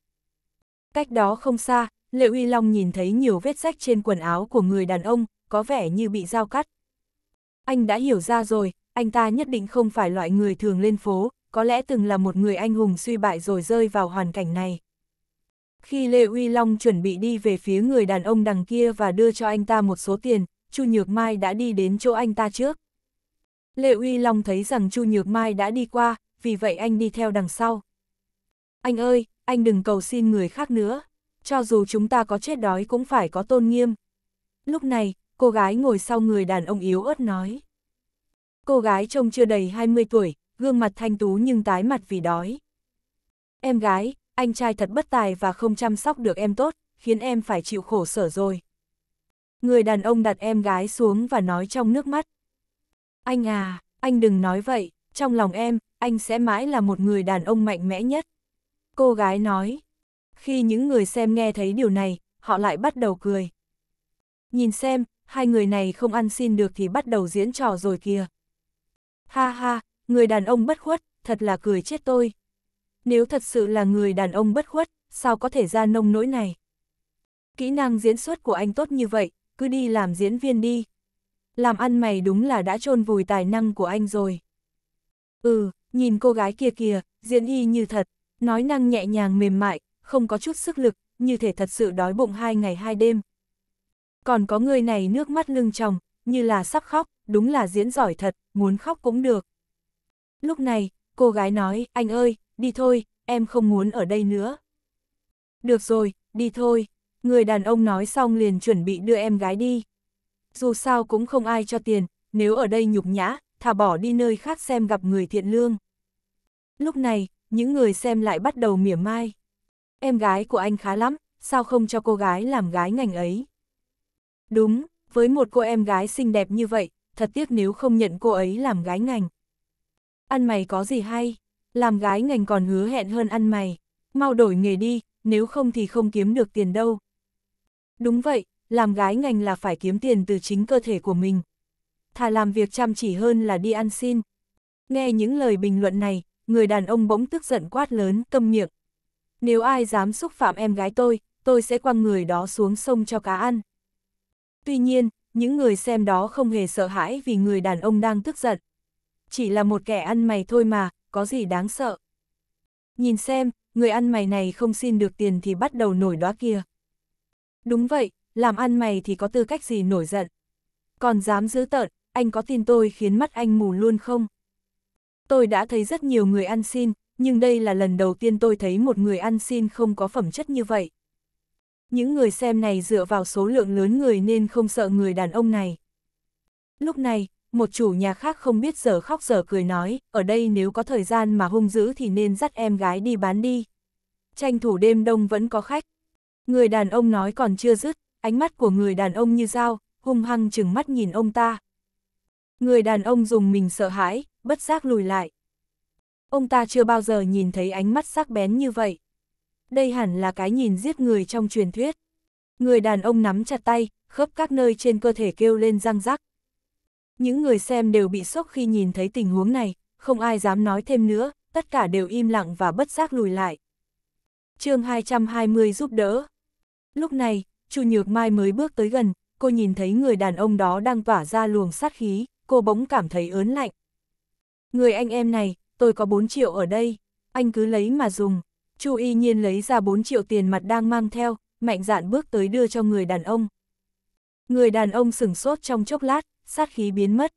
Cách đó không xa, Lệ Uy Long nhìn thấy nhiều vết rách trên quần áo của người đàn ông, có vẻ như bị dao cắt. Anh đã hiểu ra rồi, anh ta nhất định không phải loại người thường lên phố, có lẽ từng là một người anh hùng suy bại rồi rơi vào hoàn cảnh này. Khi Lê Uy Long chuẩn bị đi về phía người đàn ông đằng kia và đưa cho anh ta một số tiền, Chu Nhược Mai đã đi đến chỗ anh ta trước. Lê Uy Long thấy rằng Chu Nhược Mai đã đi qua, vì vậy anh đi theo đằng sau. Anh ơi, anh đừng cầu xin người khác nữa, cho dù chúng ta có chết đói cũng phải có tôn nghiêm. Lúc này, cô gái ngồi sau người đàn ông yếu ớt nói. Cô gái trông chưa đầy 20 tuổi, gương mặt thanh tú nhưng tái mặt vì đói. Em gái, anh trai thật bất tài và không chăm sóc được em tốt, khiến em phải chịu khổ sở rồi. Người đàn ông đặt em gái xuống và nói trong nước mắt. Anh à, anh đừng nói vậy, trong lòng em, anh sẽ mãi là một người đàn ông mạnh mẽ nhất. Cô gái nói. Khi những người xem nghe thấy điều này, họ lại bắt đầu cười. Nhìn xem, hai người này không ăn xin được thì bắt đầu diễn trò rồi kìa. Ha ha, người đàn ông bất khuất, thật là cười chết tôi. Nếu thật sự là người đàn ông bất khuất, sao có thể ra nông nỗi này? Kỹ năng diễn xuất của anh tốt như vậy, cứ đi làm diễn viên đi. Làm ăn mày đúng là đã chôn vùi tài năng của anh rồi. Ừ, nhìn cô gái kia kìa, diễn y như thật, nói năng nhẹ nhàng mềm mại, không có chút sức lực, như thể thật sự đói bụng hai ngày hai đêm. Còn có người này nước mắt lưng tròng, như là sắp khóc, đúng là diễn giỏi thật, muốn khóc cũng được. Lúc này, cô gái nói, anh ơi, đi thôi, em không muốn ở đây nữa. Được rồi, đi thôi. Người đàn ông nói xong liền chuẩn bị đưa em gái đi. Dù sao cũng không ai cho tiền, nếu ở đây nhục nhã, thả bỏ đi nơi khác xem gặp người thiện lương. Lúc này, những người xem lại bắt đầu mỉa mai. Em gái của anh khá lắm, sao không cho cô gái làm gái ngành ấy? Đúng, với một cô em gái xinh đẹp như vậy, thật tiếc nếu không nhận cô ấy làm gái ngành ăn mày có gì hay, làm gái ngành còn hứa hẹn hơn ăn mày, mau đổi nghề đi, nếu không thì không kiếm được tiền đâu. Đúng vậy, làm gái ngành là phải kiếm tiền từ chính cơ thể của mình. Thà làm việc chăm chỉ hơn là đi ăn xin. Nghe những lời bình luận này, người đàn ông bỗng tức giận quát lớn, câm miệng. Nếu ai dám xúc phạm em gái tôi, tôi sẽ quăng người đó xuống sông cho cá ăn. Tuy nhiên, những người xem đó không hề sợ hãi vì người đàn ông đang tức giận chỉ là một kẻ ăn mày thôi mà, có gì đáng sợ. Nhìn xem, người ăn mày này không xin được tiền thì bắt đầu nổi đóa kia. Đúng vậy, làm ăn mày thì có tư cách gì nổi giận. Còn dám giữ tợn, anh có tin tôi khiến mắt anh mù luôn không? Tôi đã thấy rất nhiều người ăn xin, nhưng đây là lần đầu tiên tôi thấy một người ăn xin không có phẩm chất như vậy. Những người xem này dựa vào số lượng lớn người nên không sợ người đàn ông này. Lúc này, một chủ nhà khác không biết giờ khóc giờ cười nói, ở đây nếu có thời gian mà hung dữ thì nên dắt em gái đi bán đi. Tranh thủ đêm đông vẫn có khách. Người đàn ông nói còn chưa dứt, ánh mắt của người đàn ông như dao, hung hăng chừng mắt nhìn ông ta. Người đàn ông dùng mình sợ hãi, bất giác lùi lại. Ông ta chưa bao giờ nhìn thấy ánh mắt sắc bén như vậy. Đây hẳn là cái nhìn giết người trong truyền thuyết. Người đàn ông nắm chặt tay, khớp các nơi trên cơ thể kêu lên răng rắc. Những người xem đều bị sốc khi nhìn thấy tình huống này, không ai dám nói thêm nữa, tất cả đều im lặng và bất giác lùi lại. chương 220 giúp đỡ. Lúc này, Chu Nhược Mai mới bước tới gần, cô nhìn thấy người đàn ông đó đang tỏa ra luồng sát khí, cô bỗng cảm thấy ớn lạnh. Người anh em này, tôi có 4 triệu ở đây, anh cứ lấy mà dùng. Chu y nhiên lấy ra 4 triệu tiền mặt đang mang theo, mạnh dạn bước tới đưa cho người đàn ông. Người đàn ông sửng sốt trong chốc lát, sát khí biến mất.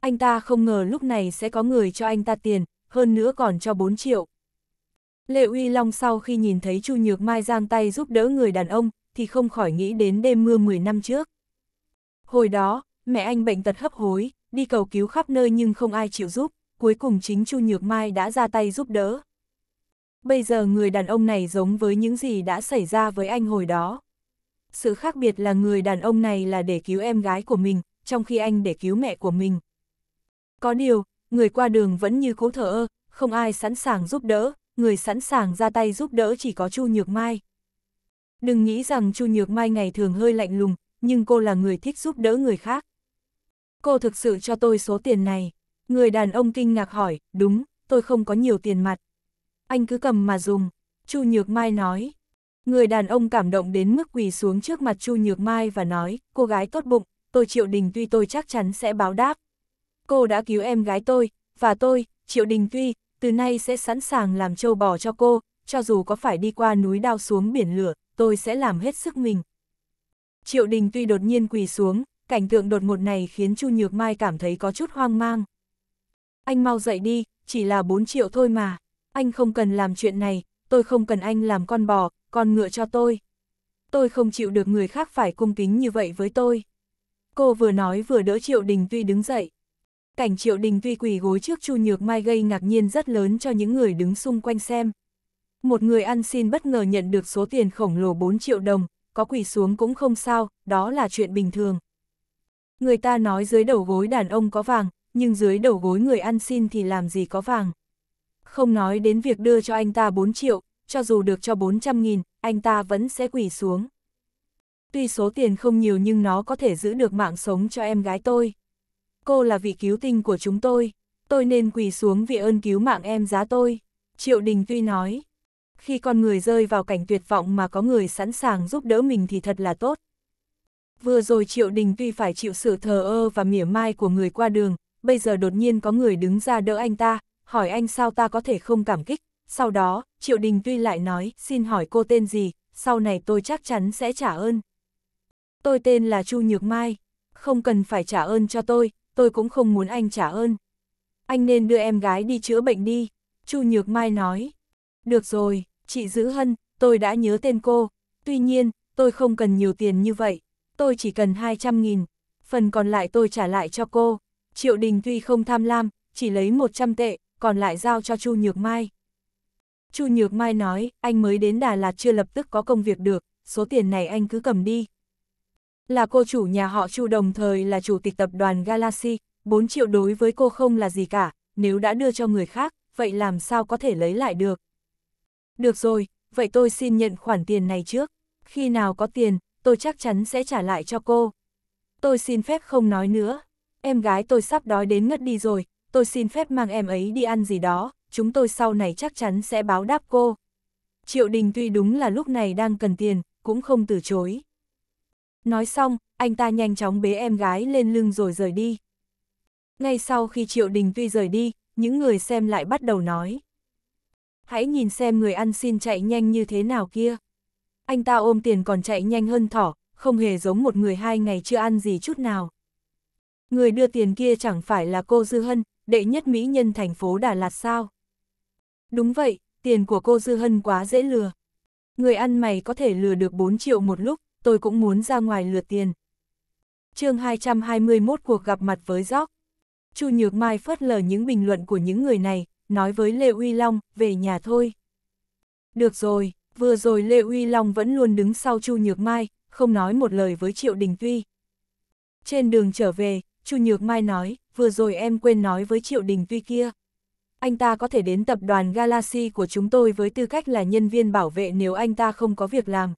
Anh ta không ngờ lúc này sẽ có người cho anh ta tiền, hơn nữa còn cho 4 triệu. Lệ Uy Long sau khi nhìn thấy Chu Nhược Mai giang tay giúp đỡ người đàn ông, thì không khỏi nghĩ đến đêm mưa 10 năm trước. Hồi đó, mẹ anh bệnh tật hấp hối, đi cầu cứu khắp nơi nhưng không ai chịu giúp, cuối cùng chính Chu Nhược Mai đã ra tay giúp đỡ. Bây giờ người đàn ông này giống với những gì đã xảy ra với anh hồi đó. Sự khác biệt là người đàn ông này là để cứu em gái của mình, trong khi anh để cứu mẹ của mình. Có điều, người qua đường vẫn như cố thở ơ, không ai sẵn sàng giúp đỡ, người sẵn sàng ra tay giúp đỡ chỉ có Chu Nhược Mai. Đừng nghĩ rằng Chu Nhược Mai ngày thường hơi lạnh lùng, nhưng cô là người thích giúp đỡ người khác. Cô thực sự cho tôi số tiền này. Người đàn ông kinh ngạc hỏi, đúng, tôi không có nhiều tiền mặt. Anh cứ cầm mà dùng, Chu Nhược Mai nói. Người đàn ông cảm động đến mức quỳ xuống trước mặt Chu Nhược Mai và nói, cô gái tốt bụng, tôi Triệu Đình Tuy tôi chắc chắn sẽ báo đáp. Cô đã cứu em gái tôi, và tôi, Triệu Đình Tuy, từ nay sẽ sẵn sàng làm trâu bò cho cô, cho dù có phải đi qua núi đao xuống biển lửa, tôi sẽ làm hết sức mình. Triệu Đình Tuy đột nhiên quỳ xuống, cảnh tượng đột ngột này khiến Chu Nhược Mai cảm thấy có chút hoang mang. Anh mau dậy đi, chỉ là 4 triệu thôi mà, anh không cần làm chuyện này, tôi không cần anh làm con bò, con ngựa cho tôi. Tôi không chịu được người khác phải cung kính như vậy với tôi. Cô vừa nói vừa đỡ Triệu Đình Tuy đứng dậy. Cảnh Triệu Đình Tuy quỳ gối trước Chu Nhược Mai gây ngạc nhiên rất lớn cho những người đứng xung quanh xem. Một người ăn xin bất ngờ nhận được số tiền khổng lồ 4 triệu đồng, có quỳ xuống cũng không sao, đó là chuyện bình thường. Người ta nói dưới đầu gối đàn ông có vàng, nhưng dưới đầu gối người ăn xin thì làm gì có vàng. Không nói đến việc đưa cho anh ta 4 triệu, cho dù được cho 400 nghìn, anh ta vẫn sẽ quỳ xuống tuy số tiền không nhiều nhưng nó có thể giữ được mạng sống cho em gái tôi. Cô là vị cứu tinh của chúng tôi, tôi nên quỳ xuống vì ơn cứu mạng em giá tôi. Triệu Đình tuy nói, khi con người rơi vào cảnh tuyệt vọng mà có người sẵn sàng giúp đỡ mình thì thật là tốt. Vừa rồi Triệu Đình tuy phải chịu sự thờ ơ và mỉa mai của người qua đường, bây giờ đột nhiên có người đứng ra đỡ anh ta, hỏi anh sao ta có thể không cảm kích. Sau đó, Triệu Đình tuy lại nói, xin hỏi cô tên gì, sau này tôi chắc chắn sẽ trả ơn tôi tên là Chu Nhược Mai, không cần phải trả ơn cho tôi, tôi cũng không muốn anh trả ơn. Anh nên đưa em gái đi chữa bệnh đi, Chu Nhược Mai nói. Được rồi, chị Dữ Hân, tôi đã nhớ tên cô, tuy nhiên, tôi không cần nhiều tiền như vậy, tôi chỉ cần 200.000, phần còn lại tôi trả lại cho cô. Triệu Đình tuy không tham lam, chỉ lấy 100 tệ, còn lại giao cho Chu Nhược Mai. Chu Nhược Mai nói, anh mới đến Đà Lạt chưa lập tức có công việc được, số tiền này anh cứ cầm đi, là cô chủ nhà họ Chu đồng thời là chủ tịch tập đoàn Galaxy, 4 triệu đối với cô không là gì cả, nếu đã đưa cho người khác, vậy làm sao có thể lấy lại được? Được rồi, vậy tôi xin nhận khoản tiền này trước. Khi nào có tiền, tôi chắc chắn sẽ trả lại cho cô. Tôi xin phép không nói nữa. Em gái tôi sắp đói đến ngất đi rồi, tôi xin phép mang em ấy đi ăn gì đó, chúng tôi sau này chắc chắn sẽ báo đáp cô. Triệu Đình tuy đúng là lúc này đang cần tiền, cũng không từ chối. Nói xong, anh ta nhanh chóng bế em gái lên lưng rồi rời đi. Ngay sau khi Triệu Đình Tuy rời đi, những người xem lại bắt đầu nói. Hãy nhìn xem người ăn xin chạy nhanh như thế nào kia. Anh ta ôm tiền còn chạy nhanh hơn thỏ, không hề giống một người hai ngày chưa ăn gì chút nào. Người đưa tiền kia chẳng phải là cô Dư Hân, đệ nhất mỹ nhân thành phố Đà Lạt sao? Đúng vậy, tiền của cô Dư Hân quá dễ lừa. Người ăn mày có thể lừa được 4 triệu một lúc tôi cũng muốn ra ngoài lượt tiền. chương 221 cuộc gặp mặt với Gióc. Chu Nhược Mai phớt lờ những bình luận của những người này, nói với Lê Uy Long, về nhà thôi. Được rồi, vừa rồi Lê Uy Long vẫn luôn đứng sau Chu Nhược Mai, không nói một lời với Triệu Đình Tuy. Trên đường trở về, Chu Nhược Mai nói, vừa rồi em quên nói với Triệu Đình Tuy kia. Anh ta có thể đến tập đoàn Galaxy của chúng tôi với tư cách là nhân viên bảo vệ nếu anh ta không có việc làm.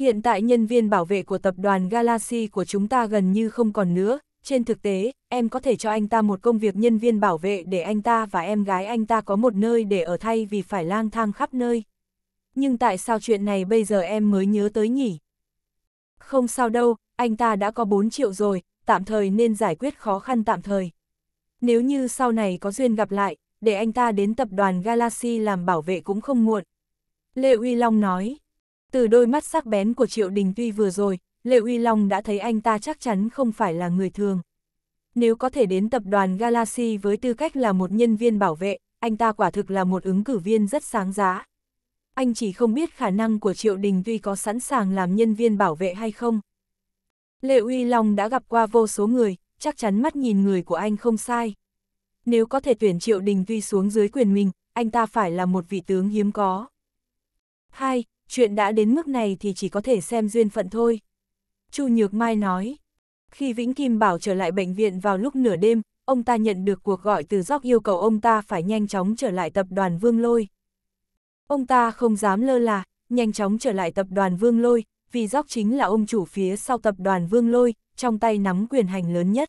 Hiện tại nhân viên bảo vệ của tập đoàn Galaxy của chúng ta gần như không còn nữa, trên thực tế, em có thể cho anh ta một công việc nhân viên bảo vệ để anh ta và em gái anh ta có một nơi để ở thay vì phải lang thang khắp nơi. Nhưng tại sao chuyện này bây giờ em mới nhớ tới nhỉ? Không sao đâu, anh ta đã có 4 triệu rồi, tạm thời nên giải quyết khó khăn tạm thời. Nếu như sau này có duyên gặp lại, để anh ta đến tập đoàn Galaxy làm bảo vệ cũng không muộn. Lê Uy Long nói. Từ đôi mắt sắc bén của Triệu Đình Tuy vừa rồi, Lệ Uy Long đã thấy anh ta chắc chắn không phải là người thường. Nếu có thể đến tập đoàn Galaxy với tư cách là một nhân viên bảo vệ, anh ta quả thực là một ứng cử viên rất sáng giá. Anh chỉ không biết khả năng của Triệu Đình Tuy có sẵn sàng làm nhân viên bảo vệ hay không. Lệ Uy Long đã gặp qua vô số người, chắc chắn mắt nhìn người của anh không sai. Nếu có thể tuyển Triệu Đình Tuy xuống dưới quyền mình, anh ta phải là một vị tướng hiếm có. 2 chuyện đã đến mức này thì chỉ có thể xem duyên phận thôi. Chu Nhược Mai nói, khi Vĩnh Kim Bảo trở lại bệnh viện vào lúc nửa đêm, ông ta nhận được cuộc gọi từ Gióc yêu cầu ông ta phải nhanh chóng trở lại tập đoàn Vương Lôi. Ông ta không dám lơ là, nhanh chóng trở lại tập đoàn Vương Lôi, vì Gióc chính là ông chủ phía sau tập đoàn Vương Lôi, trong tay nắm quyền hành lớn nhất.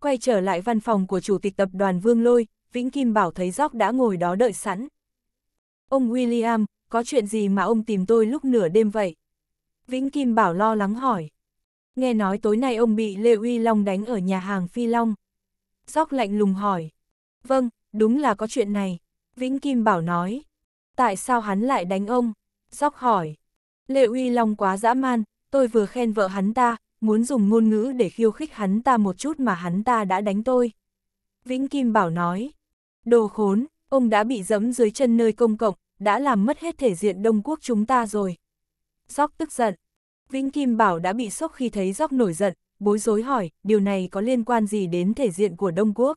Quay trở lại văn phòng của chủ tịch tập đoàn Vương Lôi, Vĩnh Kim Bảo thấy Gióc đã ngồi đó đợi sẵn. Ông William, có chuyện gì mà ông tìm tôi lúc nửa đêm vậy? Vĩnh Kim Bảo lo lắng hỏi. Nghe nói tối nay ông bị Lê Uy Long đánh ở nhà hàng Phi Long. Gióc lạnh lùng hỏi. Vâng, đúng là có chuyện này. Vĩnh Kim Bảo nói. Tại sao hắn lại đánh ông? Gióc hỏi. Lê Uy Long quá dã man, tôi vừa khen vợ hắn ta, muốn dùng ngôn ngữ để khiêu khích hắn ta một chút mà hắn ta đã đánh tôi. Vĩnh Kim Bảo nói. Đồ khốn, ông đã bị dẫm dưới chân nơi công cộng, đã làm mất hết thể diện Đông Quốc chúng ta rồi. Dóc tức giận. Vĩnh Kim Bảo đã bị sốc khi thấy Dóc nổi giận, bối rối hỏi, điều này có liên quan gì đến thể diện của Đông Quốc?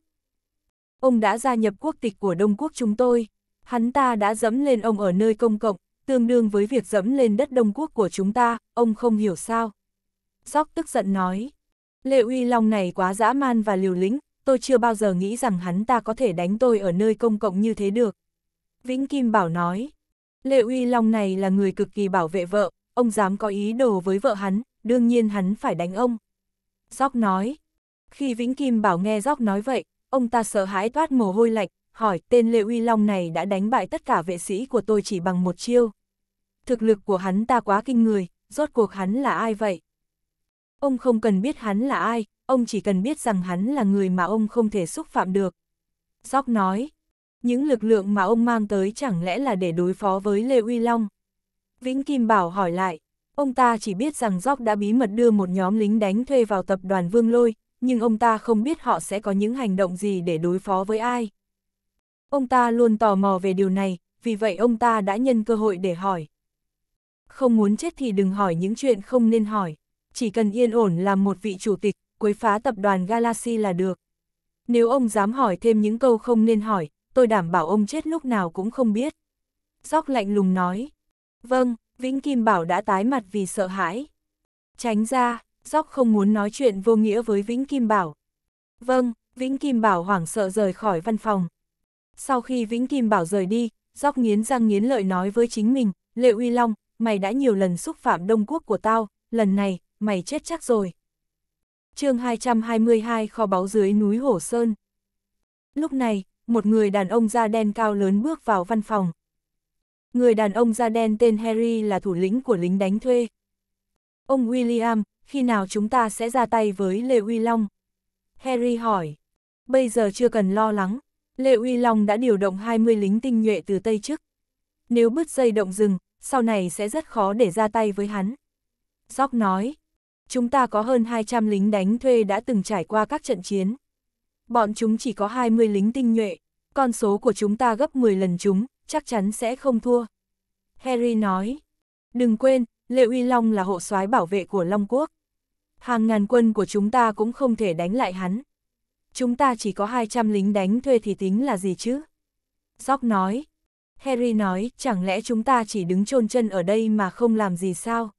Ông đã gia nhập quốc tịch của Đông Quốc chúng tôi, hắn ta đã dẫm lên ông ở nơi công cộng, tương đương với việc dẫm lên đất Đông Quốc của chúng ta, ông không hiểu sao. Dóc tức giận nói, Lệ Uy Long này quá dã man và liều lĩnh, tôi chưa bao giờ nghĩ rằng hắn ta có thể đánh tôi ở nơi công cộng như thế được. Vĩnh Kim Bảo nói. Lệ Uy Long này là người cực kỳ bảo vệ vợ, ông dám có ý đồ với vợ hắn, đương nhiên hắn phải đánh ông. Gióc nói. Khi Vĩnh Kim Bảo nghe Gióc nói vậy, ông ta sợ hãi toát mồ hôi lạnh, hỏi tên Lệ Uy Long này đã đánh bại tất cả vệ sĩ của tôi chỉ bằng một chiêu. Thực lực của hắn ta quá kinh người, rốt cuộc hắn là ai vậy? Ông không cần biết hắn là ai, ông chỉ cần biết rằng hắn là người mà ông không thể xúc phạm được. Gióc nói, những lực lượng mà ông mang tới chẳng lẽ là để đối phó với Lê Uy Long? Vĩnh Kim Bảo hỏi lại, ông ta chỉ biết rằng Dốc đã bí mật đưa một nhóm lính đánh thuê vào tập đoàn Vương Lôi, nhưng ông ta không biết họ sẽ có những hành động gì để đối phó với ai. Ông ta luôn tò mò về điều này, vì vậy ông ta đã nhân cơ hội để hỏi. Không muốn chết thì đừng hỏi những chuyện không nên hỏi, chỉ cần yên ổn làm một vị chủ tịch, quấy phá tập đoàn Galaxy là được. Nếu ông dám hỏi thêm những câu không nên hỏi, tôi đảm bảo ông chết lúc nào cũng không biết. Gióc lạnh lùng nói. Vâng, Vĩnh Kim Bảo đã tái mặt vì sợ hãi. Tránh ra, Gióc không muốn nói chuyện vô nghĩa với Vĩnh Kim Bảo. Vâng, Vĩnh Kim Bảo hoảng sợ rời khỏi văn phòng. Sau khi Vĩnh Kim Bảo rời đi, Gióc nghiến răng nghiến lợi nói với chính mình, Lệ Uy Long, mày đã nhiều lần xúc phạm Đông Quốc của tao, lần này, mày chết chắc rồi. chương 222 kho báu dưới núi Hổ Sơn. Lúc này, một người đàn ông da đen cao lớn bước vào văn phòng. Người đàn ông da đen tên Harry là thủ lĩnh của lính đánh thuê. Ông William, khi nào chúng ta sẽ ra tay với Lê Uy Long? Harry hỏi. Bây giờ chưa cần lo lắng, Lê Uy Long đã điều động 20 lính tinh nhuệ từ Tây trước. Nếu bứt dây động rừng, sau này sẽ rất khó để ra tay với hắn. Jock nói, chúng ta có hơn 200 lính đánh thuê đã từng trải qua các trận chiến bọn chúng chỉ có 20 lính tinh nhuệ, con số của chúng ta gấp 10 lần chúng, chắc chắn sẽ không thua. Harry nói, đừng quên, Lệ Uy Long là hộ soái bảo vệ của Long Quốc. Hàng ngàn quân của chúng ta cũng không thể đánh lại hắn. Chúng ta chỉ có 200 lính đánh thuê thì tính là gì chứ? Jock nói. Harry nói, chẳng lẽ chúng ta chỉ đứng chôn chân ở đây mà không làm gì sao?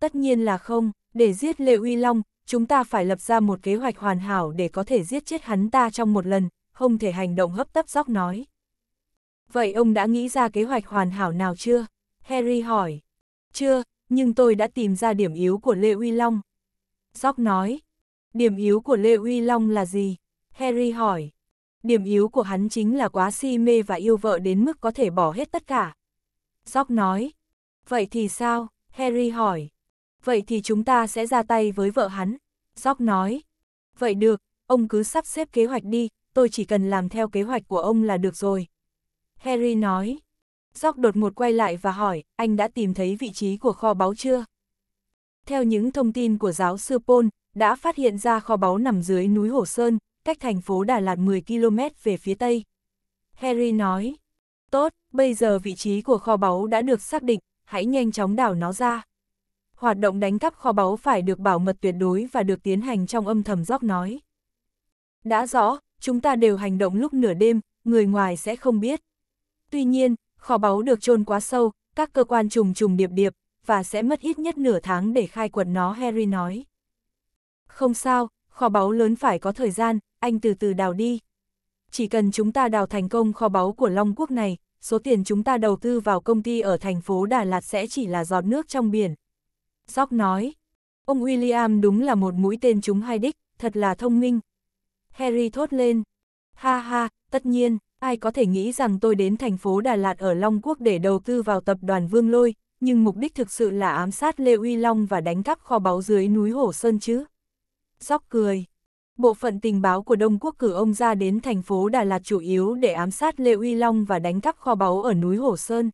Tất nhiên là không, để giết Lệ Uy Long, chúng ta phải lập ra một kế hoạch hoàn hảo để có thể giết chết hắn ta trong một lần, không thể hành động hấp tấp dóc nói. Vậy ông đã nghĩ ra kế hoạch hoàn hảo nào chưa? Harry hỏi. Chưa, nhưng tôi đã tìm ra điểm yếu của Lê Uy Long. Dóc nói. Điểm yếu của Lê Uy Long là gì? Harry hỏi. Điểm yếu của hắn chính là quá si mê và yêu vợ đến mức có thể bỏ hết tất cả. Dóc nói. Vậy thì sao? Harry hỏi vậy thì chúng ta sẽ ra tay với vợ hắn. Jock nói, vậy được, ông cứ sắp xếp kế hoạch đi, tôi chỉ cần làm theo kế hoạch của ông là được rồi. Harry nói, Jock đột ngột quay lại và hỏi, anh đã tìm thấy vị trí của kho báu chưa? Theo những thông tin của giáo sư Paul, đã phát hiện ra kho báu nằm dưới núi Hồ Sơn, cách thành phố Đà Lạt 10 km về phía tây. Harry nói, tốt, bây giờ vị trí của kho báu đã được xác định, hãy nhanh chóng đào nó ra hoạt động đánh cắp kho báu phải được bảo mật tuyệt đối và được tiến hành trong âm thầm dốc nói. Đã rõ, chúng ta đều hành động lúc nửa đêm, người ngoài sẽ không biết. Tuy nhiên, kho báu được chôn quá sâu, các cơ quan trùng trùng điệp điệp, và sẽ mất ít nhất nửa tháng để khai quật nó Harry nói. Không sao, kho báu lớn phải có thời gian, anh từ từ đào đi. Chỉ cần chúng ta đào thành công kho báu của Long Quốc này, số tiền chúng ta đầu tư vào công ty ở thành phố Đà Lạt sẽ chỉ là giọt nước trong biển, Jock nói, ông William đúng là một mũi tên trúng hai đích, thật là thông minh. Harry thốt lên, ha ha, tất nhiên, ai có thể nghĩ rằng tôi đến thành phố Đà Lạt ở Long Quốc để đầu tư vào tập đoàn Vương Lôi, nhưng mục đích thực sự là ám sát Lê Uy Long và đánh cắp kho báu dưới núi Hổ Sơn chứ. Jock cười. Bộ phận tình báo của Đông Quốc cử ông ra đến thành phố Đà Lạt chủ yếu để ám sát Lê Uy Long và đánh cắp kho báu ở núi Hổ Sơn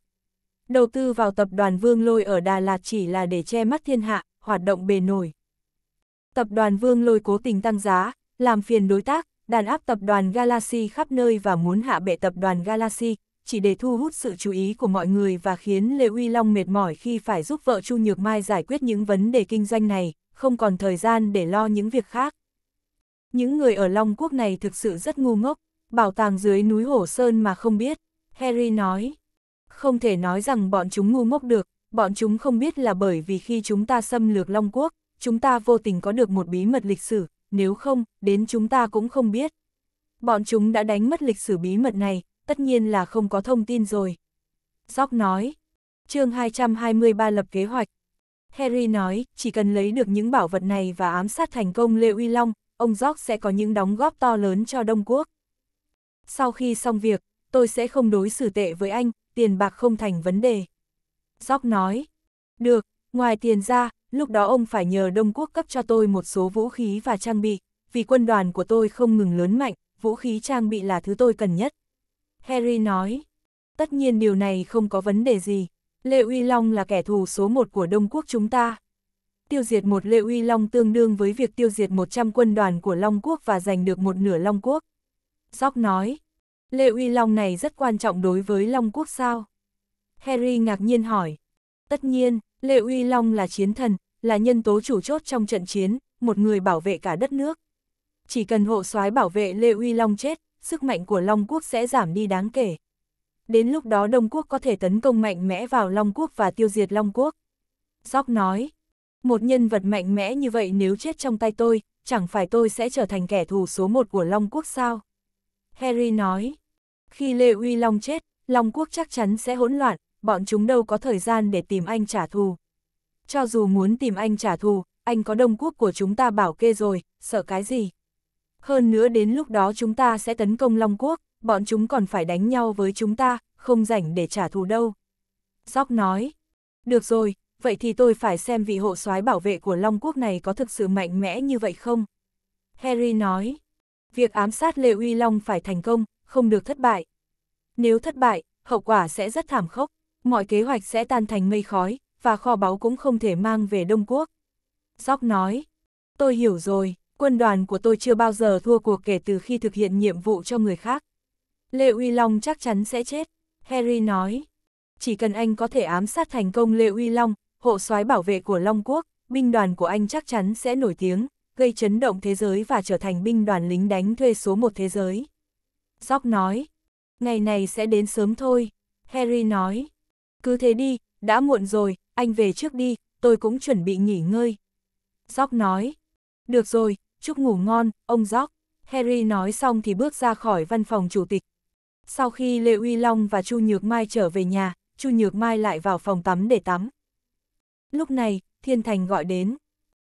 đầu tư vào tập đoàn Vương Lôi ở Đà Lạt chỉ là để che mắt thiên hạ, hoạt động bề nổi. Tập đoàn Vương Lôi cố tình tăng giá, làm phiền đối tác, đàn áp tập đoàn Galaxy khắp nơi và muốn hạ bệ tập đoàn Galaxy, chỉ để thu hút sự chú ý của mọi người và khiến Lê Uy Long mệt mỏi khi phải giúp vợ Chu Nhược Mai giải quyết những vấn đề kinh doanh này, không còn thời gian để lo những việc khác. Những người ở Long Quốc này thực sự rất ngu ngốc, bảo tàng dưới núi Hổ Sơn mà không biết, Harry nói. Không thể nói rằng bọn chúng ngu ngốc được, bọn chúng không biết là bởi vì khi chúng ta xâm lược Long Quốc, chúng ta vô tình có được một bí mật lịch sử, nếu không, đến chúng ta cũng không biết. Bọn chúng đã đánh mất lịch sử bí mật này, tất nhiên là không có thông tin rồi. Jock nói, chương 223 lập kế hoạch. Harry nói, chỉ cần lấy được những bảo vật này và ám sát thành công Lê Uy Long, ông Jock sẽ có những đóng góp to lớn cho Đông Quốc. Sau khi xong việc, tôi sẽ không đối xử tệ với anh, tiền bạc không thành vấn đề. Gióc nói, được, ngoài tiền ra, lúc đó ông phải nhờ Đông Quốc cấp cho tôi một số vũ khí và trang bị, vì quân đoàn của tôi không ngừng lớn mạnh, vũ khí trang bị là thứ tôi cần nhất. Harry nói, tất nhiên điều này không có vấn đề gì, Lệ Uy Long là kẻ thù số một của Đông Quốc chúng ta. Tiêu diệt một Lệ Uy Long tương đương với việc tiêu diệt 100 quân đoàn của Long Quốc và giành được một nửa Long Quốc. Gióc nói, Lê Uy Long này rất quan trọng đối với Long Quốc sao? Harry ngạc nhiên hỏi. Tất nhiên, Lê Uy Long là chiến thần, là nhân tố chủ chốt trong trận chiến, một người bảo vệ cả đất nước. Chỉ cần hộ soái bảo vệ Lê Uy Long chết, sức mạnh của Long Quốc sẽ giảm đi đáng kể. Đến lúc đó Đông Quốc có thể tấn công mạnh mẽ vào Long Quốc và tiêu diệt Long Quốc. Sóc nói, một nhân vật mạnh mẽ như vậy nếu chết trong tay tôi, chẳng phải tôi sẽ trở thành kẻ thù số một của Long Quốc sao? Harry nói. Khi Lê Uy Long chết, Long Quốc chắc chắn sẽ hỗn loạn, bọn chúng đâu có thời gian để tìm anh trả thù. Cho dù muốn tìm anh trả thù, anh có Đông Quốc của chúng ta bảo kê rồi, sợ cái gì? Hơn nữa đến lúc đó chúng ta sẽ tấn công Long Quốc, bọn chúng còn phải đánh nhau với chúng ta, không rảnh để trả thù đâu. Gióc nói, được rồi, vậy thì tôi phải xem vị hộ soái bảo vệ của Long Quốc này có thực sự mạnh mẽ như vậy không? Harry nói, việc ám sát Lê Uy Long phải thành công, không được thất bại. Nếu thất bại, hậu quả sẽ rất thảm khốc, mọi kế hoạch sẽ tan thành mây khói, và kho báu cũng không thể mang về Đông Quốc. Gióc nói, tôi hiểu rồi, quân đoàn của tôi chưa bao giờ thua cuộc kể từ khi thực hiện nhiệm vụ cho người khác. Lê Uy Long chắc chắn sẽ chết, Harry nói. Chỉ cần anh có thể ám sát thành công Lê Uy Long, hộ soái bảo vệ của Long Quốc, binh đoàn của anh chắc chắn sẽ nổi tiếng, gây chấn động thế giới và trở thành binh đoàn lính đánh thuê số một thế giới. Jock nói, ngày này sẽ đến sớm thôi, Harry nói, cứ thế đi, đã muộn rồi, anh về trước đi, tôi cũng chuẩn bị nghỉ ngơi. Jock nói, được rồi, chúc ngủ ngon, ông Jock. Harry nói xong thì bước ra khỏi văn phòng chủ tịch. Sau khi Lê Uy Long và Chu Nhược Mai trở về nhà, Chu Nhược Mai lại vào phòng tắm để tắm. Lúc này, Thiên Thành gọi đến.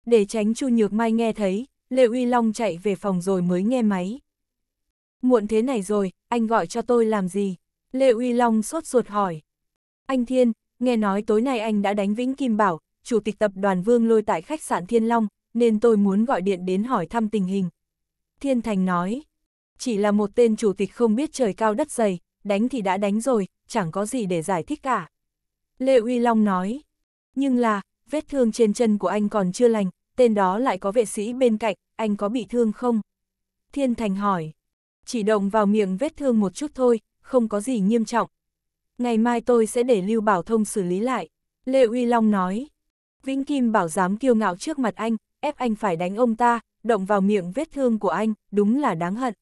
Để tránh Chu Nhược Mai nghe thấy, Lê Uy Long chạy về phòng rồi mới nghe máy. Muộn thế này rồi, anh gọi cho tôi làm gì? Lê Uy Long sốt ruột hỏi. Anh Thiên, nghe nói tối nay anh đã đánh Vĩnh Kim Bảo, chủ tịch tập đoàn Vương lôi tại khách sạn Thiên Long, nên tôi muốn gọi điện đến hỏi thăm tình hình. Thiên Thành nói, chỉ là một tên chủ tịch không biết trời cao đất dày, đánh thì đã đánh rồi, chẳng có gì để giải thích cả. Lê Uy Long nói, nhưng là, vết thương trên chân của anh còn chưa lành, tên đó lại có vệ sĩ bên cạnh, anh có bị thương không? Thiên Thành hỏi, chỉ động vào miệng vết thương một chút thôi, không có gì nghiêm trọng. Ngày mai tôi sẽ để Lưu Bảo Thông xử lý lại, Lệ Uy Long nói. Vĩnh Kim Bảo dám kiêu ngạo trước mặt anh, ép anh phải đánh ông ta, động vào miệng vết thương của anh, đúng là đáng hận.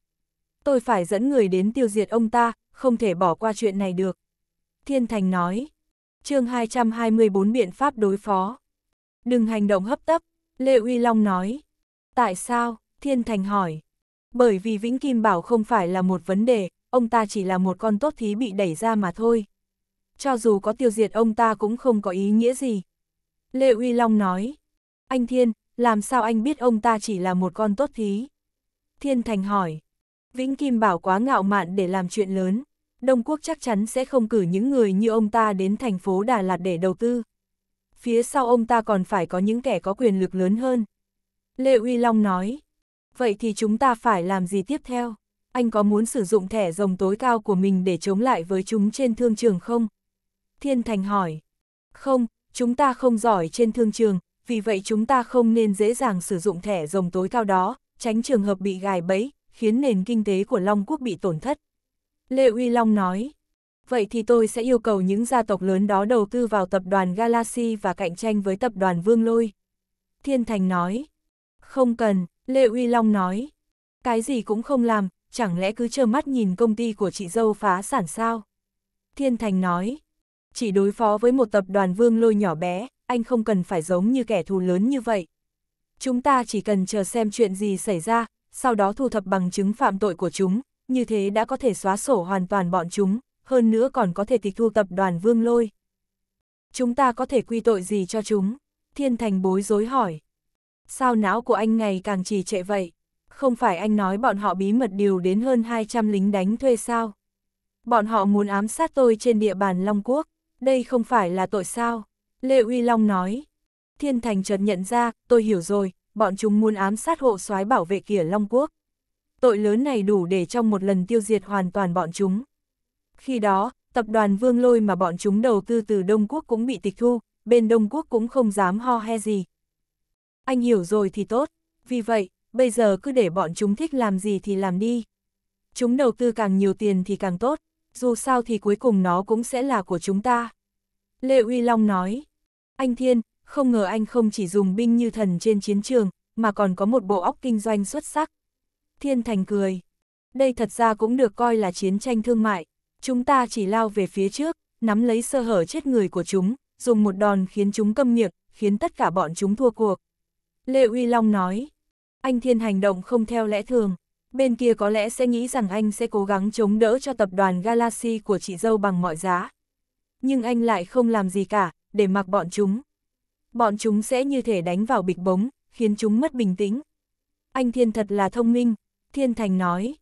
Tôi phải dẫn người đến tiêu diệt ông ta, không thể bỏ qua chuyện này được. Thiên Thành nói, chương 224 biện pháp đối phó. Đừng hành động hấp tấp, Lê Uy Long nói. Tại sao? Thiên Thành hỏi. Bởi vì Vĩnh Kim Bảo không phải là một vấn đề, ông ta chỉ là một con tốt thí bị đẩy ra mà thôi. Cho dù có tiêu diệt ông ta cũng không có ý nghĩa gì. Lê Uy Long nói. Anh Thiên, làm sao anh biết ông ta chỉ là một con tốt thí? Thiên Thành hỏi. Vĩnh Kim Bảo quá ngạo mạn để làm chuyện lớn. Đông Quốc chắc chắn sẽ không cử những người như ông ta đến thành phố Đà Lạt để đầu tư. Phía sau ông ta còn phải có những kẻ có quyền lực lớn hơn. Lê Uy Long nói, vậy thì chúng ta phải làm gì tiếp theo? Anh có muốn sử dụng thẻ rồng tối cao của mình để chống lại với chúng trên thương trường không? Thiên Thành hỏi, không, chúng ta không giỏi trên thương trường, vì vậy chúng ta không nên dễ dàng sử dụng thẻ rồng tối cao đó, tránh trường hợp bị gài bẫy, khiến nền kinh tế của Long Quốc bị tổn thất. Lê Uy Long nói. Vậy thì tôi sẽ yêu cầu những gia tộc lớn đó đầu tư vào tập đoàn Galaxy và cạnh tranh với tập đoàn Vương Lôi. Thiên Thành nói. Không cần, Lê Uy Long nói. Cái gì cũng không làm, chẳng lẽ cứ trơ mắt nhìn công ty của chị dâu phá sản sao? Thiên Thành nói. Chỉ đối phó với một tập đoàn Vương Lôi nhỏ bé, anh không cần phải giống như kẻ thù lớn như vậy. Chúng ta chỉ cần chờ xem chuyện gì xảy ra, sau đó thu thập bằng chứng phạm tội của chúng, như thế đã có thể xóa sổ hoàn toàn bọn chúng, hơn nữa còn có thể tịch thu tập đoàn vương lôi. Chúng ta có thể quy tội gì cho chúng? Thiên Thành bối rối hỏi. Sao não của anh ngày càng trì trệ vậy? Không phải anh nói bọn họ bí mật điều đến hơn 200 lính đánh thuê sao? Bọn họ muốn ám sát tôi trên địa bàn Long Quốc, đây không phải là tội sao? Lệ Uy Long nói. Thiên Thành chợt nhận ra, tôi hiểu rồi, bọn chúng muốn ám sát hộ soái bảo vệ kìa Long Quốc tội lớn này đủ để trong một lần tiêu diệt hoàn toàn bọn chúng. Khi đó, tập đoàn Vương Lôi mà bọn chúng đầu tư từ Đông Quốc cũng bị tịch thu, bên Đông Quốc cũng không dám ho he gì. Anh hiểu rồi thì tốt, vì vậy, bây giờ cứ để bọn chúng thích làm gì thì làm đi. Chúng đầu tư càng nhiều tiền thì càng tốt, dù sao thì cuối cùng nó cũng sẽ là của chúng ta. Lê Uy Long nói, anh Thiên, không ngờ anh không chỉ dùng binh như thần trên chiến trường, mà còn có một bộ óc kinh doanh xuất sắc. Thiên Thành cười. Đây thật ra cũng được coi là chiến tranh thương mại. Chúng ta chỉ lao về phía trước, nắm lấy sơ hở chết người của chúng, dùng một đòn khiến chúng câm miệng, khiến tất cả bọn chúng thua cuộc. Lê Uy Long nói. Anh Thiên hành động không theo lẽ thường. Bên kia có lẽ sẽ nghĩ rằng anh sẽ cố gắng chống đỡ cho tập đoàn Galaxy của chị dâu bằng mọi giá. Nhưng anh lại không làm gì cả, để mặc bọn chúng. Bọn chúng sẽ như thể đánh vào bịch bống, khiến chúng mất bình tĩnh. Anh Thiên thật là thông minh, Thiên Thành nói.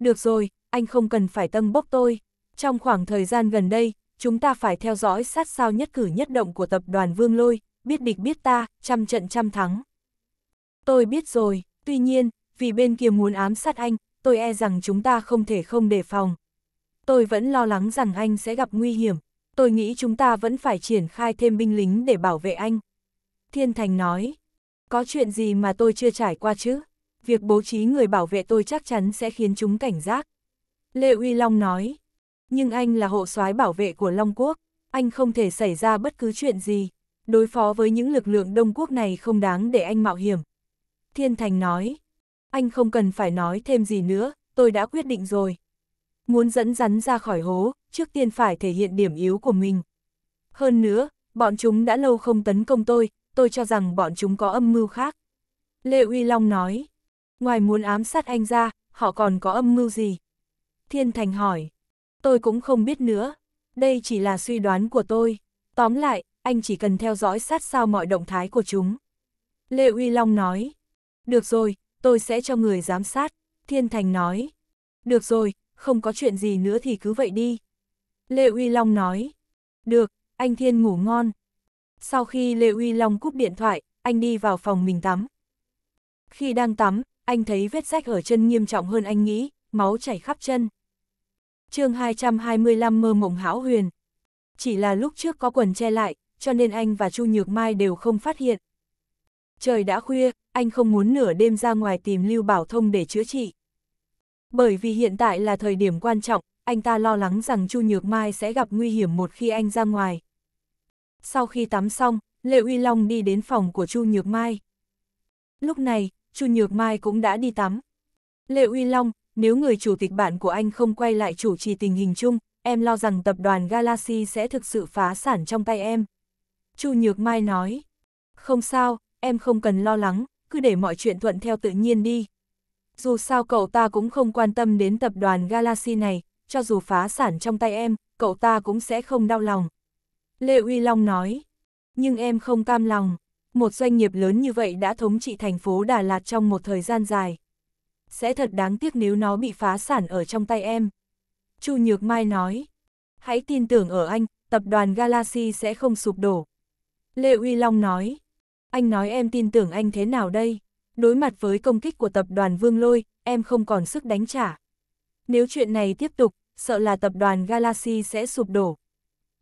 Được rồi, anh không cần phải tâm bốc tôi. Trong khoảng thời gian gần đây, chúng ta phải theo dõi sát sao nhất cử nhất động của tập đoàn Vương Lôi, biết địch biết ta, trăm trận trăm thắng. Tôi biết rồi, tuy nhiên, vì bên kia muốn ám sát anh, tôi e rằng chúng ta không thể không đề phòng. Tôi vẫn lo lắng rằng anh sẽ gặp nguy hiểm, tôi nghĩ chúng ta vẫn phải triển khai thêm binh lính để bảo vệ anh. Thiên Thành nói, có chuyện gì mà tôi chưa trải qua chứ? việc bố trí người bảo vệ tôi chắc chắn sẽ khiến chúng cảnh giác. Lê Uy Long nói, nhưng anh là hộ soái bảo vệ của Long Quốc, anh không thể xảy ra bất cứ chuyện gì, đối phó với những lực lượng Đông Quốc này không đáng để anh mạo hiểm. Thiên Thành nói, anh không cần phải nói thêm gì nữa, tôi đã quyết định rồi. Muốn dẫn rắn ra khỏi hố, trước tiên phải thể hiện điểm yếu của mình. Hơn nữa, bọn chúng đã lâu không tấn công tôi, tôi cho rằng bọn chúng có âm mưu khác. Lê Uy Long nói, Ngoài muốn ám sát anh ra, họ còn có âm mưu gì? Thiên Thành hỏi. Tôi cũng không biết nữa. Đây chỉ là suy đoán của tôi. Tóm lại, anh chỉ cần theo dõi sát sao mọi động thái của chúng. Lê Uy Long nói. Được rồi, tôi sẽ cho người giám sát. Thiên Thành nói. Được rồi, không có chuyện gì nữa thì cứ vậy đi. Lê Uy Long nói. Được, anh Thiên ngủ ngon. Sau khi Lê Uy Long cúp điện thoại, anh đi vào phòng mình tắm. Khi đang tắm, anh thấy vết rách ở chân nghiêm trọng hơn anh nghĩ, máu chảy khắp chân. chương 225 mơ mộng hão huyền. Chỉ là lúc trước có quần che lại, cho nên anh và Chu Nhược Mai đều không phát hiện. Trời đã khuya, anh không muốn nửa đêm ra ngoài tìm Lưu Bảo Thông để chữa trị. Bởi vì hiện tại là thời điểm quan trọng, anh ta lo lắng rằng Chu Nhược Mai sẽ gặp nguy hiểm một khi anh ra ngoài. Sau khi tắm xong, Lệ Uy Long đi đến phòng của Chu Nhược Mai. Lúc này, Chu Nhược Mai cũng đã đi tắm. Lệ Uy Long, nếu người chủ tịch bạn của anh không quay lại chủ trì tình hình chung, em lo rằng tập đoàn Galaxy sẽ thực sự phá sản trong tay em. Chu Nhược Mai nói, không sao, em không cần lo lắng, cứ để mọi chuyện thuận theo tự nhiên đi. Dù sao cậu ta cũng không quan tâm đến tập đoàn Galaxy này, cho dù phá sản trong tay em, cậu ta cũng sẽ không đau lòng. Lệ Uy Long nói, nhưng em không cam lòng một doanh nghiệp lớn như vậy đã thống trị thành phố Đà Lạt trong một thời gian dài. Sẽ thật đáng tiếc nếu nó bị phá sản ở trong tay em. Chu Nhược Mai nói, hãy tin tưởng ở anh, tập đoàn Galaxy sẽ không sụp đổ. Lê Uy Long nói, anh nói em tin tưởng anh thế nào đây? Đối mặt với công kích của tập đoàn Vương Lôi, em không còn sức đánh trả. Nếu chuyện này tiếp tục, sợ là tập đoàn Galaxy sẽ sụp đổ.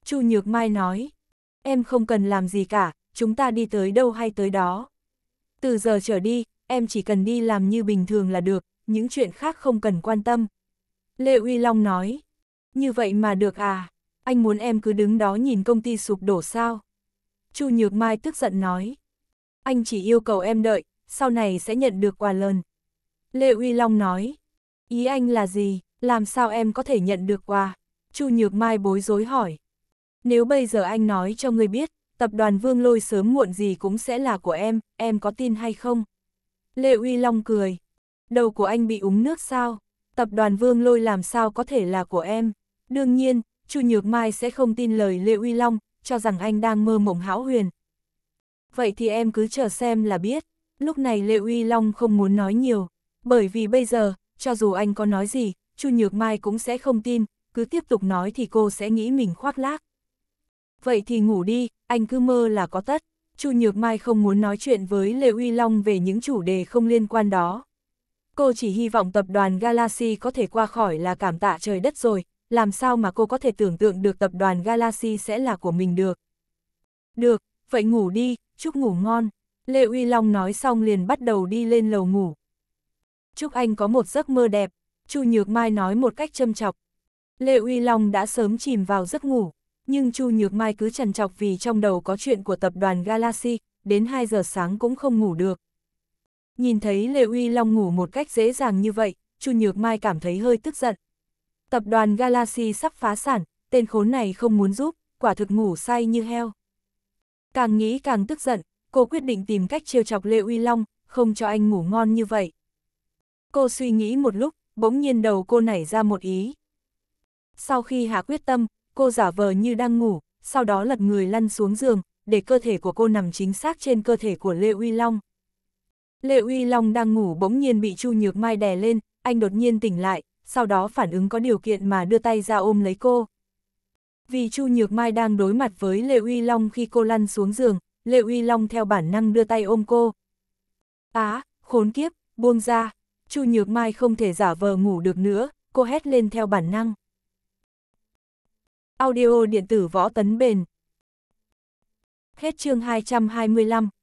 Chu Nhược Mai nói, em không cần làm gì cả, chúng ta đi tới đâu hay tới đó. Từ giờ trở đi, em chỉ cần đi làm như bình thường là được, những chuyện khác không cần quan tâm. Lê Uy Long nói, như vậy mà được à, anh muốn em cứ đứng đó nhìn công ty sụp đổ sao? Chu Nhược Mai tức giận nói, anh chỉ yêu cầu em đợi, sau này sẽ nhận được quà lớn Lê Uy Long nói, ý anh là gì, làm sao em có thể nhận được quà? Chu Nhược Mai bối rối hỏi, nếu bây giờ anh nói cho người biết, tập đoàn Vương Lôi sớm muộn gì cũng sẽ là của em, em có tin hay không? Lê Uy Long cười. Đầu của anh bị úng nước sao? Tập đoàn Vương Lôi làm sao có thể là của em? Đương nhiên, Chu Nhược Mai sẽ không tin lời Lê Uy Long, cho rằng anh đang mơ mộng hão huyền. Vậy thì em cứ chờ xem là biết. Lúc này Lê Uy Long không muốn nói nhiều, bởi vì bây giờ, cho dù anh có nói gì, Chu Nhược Mai cũng sẽ không tin, cứ tiếp tục nói thì cô sẽ nghĩ mình khoác lác. Vậy thì ngủ đi, anh cứ mơ là có tất. Chu Nhược Mai không muốn nói chuyện với Lê Uy Long về những chủ đề không liên quan đó. Cô chỉ hy vọng tập đoàn Galaxy có thể qua khỏi là cảm tạ trời đất rồi, làm sao mà cô có thể tưởng tượng được tập đoàn Galaxy sẽ là của mình được. Được, vậy ngủ đi, chúc ngủ ngon. Lê Uy Long nói xong liền bắt đầu đi lên lầu ngủ. Chúc anh có một giấc mơ đẹp, Chu Nhược Mai nói một cách châm chọc. Lê Uy Long đã sớm chìm vào giấc ngủ nhưng Chu Nhược Mai cứ trằn trọc vì trong đầu có chuyện của tập đoàn Galaxy, đến 2 giờ sáng cũng không ngủ được. Nhìn thấy Lê Uy Long ngủ một cách dễ dàng như vậy, Chu Nhược Mai cảm thấy hơi tức giận. Tập đoàn Galaxy sắp phá sản, tên khốn này không muốn giúp, quả thực ngủ say như heo. Càng nghĩ càng tức giận, cô quyết định tìm cách trêu chọc Lê Uy Long, không cho anh ngủ ngon như vậy. Cô suy nghĩ một lúc, bỗng nhiên đầu cô nảy ra một ý. Sau khi hạ quyết tâm, cô giả vờ như đang ngủ, sau đó lật người lăn xuống giường, để cơ thể của cô nằm chính xác trên cơ thể của Lê Uy Long. Lê Uy Long đang ngủ bỗng nhiên bị Chu Nhược Mai đè lên, anh đột nhiên tỉnh lại, sau đó phản ứng có điều kiện mà đưa tay ra ôm lấy cô. Vì Chu Nhược Mai đang đối mặt với Lê Uy Long khi cô lăn xuống giường, Lê Uy Long theo bản năng đưa tay ôm cô. Á, khốn kiếp, buông ra. Chu Nhược Mai không thể giả vờ ngủ được nữa, cô hét lên theo bản năng. Audio điện tử võ tấn bền. Hết chương 225.